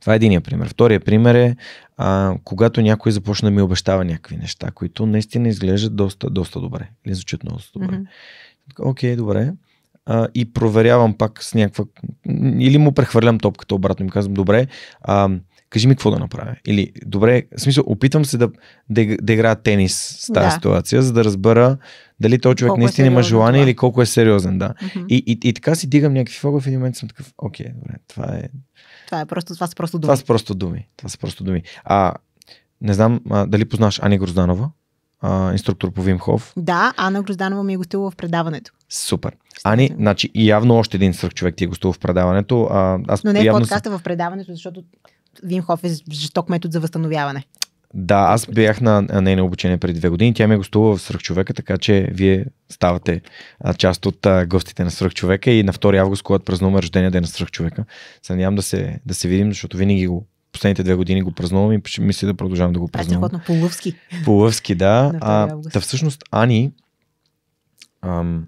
Това е единия пример. Втория пример е, а, когато някой започне да ми обещава някакви неща, които наистина изглеждат доста, доста добре. Или звучат много добре. Mm-hmm. Окей, okay, добре. А, и проверявам пак с някаква... Или му прехвърлям топката обратно и му казвам, добре, а, кажи ми какво да направя. Или, добре, в смисъл, опитвам се да, да, да играя тенис с тази да. ситуация, за да разбера дали този човек колко е наистина е има желание това. или колко е сериозен, да. Mm-hmm. И, и, и така си дигам някакви фогове, в един момент съм такъв, окей, добре, това е... Това, е просто, това са просто думи. Това са просто думи. Това са просто думи. А, не знам а, дали познаш Ани Грозданова, а, инструктор по Вимхов. Да, Ана Грозданова ми е гостила в предаването. Супер. Ани, значи явно още един сръх човек ти е гостува в предаването. А, аз Но не явно... подкаста, в предаването, защото Вимхов е жесток метод за възстановяване. Да, аз бях на нейно обучение преди две години. Тя ме гостува в Сръхчовека, така че вие ставате част от гостите на Сръхчовека и на 2 август, когато празнуваме рождения ден на Сръхчовека. Се надявам да се, да се видим, защото винаги го последните две години го празнувам и мисля да продължавам да го празнувам. Аз лъвски По лъвски, да. а, да, всъщност Ани ам,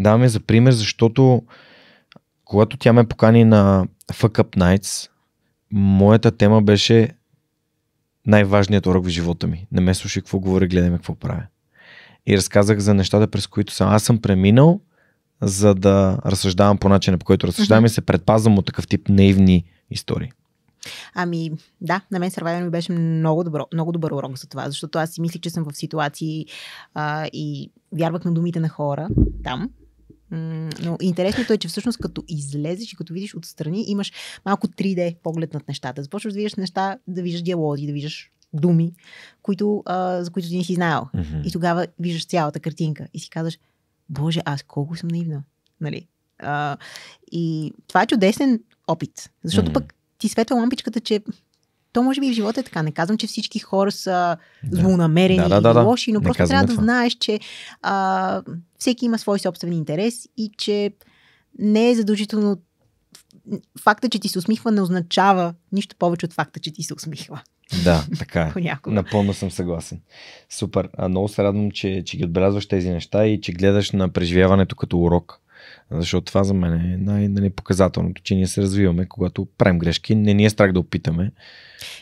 даваме за пример, защото когато тя ме покани на Fuck Up Nights, моята тема беше най-важният урок в живота ми. Не ме слушай какво говоря, гледаме какво правя. И разказах за нещата, през които съм. Аз съм преминал, за да разсъждавам по начина, по който разсъждавам mm-hmm. и се предпазвам от такъв тип наивни истории. Ами, да, на мен Survivor ми беше много, добро, много добър урок за това, защото аз си мислих, че съм в ситуации а, и вярвах на думите на хора там, но интересното е, че всъщност като излезеш и като видиш отстрани, имаш малко 3D поглед над нещата. Започваш да виждаш неща, да виждаш диалози, да виждаш думи, които, а, за които ти не си знаел. Mm-hmm. И тогава виждаш цялата картинка и си казваш, Боже, аз колко съм наивна. Нали? А, и това е чудесен опит. Защото mm-hmm. пък ти светва лампичката, че то може би в живота е така. Не казвам, че всички хора са злонамерени да, да, да, да. лоши, но не просто трябва това. да знаеш, че а, всеки има свой собствен интерес и че не е задължително факта, че ти се усмихва, не означава нищо повече от факта, че ти се усмихва. Да, така е. Понякога. Напълно съм съгласен. Супер. А, много се радвам, че, че ги отбелязваш тези неща и че гледаш на преживяването като урок. Защото това за мен е най-показателното, нали, че ние се развиваме, когато правим грешки. Не ни е страх да опитаме,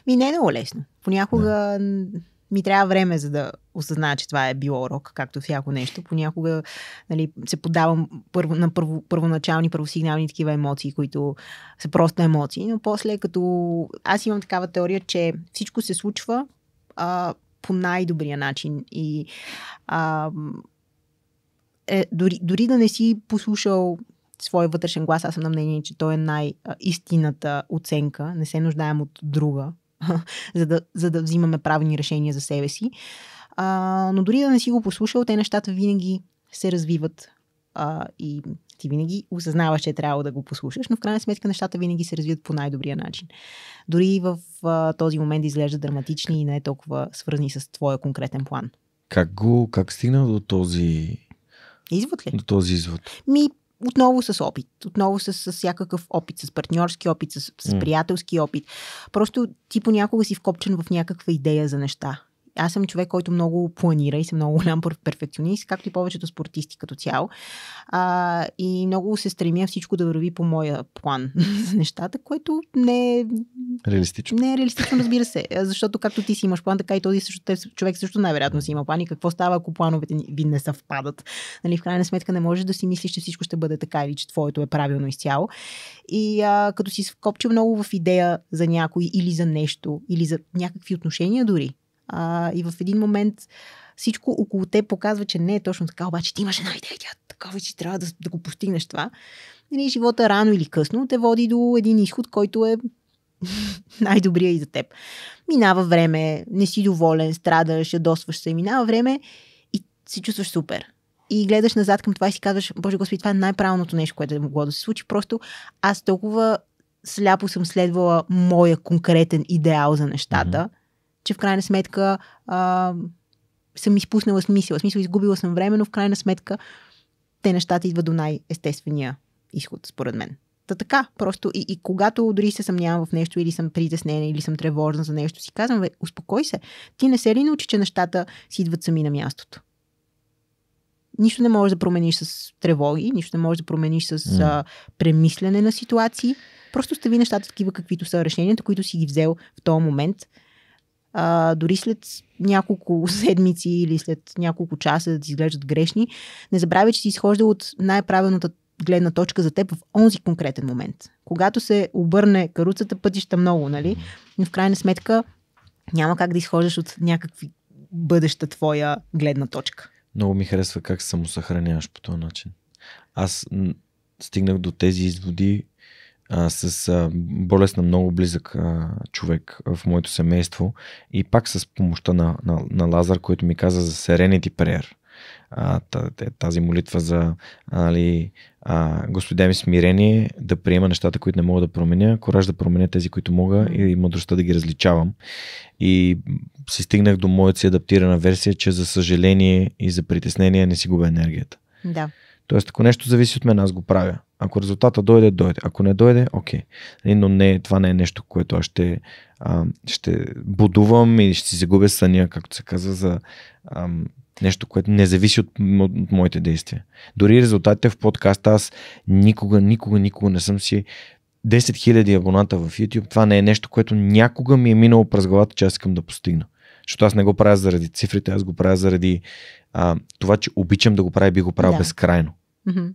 ми не е много лесно. Понякога да. ми трябва време, за да осъзная, че това е било урок, както всяко нещо. Понякога нали, се подавам първо, на първо, първоначални, първосигнални такива емоции, които са просто емоции, но после като... Аз имам такава теория, че всичко се случва а, по най-добрия начин и а, е, дори, дори да не си послушал свой вътрешен глас, аз съм на мнение, че той е най-истината оценка. Не се нуждаем от друга, за, да, за да взимаме правилни решения за себе си. А, но дори да не си го послушал, те нещата винаги се развиват а, и ти винаги осъзнаваш, че е трябва да го послушаш, но в крайна сметка нещата винаги се развиват по най-добрия начин. Дори в а, този момент да изглежда драматични и не е толкова свързани с твоя конкретен план. Как го, как стигна до този извод ли? До този извод. Ми, отново с опит, отново с, с всякакъв опит, с партньорски опит, с, с приятелски опит. Просто ти понякога си вкопчен в някаква идея за неща. Аз съм човек, който много планира и съм много голям перфекционист, както и повечето спортисти като цяло. А, и много се стремя всичко да върви по моя план за нещата, което не е... Реалистично. Не е реалистично, разбира се. Защото както ти си имаш план, така и този също, човек също най-вероятно си има план. И какво става, ако плановете ви не съвпадат? Нали, в крайна сметка не можеш да си мислиш, че всичко ще бъде така или че твоето е правилно изцяло. И а, като си вкопчил много в идея за някой или за нещо, или за някакви отношения дори, а, и в един момент всичко около те показва, че не е точно така, обаче ти имаш една идея, тя е такава, че трябва да, да го постигнеш това. И нали, живота рано или късно те води до един изход, който е най-добрия и за теб. Минава време, не си доволен, страдаш, ядосваш се, минава време и се чувстваш супер. И гледаш назад към това и си казваш, Боже Господи, това е най-правилното нещо, което е могло да се случи. Просто аз толкова сляпо съм следвала моя конкретен идеал за нещата, че в крайна сметка а, съм изпуснала смисъл. Смисъл, изгубила съм време, но в крайна сметка те нещата идват до най-естествения изход, според мен. Та така, просто и, и когато дори се съмнявам в нещо, или съм притеснена, или съм тревожна за нещо, си казвам, бе, успокой се. Ти не се ли научи, че нещата си идват сами на мястото? Нищо не можеш да промениш с тревоги, нищо не можеш да промениш с mm. а, премислене на ситуации. Просто стави нещата такива, каквито са решенията, които си ги взел в този момент а, дори след няколко седмици или след няколко часа да ти изглеждат грешни, не забравяй, че си изхожда от най-правилната гледна точка за теб в онзи конкретен момент. Когато се обърне каруцата, пътища много, нали? Но в крайна сметка няма как да изхождаш от някакви бъдеща твоя гледна точка. Много ми харесва как се самосъхраняваш по този начин. Аз стигнах до тези изводи а, с а, болест на много близък а, човек в моето семейство и пак с помощта на, на, на Лазар, който ми каза за Serenity Prayer. А, е, тази молитва за нали, а, Господи, ми смирение да приема нещата, които не мога да променя, кораж да променя тези, които мога и мъдростта да ги различавам. И се стигнах до моята си адаптирана версия, че за съжаление и за притеснение не си губя енергията. Да. Тоест, ако нещо зависи от мен, аз го правя. Ако резултата дойде, дойде. Ако не дойде, окей. Okay. Нали, но не, това не е нещо, което аз ще, ще будувам и ще си загубя съня, както се казва, за а, нещо, което не зависи от, от моите действия. Дори резултатите в подкаста, аз никога, никога, никога не съм си 10 000 абоната в YouTube. Това не е нещо, което някога ми е минало през главата, че аз искам да постигна. Защото аз не го правя заради цифрите, аз го правя заради а, това, че обичам да го правя би го правил да. безкрайно. Mm-hmm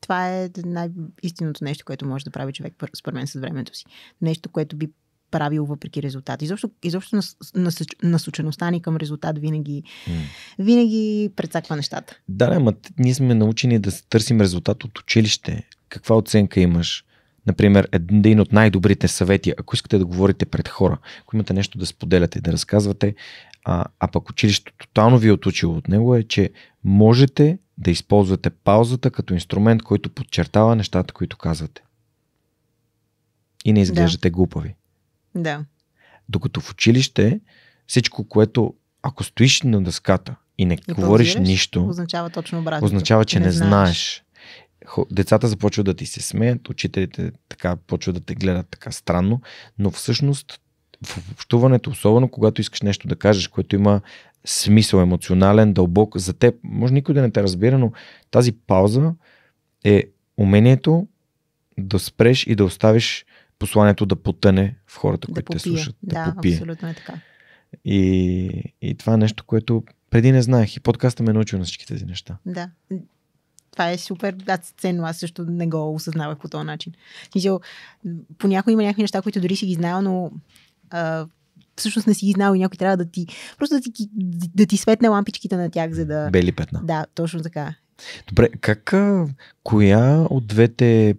това е най истиното нещо, което може да прави човек, според мен, с времето си. Нещо, което би правил въпреки резултат. Изобщо, изобщо нас, насочеността ни към резултат винаги, винаги предсаква нещата. Да, ама ние сме научени да търсим резултат от училище. Каква оценка имаш? Например, един от най-добрите съвети, ако искате да говорите пред хора, ако имате нещо да споделяте, да разказвате, а, а пък училището тотално ви е отучило от него, е, че можете да използвате паузата като инструмент, който подчертава нещата, които казвате. И не изглеждате да. глупави. Да. Докато в училище всичко, което ако стоиш на дъската и не и говориш нищо, означава точно обратното. Означава, че не, не знаеш. знаеш децата започват да ти се смеят, учителите така почват да те гледат така странно, но всъщност в общуването, особено когато искаш нещо да кажеш, което има смисъл емоционален, дълбок за теб, може никой да не те разбира, но тази пауза е умението да спреш и да оставиш посланието да потъне в хората, да които попие. те слушат. Да, да попие. абсолютно е така. И, и това е нещо, което преди не знаех и подкаста ме е научил на всички тези неща. Да това е супер, аз ценно, аз също не го осъзнавах по този начин. Смисъл, понякога има някакви неща, които дори си ги знаел, но а, всъщност не си ги знал и някой трябва да ти, просто да ти, да ти светне лампичките на тях, за да... Бели петна. Да, точно така. Добре, как, коя от двете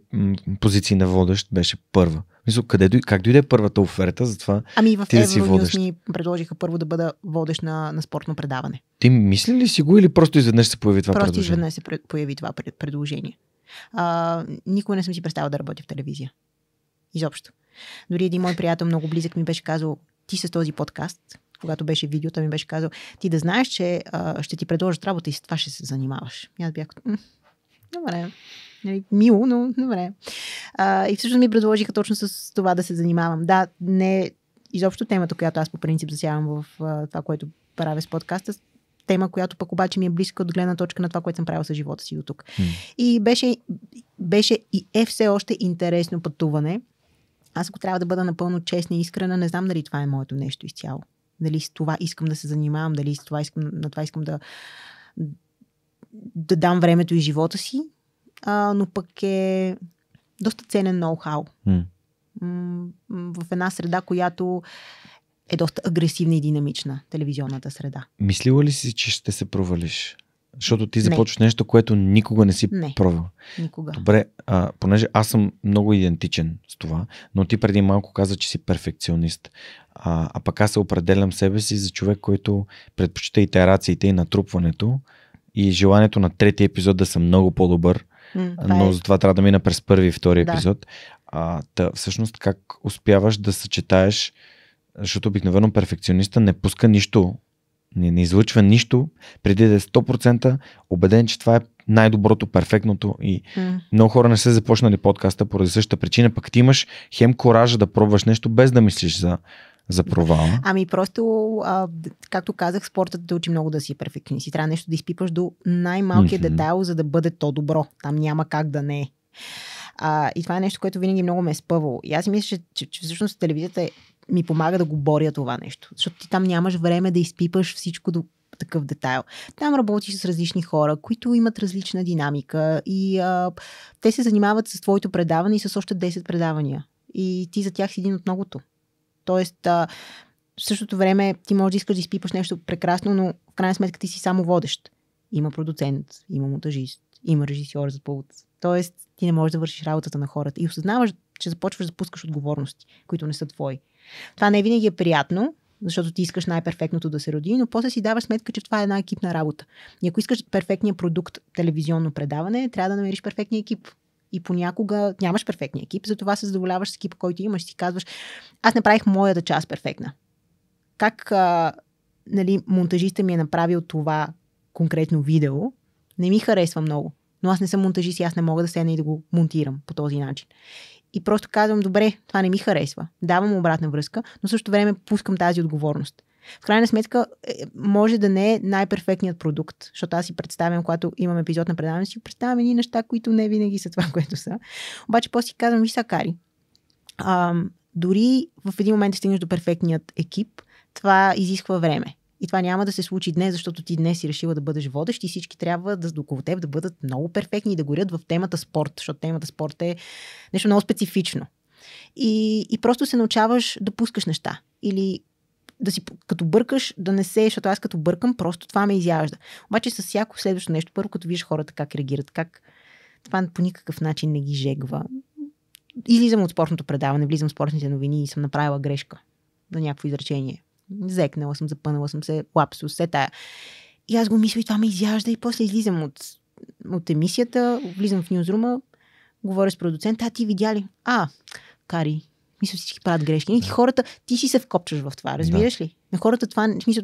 позиции на водещ беше първа? Мисля, къде, как дойде първата оферта за това? Ами в ти да ни предложиха първо да бъда водещ на, на спортно предаване. Ти мисли ли си го или просто изведнъж се появи това просто предложение? Просто изведнъж се появи това предложение. А, никога не съм си представила да работя в телевизия. Изобщо. Дори един мой приятел, много близък, ми беше казал, ти с този подкаст, когато беше видеото, ми беше казал, ти да знаеш, че а, ще ти предложат работа и с това ще се занимаваш. И аз бях, добре нали, мило, но добре. А, и всъщност ми предложиха точно с това да се занимавам. Да, не изобщо темата, която аз по принцип засявам в а, това, което правя с подкаста, тема, която пък обаче ми е близка от гледна точка на това, което съм правил с живота си до тук. Mm. И беше, беше и е все още интересно пътуване. Аз ако трябва да бъда напълно честна и искрена, не знам дали това е моето нещо изцяло. Дали с това искам да се занимавам, дали с това искам, на това искам да, да дам времето и живота си а, но пък е доста ценен ноу-хау. Mm. В една среда, която е доста агресивна и динамична, телевизионната среда. Мислила ли си, че ще се провалиш? Защото ти започваш не. нещо, което никога не си не. пробвал. Никога. Добре, а, понеже аз съм много идентичен с това, но ти преди малко каза, че си перфекционист. А, а пък аз се определям себе си за човек, който предпочита итерациите и натрупването и желанието на третия епизод да съм много по-добър но е- за това трябва да мина през първи и втори да. епизод. А, та, всъщност как успяваш да съчетаеш, защото обикновено перфекциониста не пуска нищо, не, не излъчва нищо, преди да е 100% убеден, че това е най-доброто, перфектното и mm. много хора не са започнали подкаста поради същата причина, пък ти имаш хем коража да пробваш нещо без да мислиш за за провал? Ами просто, а, както казах, спортът те учи много да си е перфекционист. Трябва нещо да изпипаш до най-малкия mm-hmm. детайл, за да бъде то добро. Там няма как да не е. А, и това е нещо, което винаги много ме е спъвало. И аз мисля, че, че, че всъщност телевизията е, ми помага да го боря това нещо. Защото ти там нямаш време да изпипаш всичко до такъв детайл. Там работиш с различни хора, които имат различна динамика и а, те се занимават с твоето предаване и с още 10 предавания. И ти за тях си един от многото. Тоест, а, в същото време ти може да искаш да изпипаш нещо прекрасно, но в крайна сметка ти си само водещ. Има продуцент, има монтажист, има режисьор за повод. Тоест, ти не можеш да вършиш работата на хората. И осъзнаваш, че започваш да пускаш отговорности, които не са твои. Това не е винаги е приятно, защото ти искаш най-перфектното да се роди, но после си даваш сметка, че това е една екипна работа. И ако искаш перфектния продукт телевизионно предаване, трябва да намериш перфектния екип, и понякога нямаш перфектния екип, затова се задоволяваш с екипа, който имаш, и си казваш, аз направих моята част перфектна. Как а, нали, монтажиста ми е направил това конкретно видео, не ми харесва много. Но аз не съм монтажист и аз не мога да седна и да го монтирам по този начин. И просто казвам, добре, това не ми харесва. Давам обратна връзка, но също време пускам тази отговорност. В крайна сметка, е, може да не е най-перфектният продукт, защото аз си представям, когато имам епизод на предаване, си представям едни неща, които не винаги са това, което са. Обаче после си казвам, виж кари. А, дори в един момент стигнеш до перфектният екип, това изисква време. И това няма да се случи днес, защото ти днес си решила да бъдеш водещ и всички трябва да около теб да бъдат много перфектни и да горят в темата спорт, защото темата спорт е нещо много специфично. И, и просто се научаваш да пускаш неща. Или да си, като бъркаш, да не се, защото аз като бъркам, просто това ме изяжда. Обаче с всяко следващо нещо, първо като виждаш хората как реагират, как това по никакъв начин не ги жегва. Излизам от спортното предаване, влизам в спортните новини и съм направила грешка на някакво изречение. Зекнала съм, запънала съм се, лапсус, се тая. И аз го мисля и това ме изяжда и после излизам от, от емисията, влизам в ньюзрума, говоря с продуцента, а ти видя ли? А, Кари, мисля, всички правят грешки. и да. хората, ти си се вкопчаш в това, разбираш да. ли? На хората това, мисля,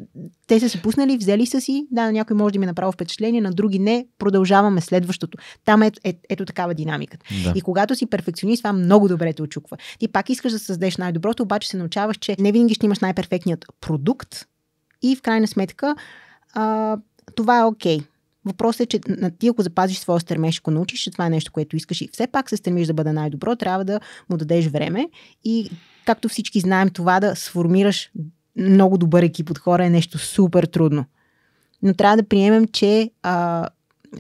те са се пуснали, взели са си, да, на някой може да ми е направи впечатление, на други не, продължаваме следващото. Там е, е, ето такава динамиката. Да. И когато си перфекционист, това много добре те очуква. Ти пак искаш да създадеш най-доброто, обаче се научаваш, че не винаги ще имаш най-перфектният продукт и в крайна сметка а, това е окей. Okay. Въпросът е, че ти ако запазиш своя стремеж, ако научиш, че това е нещо, което искаш и все пак се стремиш да бъде най-добро, трябва да му дадеш време. И както всички знаем, това да сформираш много добър екип от хора е нещо супер трудно. Но трябва да приемем, че а,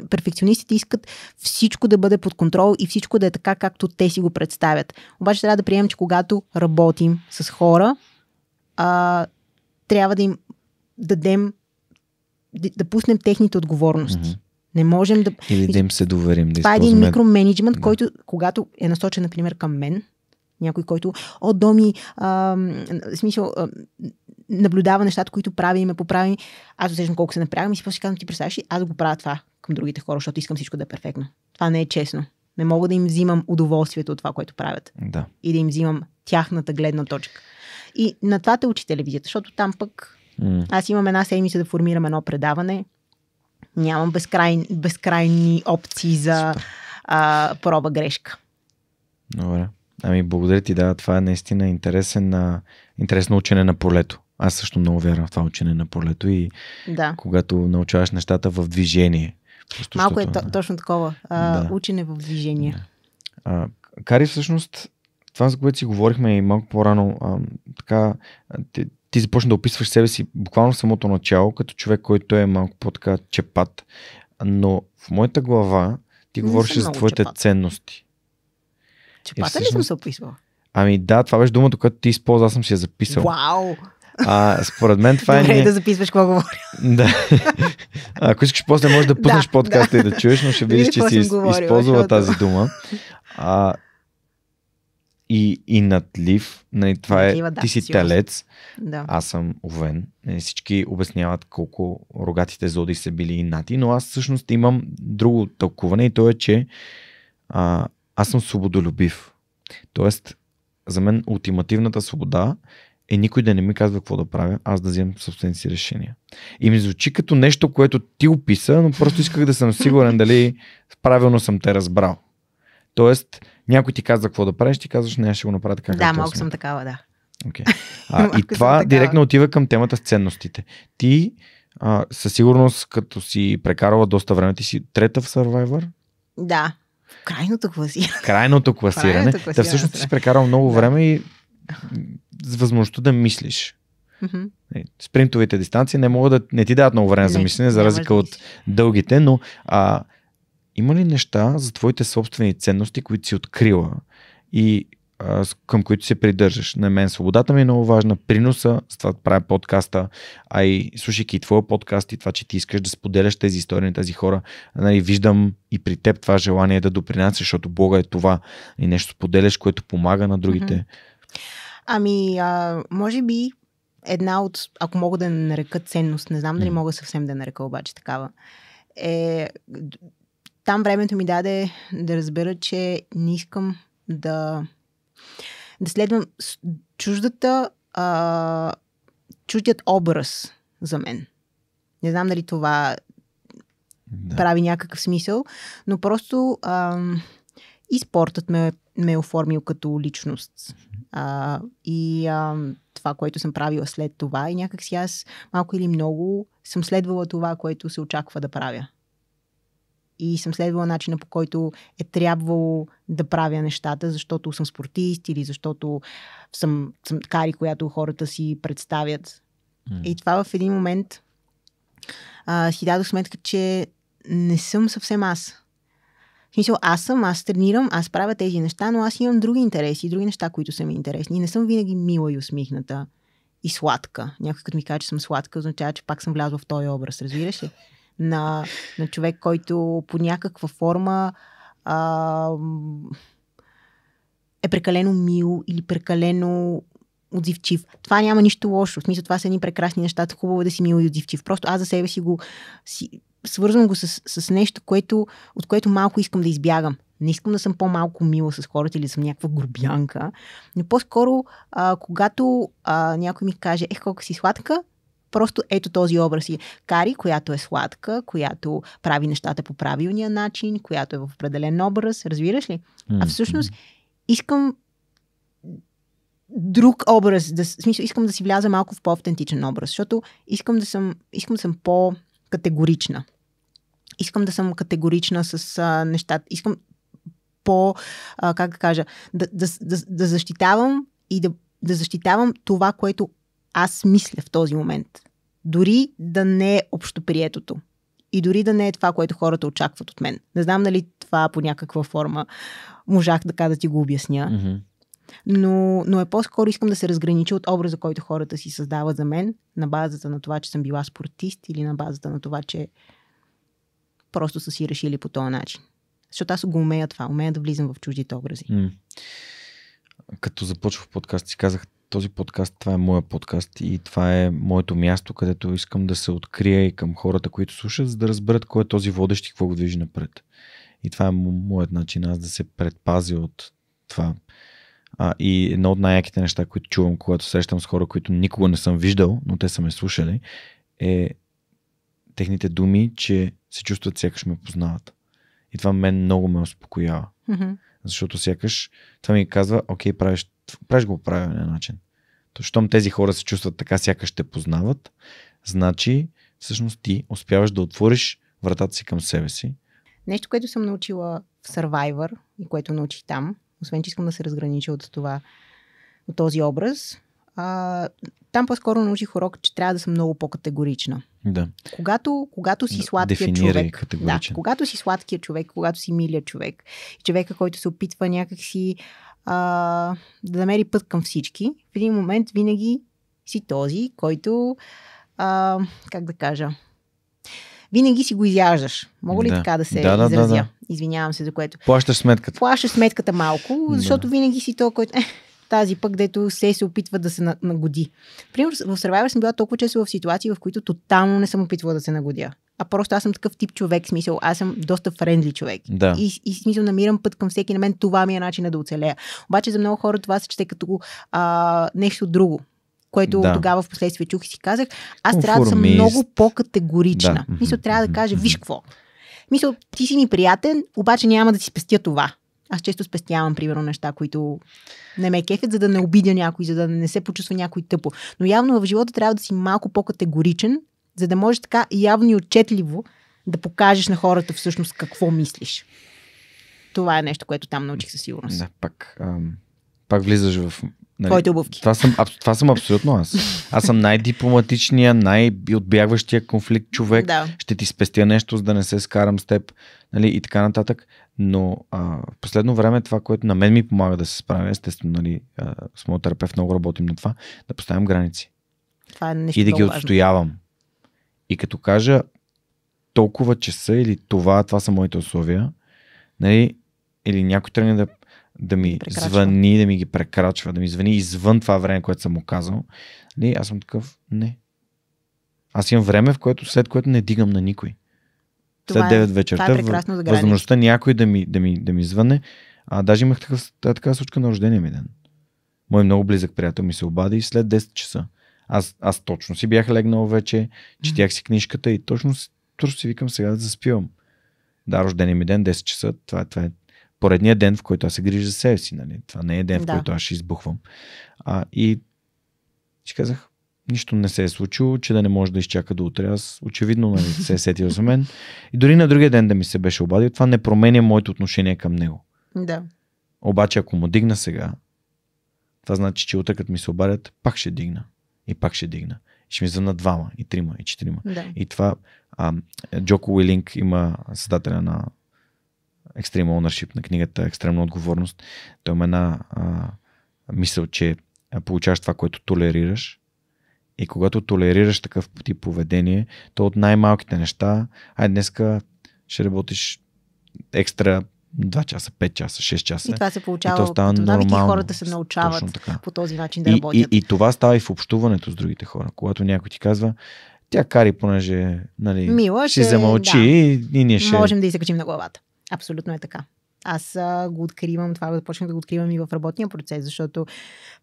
перфекционистите искат всичко да бъде под контрол и всичко да е така, както те си го представят. Обаче трябва да приемем, че когато работим с хора, а, трябва да им дадем да пуснем техните отговорности. Mm-hmm. Не можем да. Или да им се доверим. Това да е един микроменеджмент, да. който, когато е насочен, например, към мен, някой, който, о, Доми, а, в смисъл, а, наблюдава нещата, които прави и ме поправи. Аз усещам колко се напрягам и си после казвам, ти представяш ли, аз го правя това към другите хора, защото искам всичко да е перфектно. Това не е честно. Не мога да им взимам удоволствието от това, което правят. Да. И да им взимам тяхната гледна точка. И на това те учи телевизията, защото там пък Mm. Аз имам една седмица да формирам едно предаване. Нямам безкрай, безкрайни опции за а, проба грешка. Добре. Ами благодаря ти, да, това е наистина интересен, а, интересно учене на полето. Аз също много вярвам в това учене на полето и да. когато научаваш нещата в движение. Просто, Малко е защото, е да. точно такова. А, да. Учене в движение. Да. А, Кари, всъщност, това, за което си говорихме и малко по-рано, а, така, ти, ти започна да описваш себе си буквално в самото начало, като човек, който е малко по-така чепат, но в моята глава ти говориш за твоите чепат. ценности. Чепата всъщност... ли съм се описвала? Ами да, това беше думата, която ти използва, аз съм си я записал. Вау! А, според мен това е... Не да записваш какво говоря. да. Ако искаш, после можеш да пуснеш да, подкаста да. и да чуеш, но ще видиш, че си говорила, използвала защото... тази дума. А, и, и надлив. Нали, това е, Надлива, да, ти си сигурно. телец, да. аз съм овен. Нали, всички обясняват колко рогатите зоди са били инати, но аз всъщност имам друго тълкуване и то е, че а, аз съм свободолюбив. Тоест, за мен ултимативната свобода е никой да не ми казва какво да правя, аз да вземам собствените си решения. И ми звучи като нещо, което ти описа, но просто исках да съм сигурен дали правилно съм те разбрал. Тоест, някой ти казва какво да правиш, ти казваш, не, ще го направя така. Да, малко съм такава, да. Okay. А, и това директно отива към темата с ценностите. Ти а, със сигурност, като си прекарала доста време, ти си трета в Survivor? Да. Крайното класиране. Крайното класиране. Крайното класиране. Да, всъщност ти си прекарал много време и с възможността да мислиш. Mm-hmm. Спринтовите дистанции не могат да не ти дадат много време не, за мислене, за разлика от дългите, но а, има ли неща за твоите собствени ценности, които си открила и а, към които се придържаш? На мен свободата ми е много важна, приноса, с това да правя подкаста, а и слушайки твоя подкаст и това, че ти искаш да споделяш тези истории на тези хора, нали, виждам и при теб това желание да допринасяш, защото Бога е това и нещо споделяш, което помага на другите. Ами, а, може би една от, ако мога да нарека ценност, не знам дали mm. мога съвсем да нарека обаче такава, е там времето ми даде да разбера, че не искам да, да следвам чуждата, а, чуждият образ за мен. Не знам дали това да. прави някакъв смисъл, но просто а, и спортът ме, ме е оформил като личност. А, и а, това, което съм правила след това и някакси аз малко или много съм следвала това, което се очаква да правя и съм следвала начина по който е трябвало да правя нещата, защото съм спортист или защото съм, съм кари, която хората си представят. Mm. И това в един момент а, си дадох сметка, че не съм съвсем аз. В смисъл, аз съм, аз тренирам, аз правя тези неща, но аз имам други интереси, други неща, които са ми интересни. И не съм винаги мила и усмихната и сладка. Някой като ми каже, че съм сладка, означава, че пак съм влязла в този образ, разбираш ли? на, на човек, който по някаква форма а, е прекалено мил или прекалено отзивчив. Това няма нищо лошо. В смисъл, това са едни прекрасни неща. Хубаво е да си мил и отзивчив. Просто аз за себе си го си, свързвам го с, с нещо, което, от което малко искам да избягам. Не искам да съм по-малко мила с хората или да съм някаква горбянка, но по-скоро, а, когато а, някой ми каже, ех, колко си сладка, просто ето този образ и Кари, която е сладка, която прави нещата по правилния начин, която е в определен образ, разбираш ли? А всъщност искам друг образ, да, в смисъл искам да си вляза малко в по-автентичен образ, защото искам да съм, искам да съм по-категорична. Искам да съм категорична с а, нещата. Искам по, а, как да кажа, да, да, да, да защитавам и да, да защитавам това, което аз мисля в този момент. Дори да не е общоприетото. И дори да не е това, което хората очакват от мен. Не знам дали това по някаква форма можах така да ти го обясня. Mm-hmm. Но, но е по-скоро искам да се разгранича от образа, който хората си създават за мен, на базата на това, че съм била спортист или на базата на това, че просто са си решили по този начин. Защото аз го умея това, умея да влизам в чуждите образи. Mm. Като започвах подкаст, ти казах, този подкаст, това е моя подкаст и това е моето място, където искам да се открия и към хората, които слушат, за да разберат кой е този водещ и какво го движи напред. И това е моят начин аз да се предпази от това. А, и едно от най-яките неща, които чувам, когато срещам с хора, които никога не съм виждал, но те са ме слушали, е техните думи, че се чувстват сякаш ме познават. И това мен много ме успокоява. Mm-hmm. Защото сякаш това ми казва, окей, правиш правиш го по правилния начин. То, щом тези хора се чувстват така, сякаш те познават, значи всъщност ти успяваш да отвориш вратата си към себе си. Нещо, което съм научила в Survivor и което научих там, освен че искам да се разгранича от това, от този образ, а, там по-скоро научих урок, че трябва да съм много по-категорична. Да. Когато, когато си сладкия човек, да, когато си сладкия човек, когато си милия човек, човека, който се опитва някакси а, да намери път към всички, в един момент винаги си този, който, а, как да кажа, винаги си го изяждаш. Мога ли да. така да се да, да, изразя? Да, да. Извинявам се за което. Плащаш сметката. Плащаш сметката малко, защото да. винаги си то, който... Е, тази пък, дето се, се опитва да се нагоди. Примерно в Survivor съм била толкова често в ситуации, в които тотално не съм опитвала да се нагодя а просто аз съм такъв тип човек, смисъл, аз съм доста френдли човек. Да. И, и смисъл намирам път към всеки на мен, това ми е начинът да оцелея. Обаче за много хора това се чете като а, нещо друго което да. тогава в последствие чух и си казах, аз трябва да съм много по-категорична. Да. Мисля, трябва да кажа, виж какво. Мисля, ти си ни приятен, обаче няма да си спестя това. Аз често спестявам, примерно, неща, които не ме кефят, за да не обидя някой, за да не се почувства някой тъпо. Но явно в живота трябва да си малко по-категоричен, за да можеш така явно и отчетливо да покажеш на хората всъщност какво мислиш. Това е нещо, което там научих със сигурност. Да, пак, ам, пак влизаш в Нали, Твоите обувки. Това съм, аб, това съм абсолютно аз. Аз съм най-дипломатичния, най-отбягващия конфликт човек. Да. Ще ти спестя нещо, за да не се скарам с теб нали, и така нататък. Но а, в последно време това, което на мен ми помага да се справя, естествено, нали, а, с моят терапевт много работим на това, да поставям граници. Това е нещо и да ги отстоявам. Важно. И като кажа толкова часа или това, това са моите условия, нали, или някой тръгне да, да ми прекрачва. звъни, да ми ги прекрачва, да ми звъни извън това време, което съм му казал, нали, аз съм такъв, не. Аз имам време, в което, след което не дигам на никой. Това след 9 вечерта, е в, възможността някой да ми, да ми, да ми звъне. А даже имах такава, такава случка на рождения ми ден. Мой много близък приятел ми се обади и след 10 часа. Аз, аз точно си бях легнал вече, четях си книжката и точно, точно си викам сега да заспивам. Да, рожден ми ден, 10 часа, това, това е поредния ден, в който аз се грижа за себе си. Нали? Това не е ден, в да. който аз ще избухвам. А, и си казах, нищо не се е случило, че да не може да изчака до утре. Аз очевидно нали, се е сетил за мен. И дори на другия ден да ми се беше обадил, това не променя моето отношение към него. Да. Обаче ако му дигна сега, това значи, че утре като ми се обадят, пак ще дигна и пак ще дигна. И ще ми за на двама, и трима, и четирима. Да. И това, а, Джоко Уилинг има създателя на Extreme Ownership, на книгата Екстремна отговорност. Той има една а, мисъл, че получаваш това, което толерираш. И когато толерираш такъв тип поведение, то от най-малките неща, ай днеска ще работиш екстра 2 часа, 5 часа, 6 часа. И това се получава. И то става нормално. хората се научават по този начин да и, работят. И, и, това става и в общуването с другите хора. Когато някой ти казва, тя кари, понеже нали, Мила, ще, замълчи да. и, и ние ще... Можем да изкачим на главата. Абсолютно е така. Аз а, го откривам, това го да го откривам и в работния процес, защото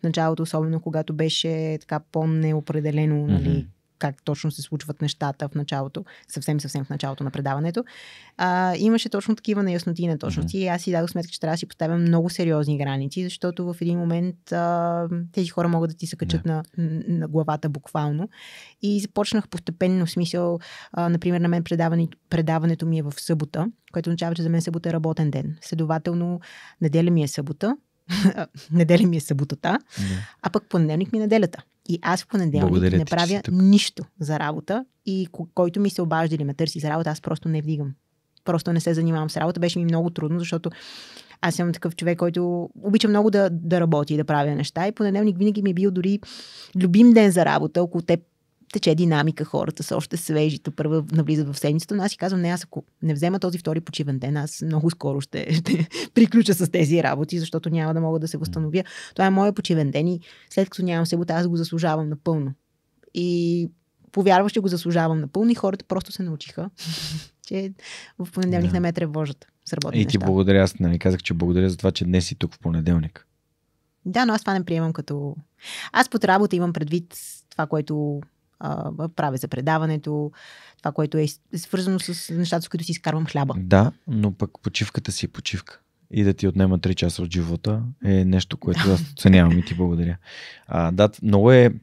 в началото, особено когато беше така по-неопределено, нали, mm-hmm как точно се случват нещата в началото, съвсем, съвсем в началото на предаването, а, имаше точно такива неясноти и неточности. Mm-hmm. И аз си дадох сметка, че трябва да си поставя много сериозни граници, защото в един момент а, тези хора могат да ти се качат yeah. на, на главата буквално. И започнах постепенно, в смисъл, а, например, на мен предаването, предаването ми е в събота, което означава, че за мен събота е работен ден. Следователно, неделя ми е събота, неделя ми е съботата, yeah. а пък понеделник ми е неделята. И аз в понеделник Благодаря не правя ти, нищо за работа и който ми се обажда или ме търси за работа, аз просто не вдигам. Просто не се занимавам с работа. Беше ми много трудно, защото аз съм такъв човек, който обича много да, да работи и да правя неща. И понеделник винаги ми е бил дори любим ден за работа. Около те тече динамика, хората са още свежи, то първа навлизат в седмицата, но аз си казвам, не, аз ако не взема този втори почивен ден, аз много скоро ще, ще приключа с тези работи, защото няма да мога да се възстановя. Това е моя почивен ден и след като нямам себе, аз го заслужавам напълно. И повярваш, че го заслужавам напълно и хората просто се научиха, че в понеделник да. не ме тревожат с работа. И ти неща. благодаря, аз нали казах, че благодаря за това, че днес си тук в понеделник. Да, но аз това не приемам като... Аз под работа имам предвид това, което а, за предаването, това, което е свързано с нещата, с които си изкарвам хляба. Да, но пък почивката си е почивка. И да ти отнема 3 часа от живота е нещо, което аз оценявам и ти благодаря. А, да, много е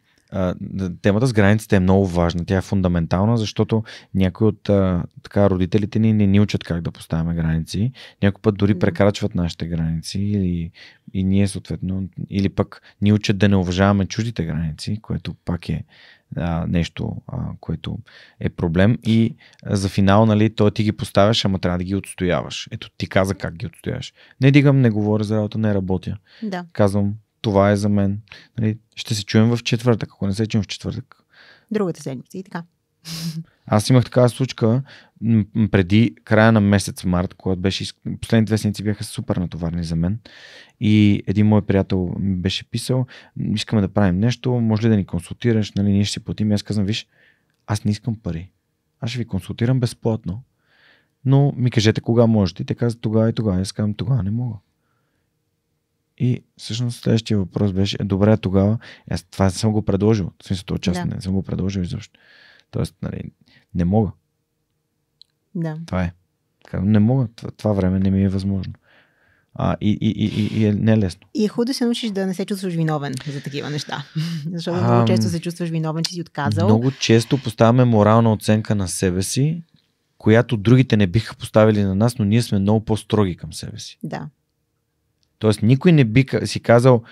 темата с границите е много важна. Тя е фундаментална, защото някои от а, така, родителите ни не ни учат как да поставяме граници. Някой път дори прекрачват нашите граници и, и ние съответно, или пък ни учат да не уважаваме чуждите граници, което пак е а, нещо, а, което е проблем. И а, за финал, нали, той ти ги поставяш, ама трябва да ги отстояваш. Ето ти каза как ги отстояваш. Не дигам, не говоря за работа, не работя. Да. Казвам, това е за мен. Нали, ще се чуем в четвъртък, ако не се чуем в четвъртък. Другата седмица и така. Аз имах такава случка, преди края на месец март, когато беше, последните две седмици бяха супер натоварни за мен и един мой приятел ми беше писал, искаме да правим нещо, може ли да ни консултираш, нали, ние ще си платим и аз казвам, виж, аз не искам пари, аз ще ви консултирам безплатно, но ми кажете кога можете. И те казват тогава и тогава. Аз казвам тогава не мога. И всъщност следващия въпрос беше, е, добре, тогава, аз това не съм го предложил, в смисъл това част да. не съм го предложил изобщо. Тоест, нали, не мога. Да. Това е. Не мога, това време не ми е възможно. А, и, и, и, и, и е не е лесно. И е хубаво да се научиш да не се чувстваш виновен за такива неща. Защото а, много често се чувстваш виновен, че си отказал. Много често поставяме морална оценка на себе си, която другите не биха поставили на нас, но ние сме много по-строги към себе си. Да. Тоест никой не би си казал,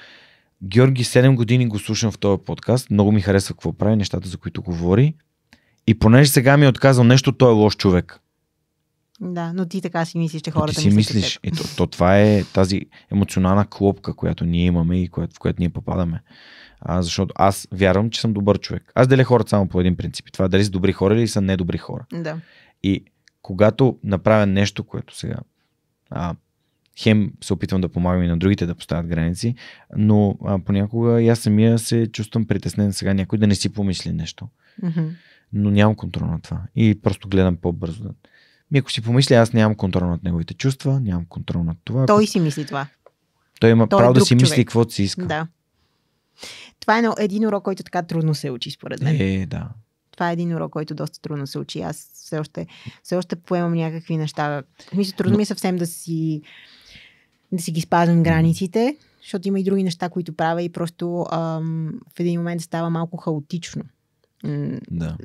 Георги 7 години го слушам в този подкаст, много ми харесва какво прави, нещата за които говори и понеже сега ми е отказал нещо, той е лош човек. Да, но ти така си мислиш, че хората ти си мислиш. И то, то, това е тази емоционална клопка, която ние имаме и която, в която ние попадаме. А, защото аз вярвам, че съм добър човек. Аз деля хората само по един принцип. Това е дали са добри хора или са недобри хора. Да. И когато направя нещо, което сега а, хем се опитвам да помагам и на другите да поставят граници, но а, понякога и аз самия се чувствам притеснен сега някой да не си помисли нещо. Mm-hmm. Но нямам контрол на това. И просто гледам по-бързо. Ми ако си помисля, аз нямам контрол над неговите чувства, нямам контрол над това. Той си мисли това. Той има Той е право е да си човек. мисли каквото си иска. Да. Това е един урок, който така трудно се учи, според мен. Е, да. Това е един урок, който доста трудно се учи. Аз все още, все още поемам някакви неща. Мисля, трудно Но... ми е съвсем да си, да си ги спазвам границите, защото има и други неща, които правя и просто ам, в един момент става малко хаотично. Да.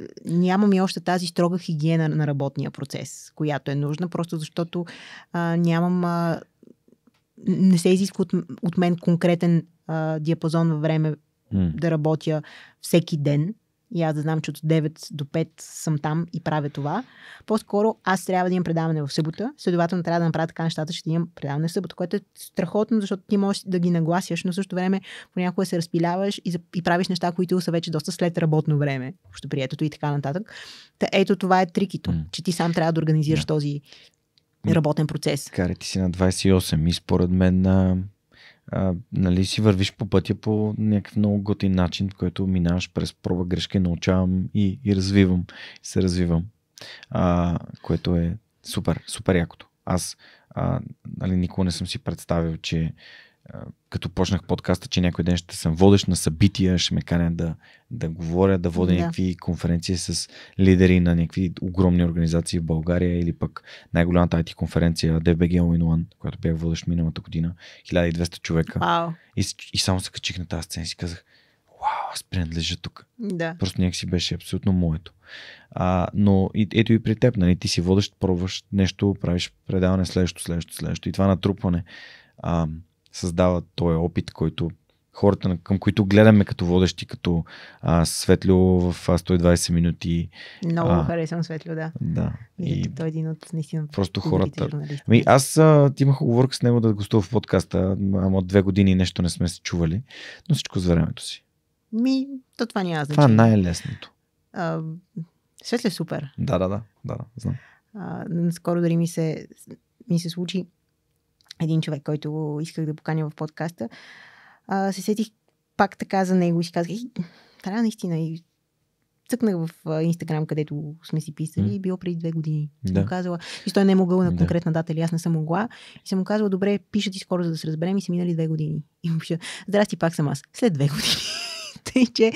и още тази строга хигиена на работния процес, която е нужна, просто защото а, нямам. А, не се изисква от, от мен конкретен а, диапазон във време mm. да работя всеки ден и аз да знам, че от 9 до 5 съм там и правя това. По-скоро аз трябва да имам предаване в събота, следователно трябва да направя така нещата, да имам предаване в събота, което е страхотно, защото ти можеш да ги нагласяш, но също време понякога се разпиляваш и, и правиш неща, които са вече доста след работно време, общо приетото и така нататък. Та, ето това е трикито, mm. че ти сам трябва да организираш yeah. този работен процес. ти си на 28 и според мен на а, нали, си вървиш по пътя по някакъв много готин начин, в който минаваш през проба грешка научавам и, и развивам, и се развивам, а, което е супер, супер якото. Аз а, нали, никога не съм си представил, че като почнах подкаста, че някой ден ще съм водещ на събития, ще ме каня да, да говоря, да водя да. някакви конференции с лидери на някакви огромни организации в България или пък най-голямата IT конференция DBG All in One, която бях водещ миналата година, 1200 човека. Wow. И, и само се качих на тази сцена и си казах, вау, аз принадлежа тук. Да. Просто някакси беше абсолютно моето. А, но и, ето и при теб, нали, ти си водещ, пробваш нещо, правиш предаване, следващо, следващо, следващо. И това натрупване. А, създава този опит, който хората, към които гледаме като водещи, като а, Светлю в 120 минути. Много а, харесвам Светлю, да. Да. И, и той е един от наистина. Просто хората. Ами, аз а, имах оговорка с него да гостува в подкаста, ама от две години нещо не сме се чували, но всичко с времето си. Ми, то това няма значение. Това е най-лесното. А, Светлю е супер. Да, да, да. да, да знам. А, скоро дори ми се, ми се случи един човек, който исках да поканя в подкаста, а, се сетих пак така за него и си казах, трябва наистина и цъкнах в Инстаграм, където сме си писали mm. и било преди две години. Да. Съм казала, и той не е могъл на конкретна дата, или аз не съм могла. И съм му казала, добре, пиша ти скоро, за да се разберем и са минали две години. И му пиша, здрасти, пак съм аз. След две години. Тъй, че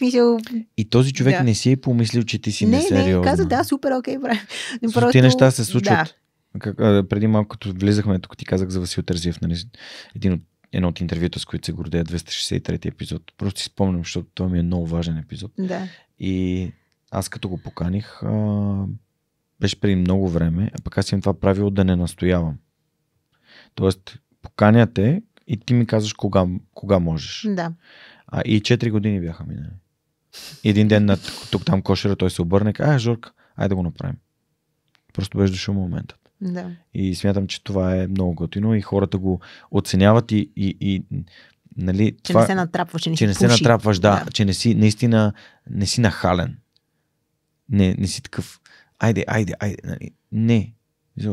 Мисъл... И този човек да. не си е помислил, че ти си не, несериозна. Не, каза, да, супер, окей, правим. Просто... Те неща се случват. Да, как, а, преди малко, като влизахме, тук ти казах за Васил Тързиев, нали, един от, едно от интервюта, с които се гордея, 263 епизод. Просто си спомням, защото това ми е много важен епизод. Да. И аз като го поканих, а, беше преди много време, а пък аз имам това правило да не настоявам. Тоест, поканяте, и ти ми казваш кога, кога можеш. Да. А, и 4 години бяха минали. Един ден на тук там кошера той се обърне и а, Жорка, айде да го направим. Просто беше дошъл моментът. Да. И смятам, че това е много готино и хората го оценяват и, и, и нали, че това, не се натрапваш, че не, че не се натрапваш, да, да, че не си наистина не си нахален. Не, не си такъв, айде, айде, айде. Нали. Не.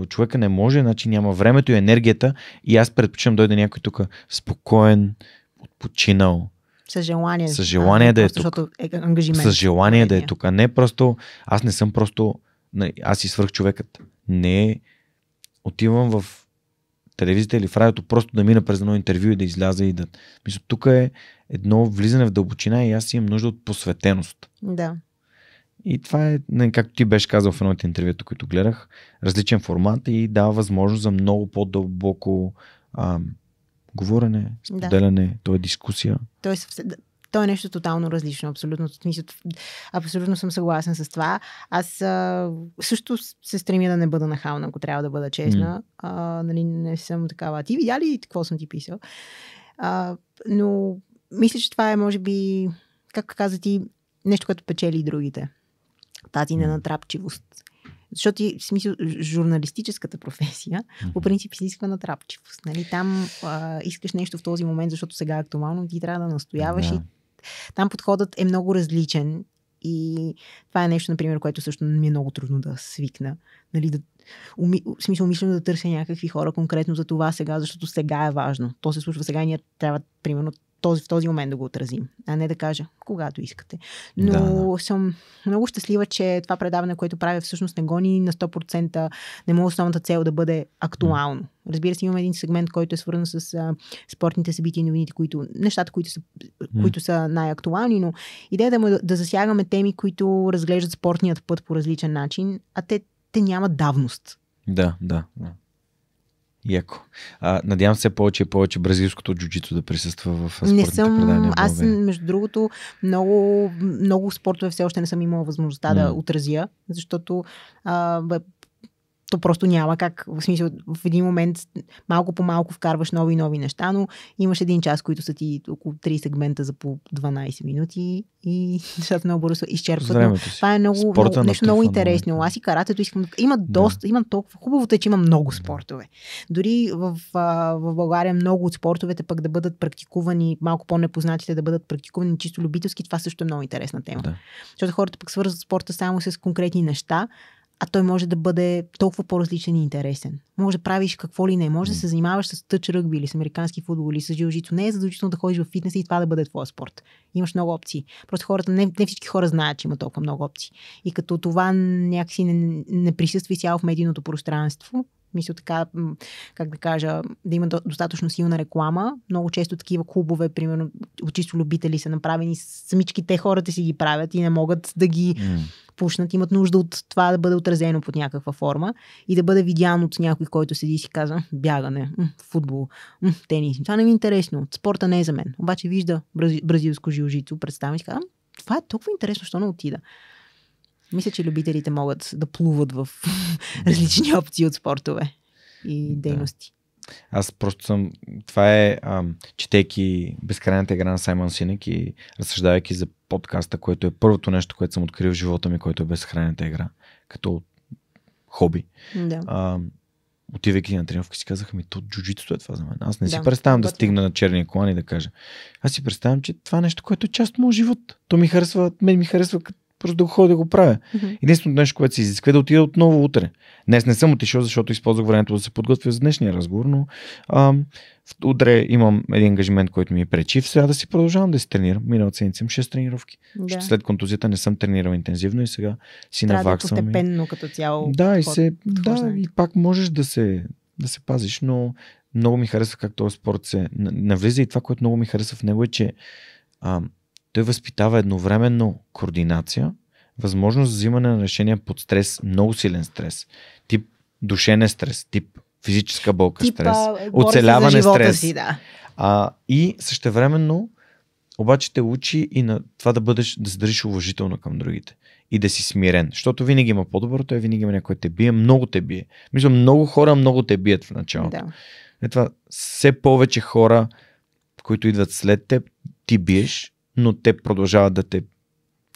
Човека не може, значи няма времето и енергията и аз предпочитам дойде някой тук спокоен, отпочинал. С желание. С желание а, да е тук. Защото е ангажимент. С желание да е, е тук. А не просто, аз не съм просто, нали, аз и свърх човекът. Не е отивам в телевизията или в радиото, просто да мина през едно интервю и да изляза и да... Мисля, тук е едно влизане в дълбочина и аз имам нужда от посветеност. Да. И това е, нали, както ти беше казал в едно от интервюто, които гледах, различен формат и дава възможност за много по-дълбоко а, говорене, споделяне, да. то е дискусия. Тоест, то е нещо тотално различно, абсолютно. абсолютно съм съгласен с това. Аз а, също се стремя да не бъда нахална, ако трябва да бъда честна. А, нали, не съм такава. Ти видя ли какво съм ти писал? А, но мисля, че това е, може би, как каза ти, нещо, което печели и другите. Тази ненатрапчивост. Защото и, в смисъл, журналистическата професия по принцип изисква натрапчивост. Нали? Там а, искаш нещо в този момент, защото сега е актуално, ти трябва да настояваш да. и там подходът е много различен и това е нещо, например, което също ми е много трудно да свикна. Нали, да, уми, в смисъл, мисля да търся някакви хора конкретно за това сега, защото сега е важно. То се случва сега и ние трябва, примерно, този, в този момент да го отразим, а не да кажа когато искате. Но да, да. съм много щастлива, че това предаване, което правя, всъщност не гони на 100%, не му е основната цел да бъде актуално. Разбира се, имам един сегмент, който е свързан с а, спортните събития и новините, които, нещата, които са, mm. които са най-актуални, но идеята му е да, да засягаме теми, които разглеждат спортният път по различен начин, а те, те нямат давност. Да, да, да. Яко. А, надявам се повече и повече бразилското джуджито да присъства в Не съм, аз между другото много, много спортове все още не съм имала възможността да. да отразя, защото а, то просто няма как. В смисъл, в един момент малко по малко вкарваш нови и нови неща, но имаш един час, които са ти около 3 сегмента за по 12 минути и нещата много бързо изчерпват. Това е много, е много, нещо много интересно. Аз и каратето искам. Има доста, да. има толкова. Хубавото е, че има много спортове. Дори в, в България много от спортовете пък да бъдат практикувани, малко по-непознатите да бъдат практикувани чисто любителски, това също е много интересна тема. Да. Защото хората пък свързват спорта само с конкретни неща, а той може да бъде толкова по-различен и интересен. Може да правиш какво ли не, може да се занимаваш с тъч ръгби или с американски футбол или с жилжицо. Не е задължително да ходиш в фитнес и това да бъде твоя спорт. Имаш много опции. Просто хората, не, не всички хора знаят, че има толкова много опции. И като това някакси не, не присъства изцяло в медийното пространство, мисля така, как да кажа, да има достатъчно силна реклама. Много често такива клубове, примерно, от чисто любители са направени, самички те хората си ги правят и не могат да ги mm. пушнат. Имат нужда от това да бъде отразено под някаква форма и да бъде видян от някой, който седи и си казва бягане, футбол, тенис. Това не ми е интересно. Спорта не е за мен. Обаче вижда бразилско жилжицо, представям си, казвам, това е толкова интересно, що не отида. Мисля, че любителите могат да плуват в различни опции от спортове и дейности. Да. Аз просто съм. Това е, ам, четейки Безкрайната игра на Саймон Синек и разсъждавайки за подкаста, което е първото нещо, което съм открил в живота ми, което е Безкрайната игра, като хоби. Да. Ам, отивайки на тренировка си казах, ми то джуджитото е това за мен. Аз не да, си представям да стигна на черния колан и да кажа. Аз си представям, че това е нещо, което е част от моят живот. То ми харесва, мен ми харесва като просто да го ходя да го правя. Mm-hmm. Единственото нещо, което се изисква е да отида отново утре. Днес не съм отишъл, защото използвах времето да се подготвя за днешния разговор, но ам, утре имам един ангажимент, който ми е пречи. В сега да си продължавам да си тренирам. Минал седмица имам 6 тренировки. Yeah. след контузията не съм тренирал интензивно и сега си Трябва е наваксвам. Да, постепенно и... като цяло. Да, и, се, да, и пак можеш да се, да се пазиш, но много ми харесва как този спорт се навлиза и това, което много ми харесва в него е, че ам, той възпитава едновременно координация, възможност за взимане на решения под стрес, много силен стрес, тип душен стрес, тип физическа болка тип, стрес, оцеляване стрес. Си, да. а, и същевременно обаче те учи и на това да бъдеш, да се държиш уважително към другите и да си смирен. Защото винаги има по-добро, той винаги има някой те бие, много те бие. Мисля, много хора много те бият в началото. Да. Е това, все повече хора, които идват след теб, ти биеш но те продължават да те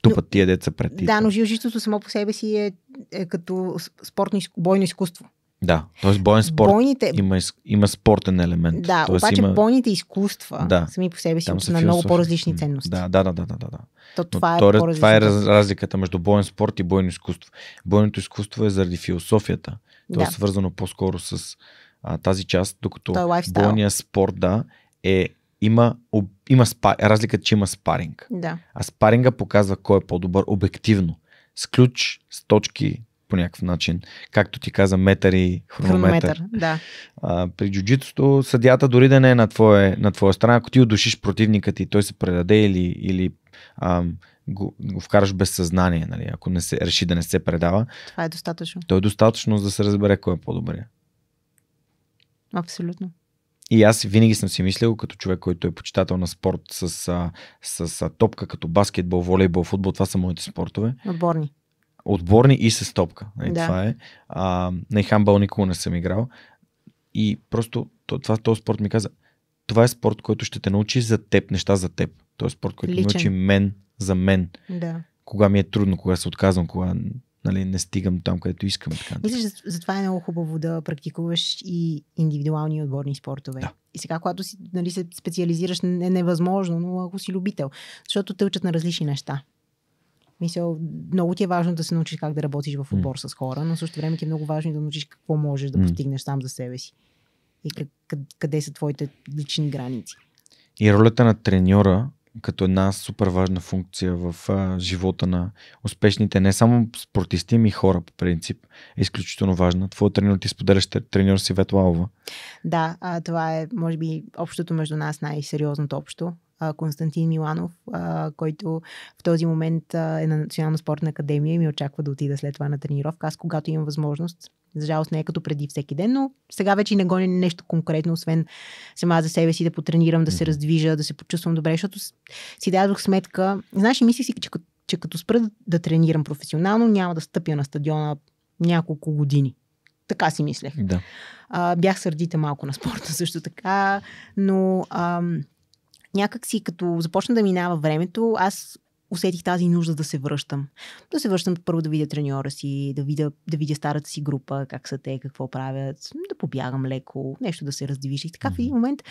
тупат но, тия деца пред ти. Да, но жилжитото само по себе си е, е като спортно, бойно изкуство. Да, т.е. боен спорт бойните... има, има спортен елемент. Да, тоест обаче има... бойните изкуства да, сами по себе си са на много по-различни ценности. Да, да, да, да. да, да. То, това, Но, е това е, е, е разликата между боен спорт и бойно изкуство. Бойното изкуство е заради философията. То е да. е свързано по-скоро с а, тази част, докато е бойният спорт, да, е има, об, има спа, разлика, че има спаринг. Да. А спаринга показва кой е по-добър обективно. С ключ, с точки, по някакъв начин. Както ти каза, метър и хронометър. хронометър да. а, при джуджитото съдята дори да не е на, твое, на твоя страна, ако ти удушиш противника ти, той се предаде или, или ам, го, го вкараш без съзнание, нали, ако не се, реши да не се предава. Това е достатъчно. То е достатъчно за да се разбере кой е по-добрия. Абсолютно. И аз винаги съм си мислил, като човек, който е почитател на спорт с, с, с топка, като баскетбол, волейбол, футбол, това са моите спортове. Отборни. Отборни и с топка. И нали, да. Това е. А, на хамбал никога не съм играл. И просто това, този спорт ми каза, това е спорт, който ще те научи за теб, неща за теб. Той е спорт, който научи мен за мен. Да. Кога ми е трудно, кога се отказвам, кога нали, не стигам там, където искам. Така. Мислиш, затова е много хубаво да практикуваш и индивидуални отборни спортове. Да. И сега, когато си, нали, се специализираш, не е невъзможно, но ако си любител, защото те учат на различни неща. Мисля, много ти е важно да се научиш как да работиш в отбор mm. с хора, но също време ти е много важно да научиш какво можеш да постигнеш сам за себе си и къде са твоите лични граници. И ролята на треньора като една супер важна функция в а, живота на успешните, не само спортисти, ми хора по принцип, е изключително важна. Твоя тренер ти споделяш тренер си Ветлалова. Да, а, това е, може би, общото между нас най-сериозното общо. Константин Миланов, който в този момент е на Национална спортна академия и ми очаква да отида след това на тренировка. Аз, когато имам възможност, за жалост не е като преди всеки ден, но сега вече не гоня нещо конкретно, освен сама за себе си да потренирам, да се раздвижа, да се почувствам добре, защото си дадох сметка. Знаеш, мислих си, че, че като спра да тренирам професионално, няма да стъпя на стадиона няколко години. Така си мислех. Да. А, бях сърдита малко на спорта също така, но ам, някак си като започна да минава времето, аз усетих тази нужда да се връщам. Да се връщам първо да видя треньора си, да видя, да видя старата си група, как са те, какво правят, да побягам леко, нещо да се раздивиш. И така mm-hmm. в един момент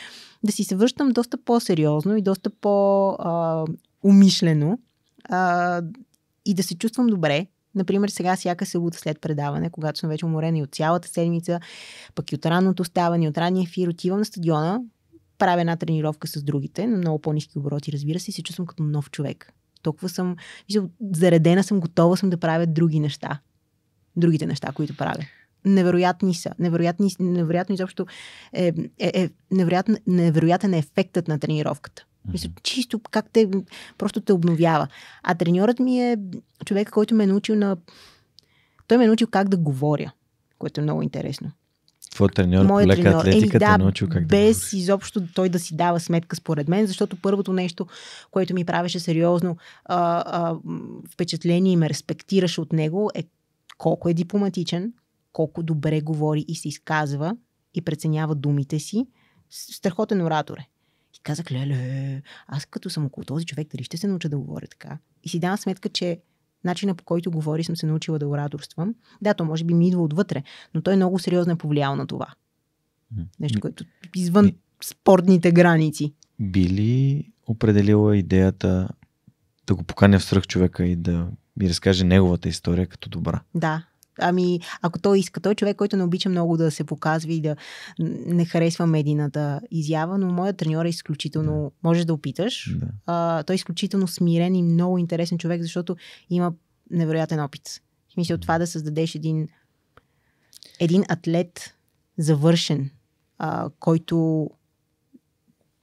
да си се връщам доста по-сериозно и доста по-умишлено и да се чувствам добре. Например, сега се събота след предаване, когато съм вече уморена и от цялата седмица, пък и от ранното ставане, и от ранния ефир, отивам на стадиона, правя една тренировка с другите, на много по-низки обороти, разбира се, и се чувствам като нов човек толкова съм, заредена съм, готова съм да правя други неща. Другите неща, които правя невероятни са. Невероятни, невероятно изобщо е, е, е невероятен, невероятен е ефектът на тренировката. Мисля, чисто как те просто те обновява. А треньорът ми е човек, който ме е научил на... Той ме е научил как да говоря, което е много интересно твой треньор по лека треньор. атлетика е, да, научил как да Без изобщо той да си дава сметка според мен, защото първото нещо, което ми правеше сериозно а, а, впечатление и ме респектираше от него е колко е дипломатичен, колко добре говори и се изказва и преценява думите си. Страхотен оратор е. И казах, леле, аз като съм около този човек, дали ще се науча да говоря така? И си давам сметка, че начина по който говори съм се научила да ораторствам. Да, то може би ми идва отвътре, но той много сериозно е повлиял на това. Нещо, което извън спортните граници. Били определила идеята да го поканя в свръх човека и да ми разкаже неговата история като добра? Да, Ами, ако той иска, той е човек, който не обича много да се показва и да не харесва медийната изява, но моят треньор е изключително, да. можеш да опиташ. Да. А, той е изключително смирен и много интересен човек, защото има невероятен опит. В мисля, от това да създадеш един, един атлет завършен, а, който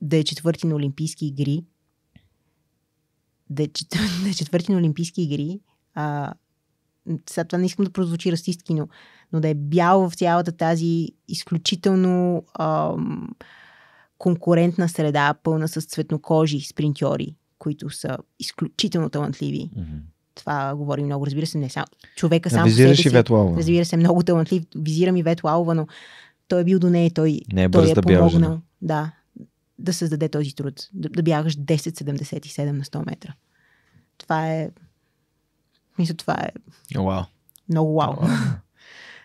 да е четвърти на Олимпийски игри, да е, е четвърти на Олимпийски игри, а, сега това не искам да прозвучи расистки, но, но да е бял в цялата тази изключително ам, конкурентна среда, пълна с цветнокожи спринтьори, които са изключително талантливи. Mm-hmm. Това говори много, разбира се, не само човека сам. Визираш и Ветлалова. Разбира се, много талантлив. Визирам и Ветлалова, но той е бил до нея и той, не е той е да помогнал. Да, да създаде този труд. Да, да бягаш 10-77 на 100 метра. Това е мисля, това е wow. много вау. Wow.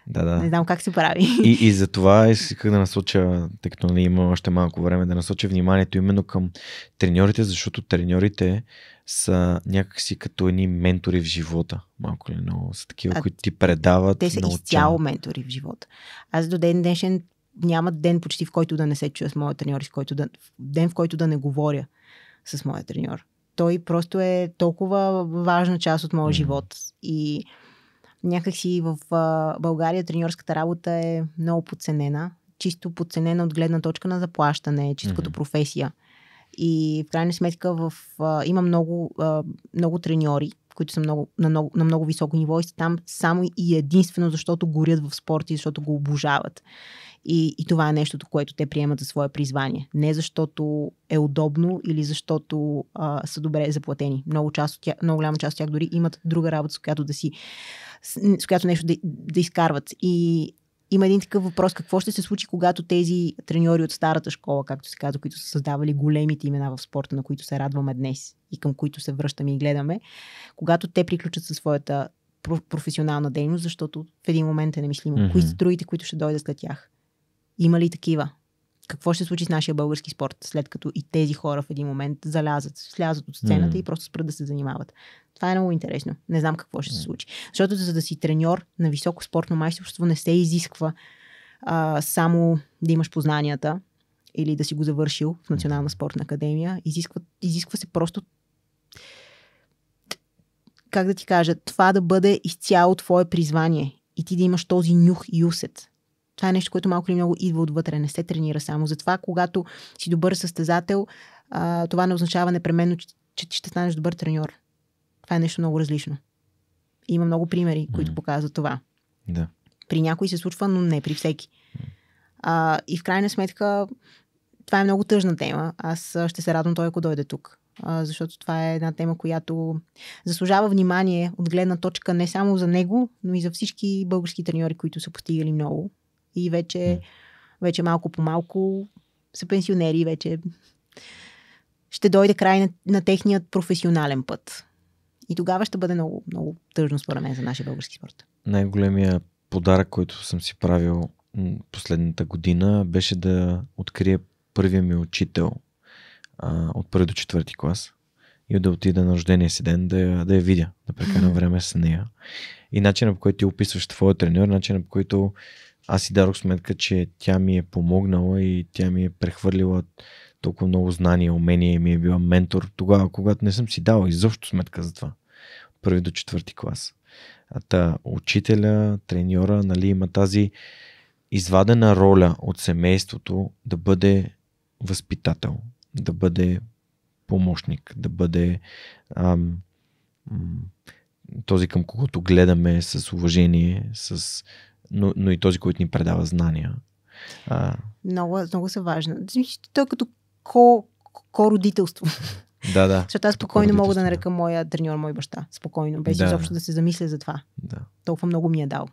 Да, да. Не знам как се прави. И, и за това исках да насоча, тъй като нали, има още малко време, да насоча вниманието именно към треньорите, защото треньорите са някакси като едни ментори в живота. Малко ли много са такива, а, които ти предават. Те са научен. изцяло ментори в живота. Аз до ден днешен няма ден почти в който да не се чуя с моя треньор, с който да, ден в който да не говоря с моя треньор. Той просто е толкова важна част от моя живот. И някакси в България треньорската работа е много подценена. Чисто подценена от гледна точка на заплащане, чисто като професия. И в крайна сметка в, а, има много, а, много треньори, които са много, на, много, на много високо ниво и са там само и единствено защото горят в спорта и защото го обожават. И, и това е нещото, което те приемат за свое призвание. Не защото е удобно или защото а, са добре заплатени. Много, част от тях, много голяма част от тях дори имат друга работа, с която да си с която нещо да, да изкарват. И има един такъв въпрос. Какво ще се случи, когато тези треньори от старата школа, както се казва, които са създавали големите имена в спорта, на които се радваме днес и към които се връщаме и гледаме, когато те приключат със своята професионална дейност, защото в един момент е немислимо. Mm-hmm. Кои са другите, които ще дойдат след тях? Има ли такива? какво ще се случи с нашия български спорт, след като и тези хора в един момент залязат, слязат от сцената mm. и просто спрат да се занимават. Това е много интересно. Не знам какво ще се случи. Защото за да си треньор на високо спортно майсторство не се изисква а, само да имаш познанията или да си го завършил в Национална спортна академия. Изисква, изисква се просто как да ти кажа, това да бъде изцяло твое призвание и ти да имаш този нюх и усет това е нещо, което малко или много идва отвътре, не се тренира само. Затова, когато си добър състезател, а, това не означава непременно, че, че ти ще станеш добър треньор. Това е нещо много различно. И има много примери, които mm. показват това. Да. При някои се случва, но не при всеки. А, и в крайна сметка, това е много тъжна тема. Аз ще се радвам той, ако дойде тук. А, защото това е една тема, която заслужава внимание от гледна точка не само за него, но и за всички български треньори, които са постигали много и вече, вече малко по малко са пенсионери, вече ще дойде край на, на техният професионален път. И тогава ще бъде много, много тъжно според мен за нашия български спорт. Най-големия подарък, който съм си правил последната година, беше да открия първия ми учител а, от първи до четвърти клас и да отида на рождения си ден да, я, да я видя, да прекарам време с нея. И начинът по който ти описваш твоя треньор, начинът по който аз си дарох сметка, че тя ми е помогнала и тя ми е прехвърлила толкова много знания, умения и ми е била ментор тогава, когато не съм си дал изобщо сметка за това. Първи до четвърти клас. А та, учителя, треньора, нали, има тази извадена роля от семейството да бъде възпитател, да бъде помощник, да бъде ам, този към когото гледаме с уважение, с но, но и този, който ни предава знания. А... Много, много са важни. Той е като ко, ко-родителство. Да, да. Защото аз спокойно мога да нарека моя треньор, мой баща. Спокойно, без да. изобщо да се замисля за това. Да. Толкова много ми е дал.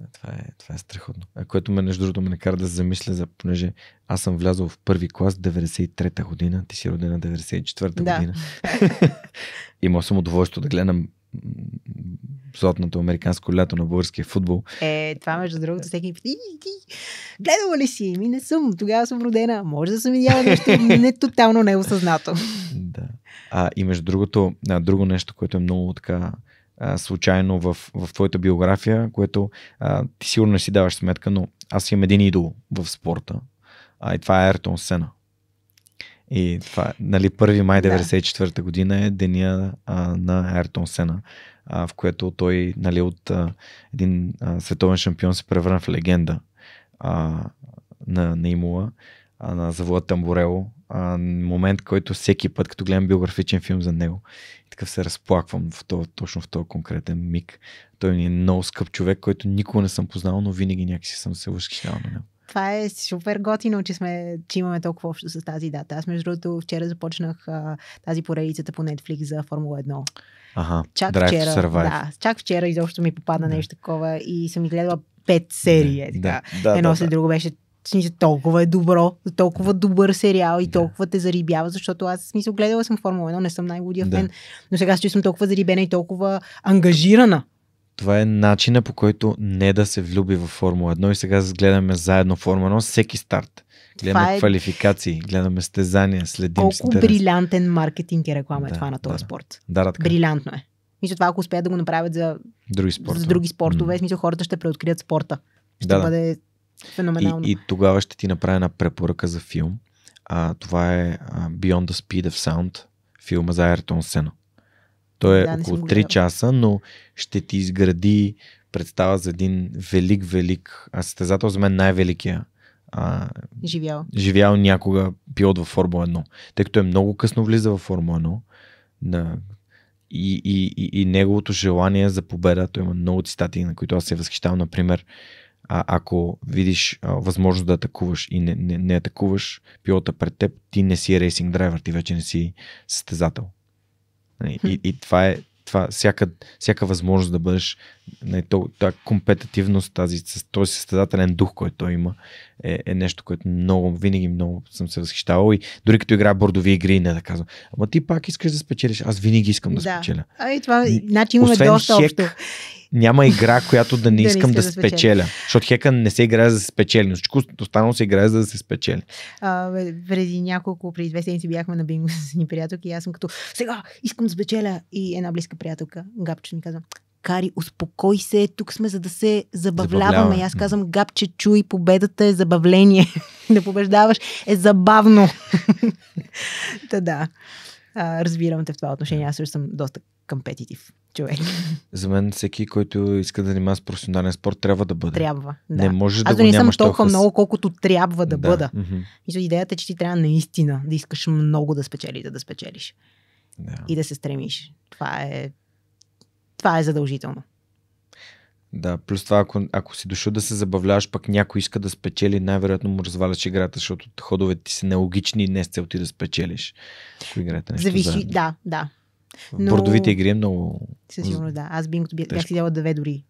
Да, това, е, това е страхотно. А което ме, между другото, ме накара да се замисля, за, понеже аз съм влязъл в първи клас 93-та година, ти си родена 94-та да. година. Имал съм удоволствие да гледам златното американско лято на българския футбол. Е, това между другото, всеки път, гледала ли си? Ми не съм, тогава съм родена. Може да съм видяла нещо не тотално неосъзнато. да. А, и между другото, а, друго нещо, което е много така а, случайно в, в твоята биография, което а, ти сигурно не си даваш сметка, но аз имам един идол в спорта. А, и това е Ертон Сена. И това, нали, 1 май 1994 да. година е деня а, на Айртон Сена, а, в което той нали, от а, един а, световен шампион се превърна в легенда а, на, на Имула, а, на завода Тамбурело. А, момент, който всеки път, като гледам биографичен филм за него, и такъв се разплаквам в то, точно в този конкретен миг. Той ми е много скъп човек, който никога не съм познал, но винаги някакси съм се възхищавал на него това е супер готино, че, сме, че имаме толкова общо с тази дата. Аз, между другото, вчера започнах а, тази поредицата по Netflix за Формула 1. Ага, чак Drive вчера, Survive. Да, чак вчера изобщо ми попадна да. нещо такова и съм изгледала пет серии. Е да, така. Да, Едно да, след да. друго беше че толкова е добро, толкова добър сериал и да. толкова те зарибява, защото аз смисъл гледала съм Формула 1, не съм най-лудия да. фен, но сега се чувствам толкова зарибена и толкова ангажирана това е начина по който не да се влюби в Формула 1 и сега гледаме заедно Формула 1 всеки старт. Гледаме е... квалификации, гледаме стезания, следим Колко си брилянтен маркетинг и е реклама да, е това на този да, спорт. Да, да, така. Брилянтно е. Мисля, това ако успеят да го направят за други спортове, за други спортове mm. смисъл хората ще преоткрият спорта. Ще да, бъде феноменално. И, и тогава ще ти направя една препоръка за филм. А, това е Beyond the Speed of Sound, филма за Айртон Сена. То е да, около 3 часа, но ще ти изгради представа за един велик, велик, а състезател за мен най-великия а, живял. живял някога пилот във Формула 1. Тъй като е много късно влиза във Формула 1 на, и, и, и, и неговото желание за победа, той има много цитати, на които аз се възхищавам, например, а, ако видиш а, възможност да атакуваш и не, не, не атакуваш пилота пред теб, ти не си рейсинг драйвер, ти вече не си състезател. Нали, и, и това е това, всяка, всяка възможност да бъдеш, не, нали, то, тази компетативност, тази, този състезателен дух, който той има, е, е нещо, което много, винаги много съм се възхищавал. И дори като играя бордови игри, не да казвам, ама ти пак искаш да спечелиш, аз винаги искам да, да. спечеля. А и това, значи имаме доста общо няма игра, която да не искам да, да, да спечеля. Защото хека не се играе за да се спечели, но всичко останало се играе за да се спечели. А, преди няколко, преди две седмици бяхме на бинго с ни приятелки и аз съм като сега искам да спечеля и една близка приятелка, Габче, ми казва Кари, успокой се, тук сме за да се забавляваме. Забавлявам. Аз казвам, Габче, чуй, победата е забавление. да побеждаваш е забавно. Та да а, разбирам те в това отношение. Аз също съм доста компетитив човек. За мен всеки, който иска да занимава с професионален спорт, трябва да бъде. Трябва. Да. Не може да Аз не съм толкова много, колкото трябва да, да. бъда. Mm-hmm. Мисля, идеята е, че ти трябва наистина да искаш много да спечелиш, да, да спечелиш. Да. И да се стремиш. Това е, това е задължително. Да, плюс това, ако, ако си дошъл да се забавляваш, пък някой иска да спечели, най-вероятно му разваляш играта, защото ходовете ти са нелогични и не с цел ти да спечелиш. Ако играта нещо Зависи, заедно. да, да. Но... Бордовите игри е много. Със сигурно да. Аз бингото бях, бях си дала две дори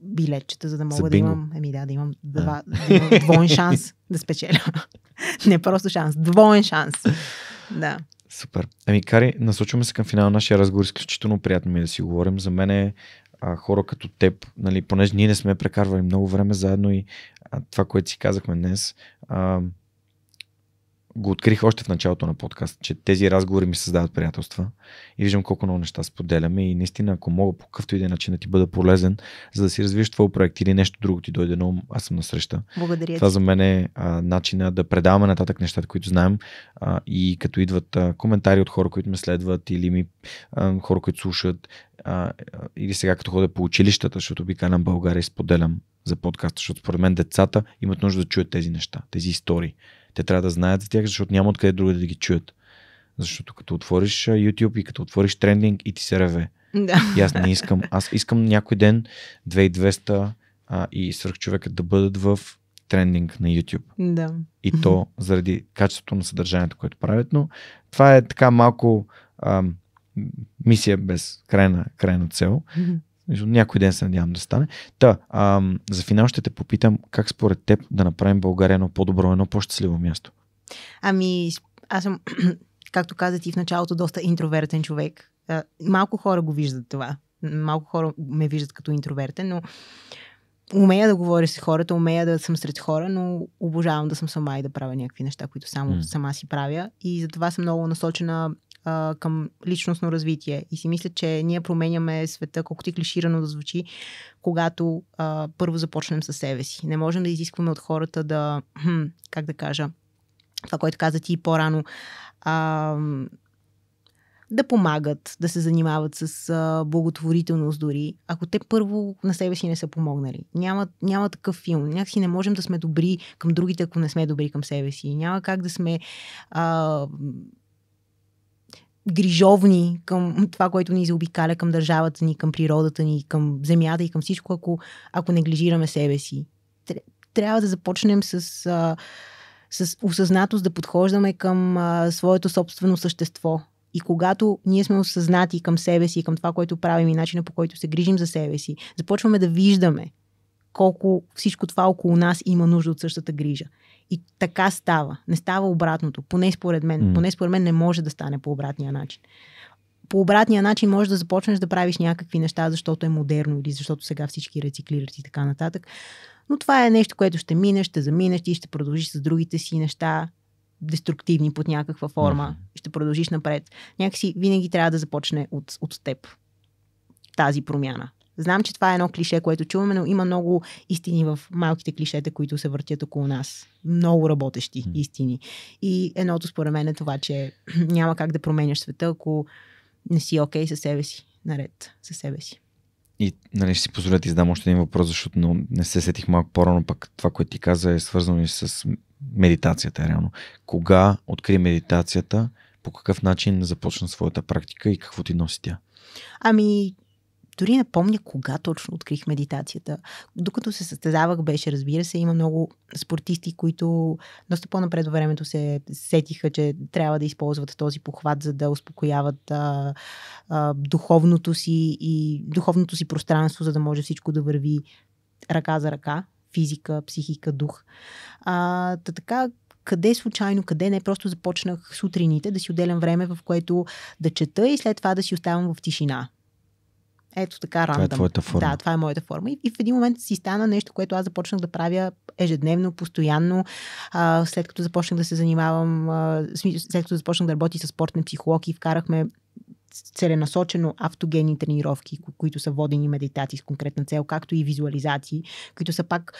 билетчета, за да мога за да имам, еми да, да имам, два, да имам двоен шанс да спечеля. не просто шанс, двоен шанс. Да. Супер. Ами, Кари, насочваме се към финал на нашия разговор. Е изключително приятно ми е да си говорим. За мен е а, хора като теб, нали, понеже ние не сме прекарвали много време заедно и а, това, което си казахме днес, а, го открих още в началото на подкаст, че тези разговори ми създават приятелства и виждам колко много неща споделяме и наистина, ако мога по какъвто и да е начин да ти бъда полезен, за да си развиеш твой проект или нещо друго ти дойде на ум, аз съм насреща. Благодаря. Това за мен е а, начина да предаваме нататък нещата, които знаем а, и като идват а, коментари от хора, които ме следват или ми, а, хора, които слушат а, или сега като ходя по училищата, защото обикалям България и споделям за подкаста, защото според мен децата имат нужда да чуят тези неща, тези истории. Те трябва да знаят за тях, защото няма откъде друга да ги чуят. Защото като отвориш YouTube и като отвориш трендинг и ти се реве. Да. И аз не искам. Аз искам някой ден 2200 а, и човека, да бъдат в трендинг на YouTube. Да. И то заради качеството на съдържанието, което правят. Но това е така малко а, мисия без крайна, крайна цел. Някой ден се надявам да стане. Та, а, за финал ще те попитам как според теб да направим България едно по-добро, едно по-щастливо място. Ами, аз съм, както каза ти в началото, доста интровертен човек. Малко хора го виждат това. Малко хора ме виждат като интровертен, но умея да говоря с хората, умея да съм сред хора, но обожавам да съм сама и да правя някакви неща, които само mm. сама си правя. И затова съм много насочена а, към личностно развитие. И си мисля, че ние променяме света, колкото и клиширано да звучи, когато а, първо започнем със себе си. Не можем да изискваме от хората да, хм, как да кажа, това, което каза ти по-рано, а, да помагат, да се занимават с а, благотворителност дори, ако те първо на себе си не са помогнали. Няма, няма такъв филм. Някакси не можем да сме добри към другите, ако не сме добри към себе си. Няма как да сме а, грижовни към това, което ни заобикаля, към държавата ни, към природата ни, към земята и към всичко, ако, ако неглижираме себе си. Трябва да започнем с, а, с осъзнатост да подхождаме към а, своето собствено същество. И когато ние сме осъзнати към себе си, към това, което правим и начина по който се грижим за себе си, започваме да виждаме колко всичко това около нас има нужда от същата грижа. И така става. Не става обратното. Поне според мен. Mm. Поне според мен не може да стане по обратния начин. По обратния начин може да започнеш да правиш някакви неща, защото е модерно или защото сега всички рециклират и така нататък. Но това е нещо, което ще мине, ще заминеш и ще продължиш с другите си неща, деструктивни под някаква форма. Mm. Ще продължиш напред. Някакси винаги трябва да започне от, от теб тази промяна. Знам, че това е едно клише, което чуваме, но има много истини в малките клишета, които се въртят около нас. Много работещи mm. истини. И едното според мен е това, че няма как да променяш света, ако не си окей okay със себе си, наред със себе си. И нали, ще си позволя да задам още един въпрос, защото но не се сетих малко по-рано, пък това, което ти каза е свързано и с медитацията, реално. Кога откри медитацията, по какъв начин започна своята практика и какво ти носи тя? Ами, дори напомня кога точно открих медитацията. Докато се състезавах, беше, разбира се, има много спортисти, които доста по-напред времето се сетиха, че трябва да използват този похват, за да успокояват а, а, духовното си и духовното си пространство, за да може всичко да върви ръка за ръка, физика, психика, дух. А, та така, къде случайно, къде не, просто започнах сутрините да си отделям време, в което да чета и след това да си оставам в тишина. Ето така, рандъм. Това е твоята форма. Да, това е моята форма. И, и в един момент си стана нещо, което аз започнах да правя ежедневно, постоянно, а, след като започнах да се занимавам, а, след като започнах да работя с спортни психолог и вкарахме целенасочено автогенни тренировки, които са водени медитации с конкретна цел, както и визуализации, които са пак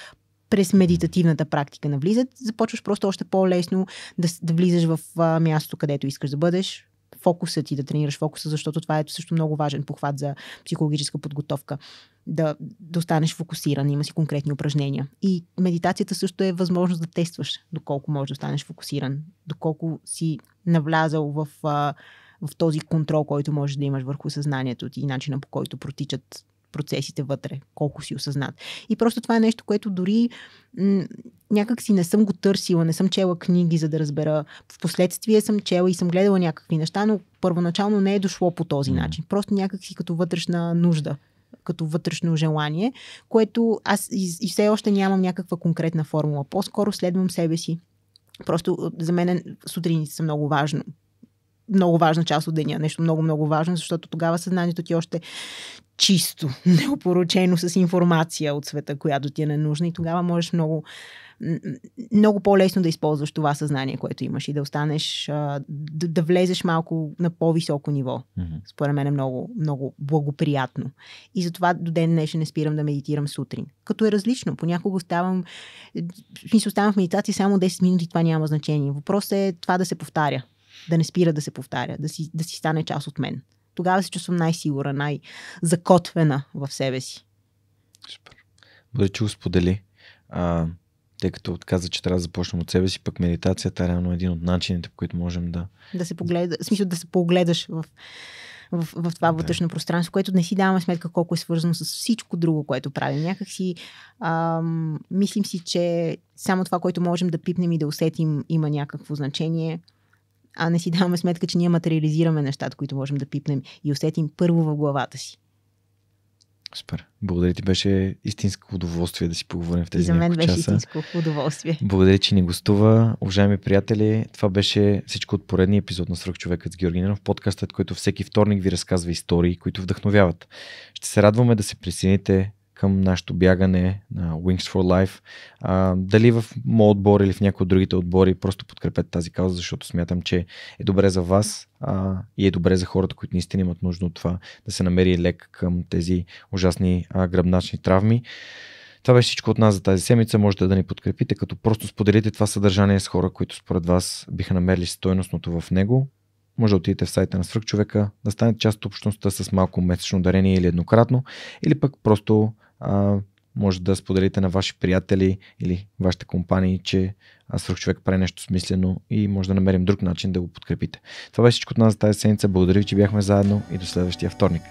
през медитативната практика навлизат, започваш просто още по-лесно да, да влизаш в а, място, където искаш да бъдеш, фокуса ти, да тренираш фокуса, защото това е също много важен похват за психологическа подготовка. Да, да останеш фокусиран, има си конкретни упражнения. И медитацията също е възможност да тестваш доколко можеш да останеш фокусиран, доколко си навлязал в, в този контрол, който можеш да имаш върху съзнанието ти и начина по който протичат процесите вътре, колко си осъзнат. И просто това е нещо, което дори м- някак си не съм го търсила, не съм чела книги, за да разбера. Впоследствие съм чела и съм гледала някакви неща, но първоначално не е дошло по този начин. Просто някак си като вътрешна нужда като вътрешно желание, което аз и, и все още нямам някаква конкретна формула. По-скоро следвам себе си. Просто за мен сутрините са много важно много важна част от деня, нещо много-много важно, защото тогава съзнанието ти още чисто, неопоручено с информация от света, която ти е ненужна и тогава можеш много, много по-лесно да използваш това съзнание, което имаш и да останеш, да, да влезеш малко на по-високо ниво. Mm-hmm. Според мен е много, много благоприятно. И затова до ден днешен не спирам да медитирам сутрин. Като е различно. Понякога ставам, е, в смисъл оставам в медитация само 10 минути, това няма значение. Въпросът е това да се повтаря. Да не спира да се повтаря, да си, да си стане част от мен. Тогава се чувствам най сигура най-закотвена в себе си. Супер. Бъде, че го сподели. А, тъй като отказа, че трябва да започнем от себе си, пък медитацията е реално един от начините, по които можем да... Да се погледа, в смисъл да се погледаш в, в, в това вътрешно да. пространство, което не си даваме сметка колко е свързано с всичко друго, което правим. Някак си ам, мислим си, че само това, което можем да пипнем и да усетим, има някакво значение а не си даваме сметка, че ние материализираме нещата, които можем да пипнем и усетим първо в главата си. Супер. Благодаря ти. Беше истинско удоволствие да си поговорим в тези За мен беше часа. истинско удоволствие. Благодаря, че ни гостува. Уважаеми приятели, това беше всичко от поредния епизод на Срък човекът с Георги Ненов, подкастът, който всеки вторник ви разказва истории, които вдъхновяват. Ще се радваме да се присъедините към нашето бягане на Wings for Life. А, дали в моят отбор или в някои от другите отбори, просто подкрепете тази кауза, защото смятам, че е добре за вас а, и е добре за хората, които наистина имат нужда от това да се намери лек към тези ужасни а, гръбначни травми. Това беше всичко от нас за тази седмица. Можете да ни подкрепите, като просто споделите това съдържание с хора, които според вас биха намерили стойностното в него. Може да отидете в сайта на свърхчовека, да станете част от общността с малко месечно дарение или еднократно, или пък просто а, може да споделите на ваши приятели или вашите компании, че аз рух човек прави нещо смислено и може да намерим друг начин да го подкрепите. Това беше всичко от нас за тази седмица. Благодаря ви, че бяхме заедно и до следващия вторник.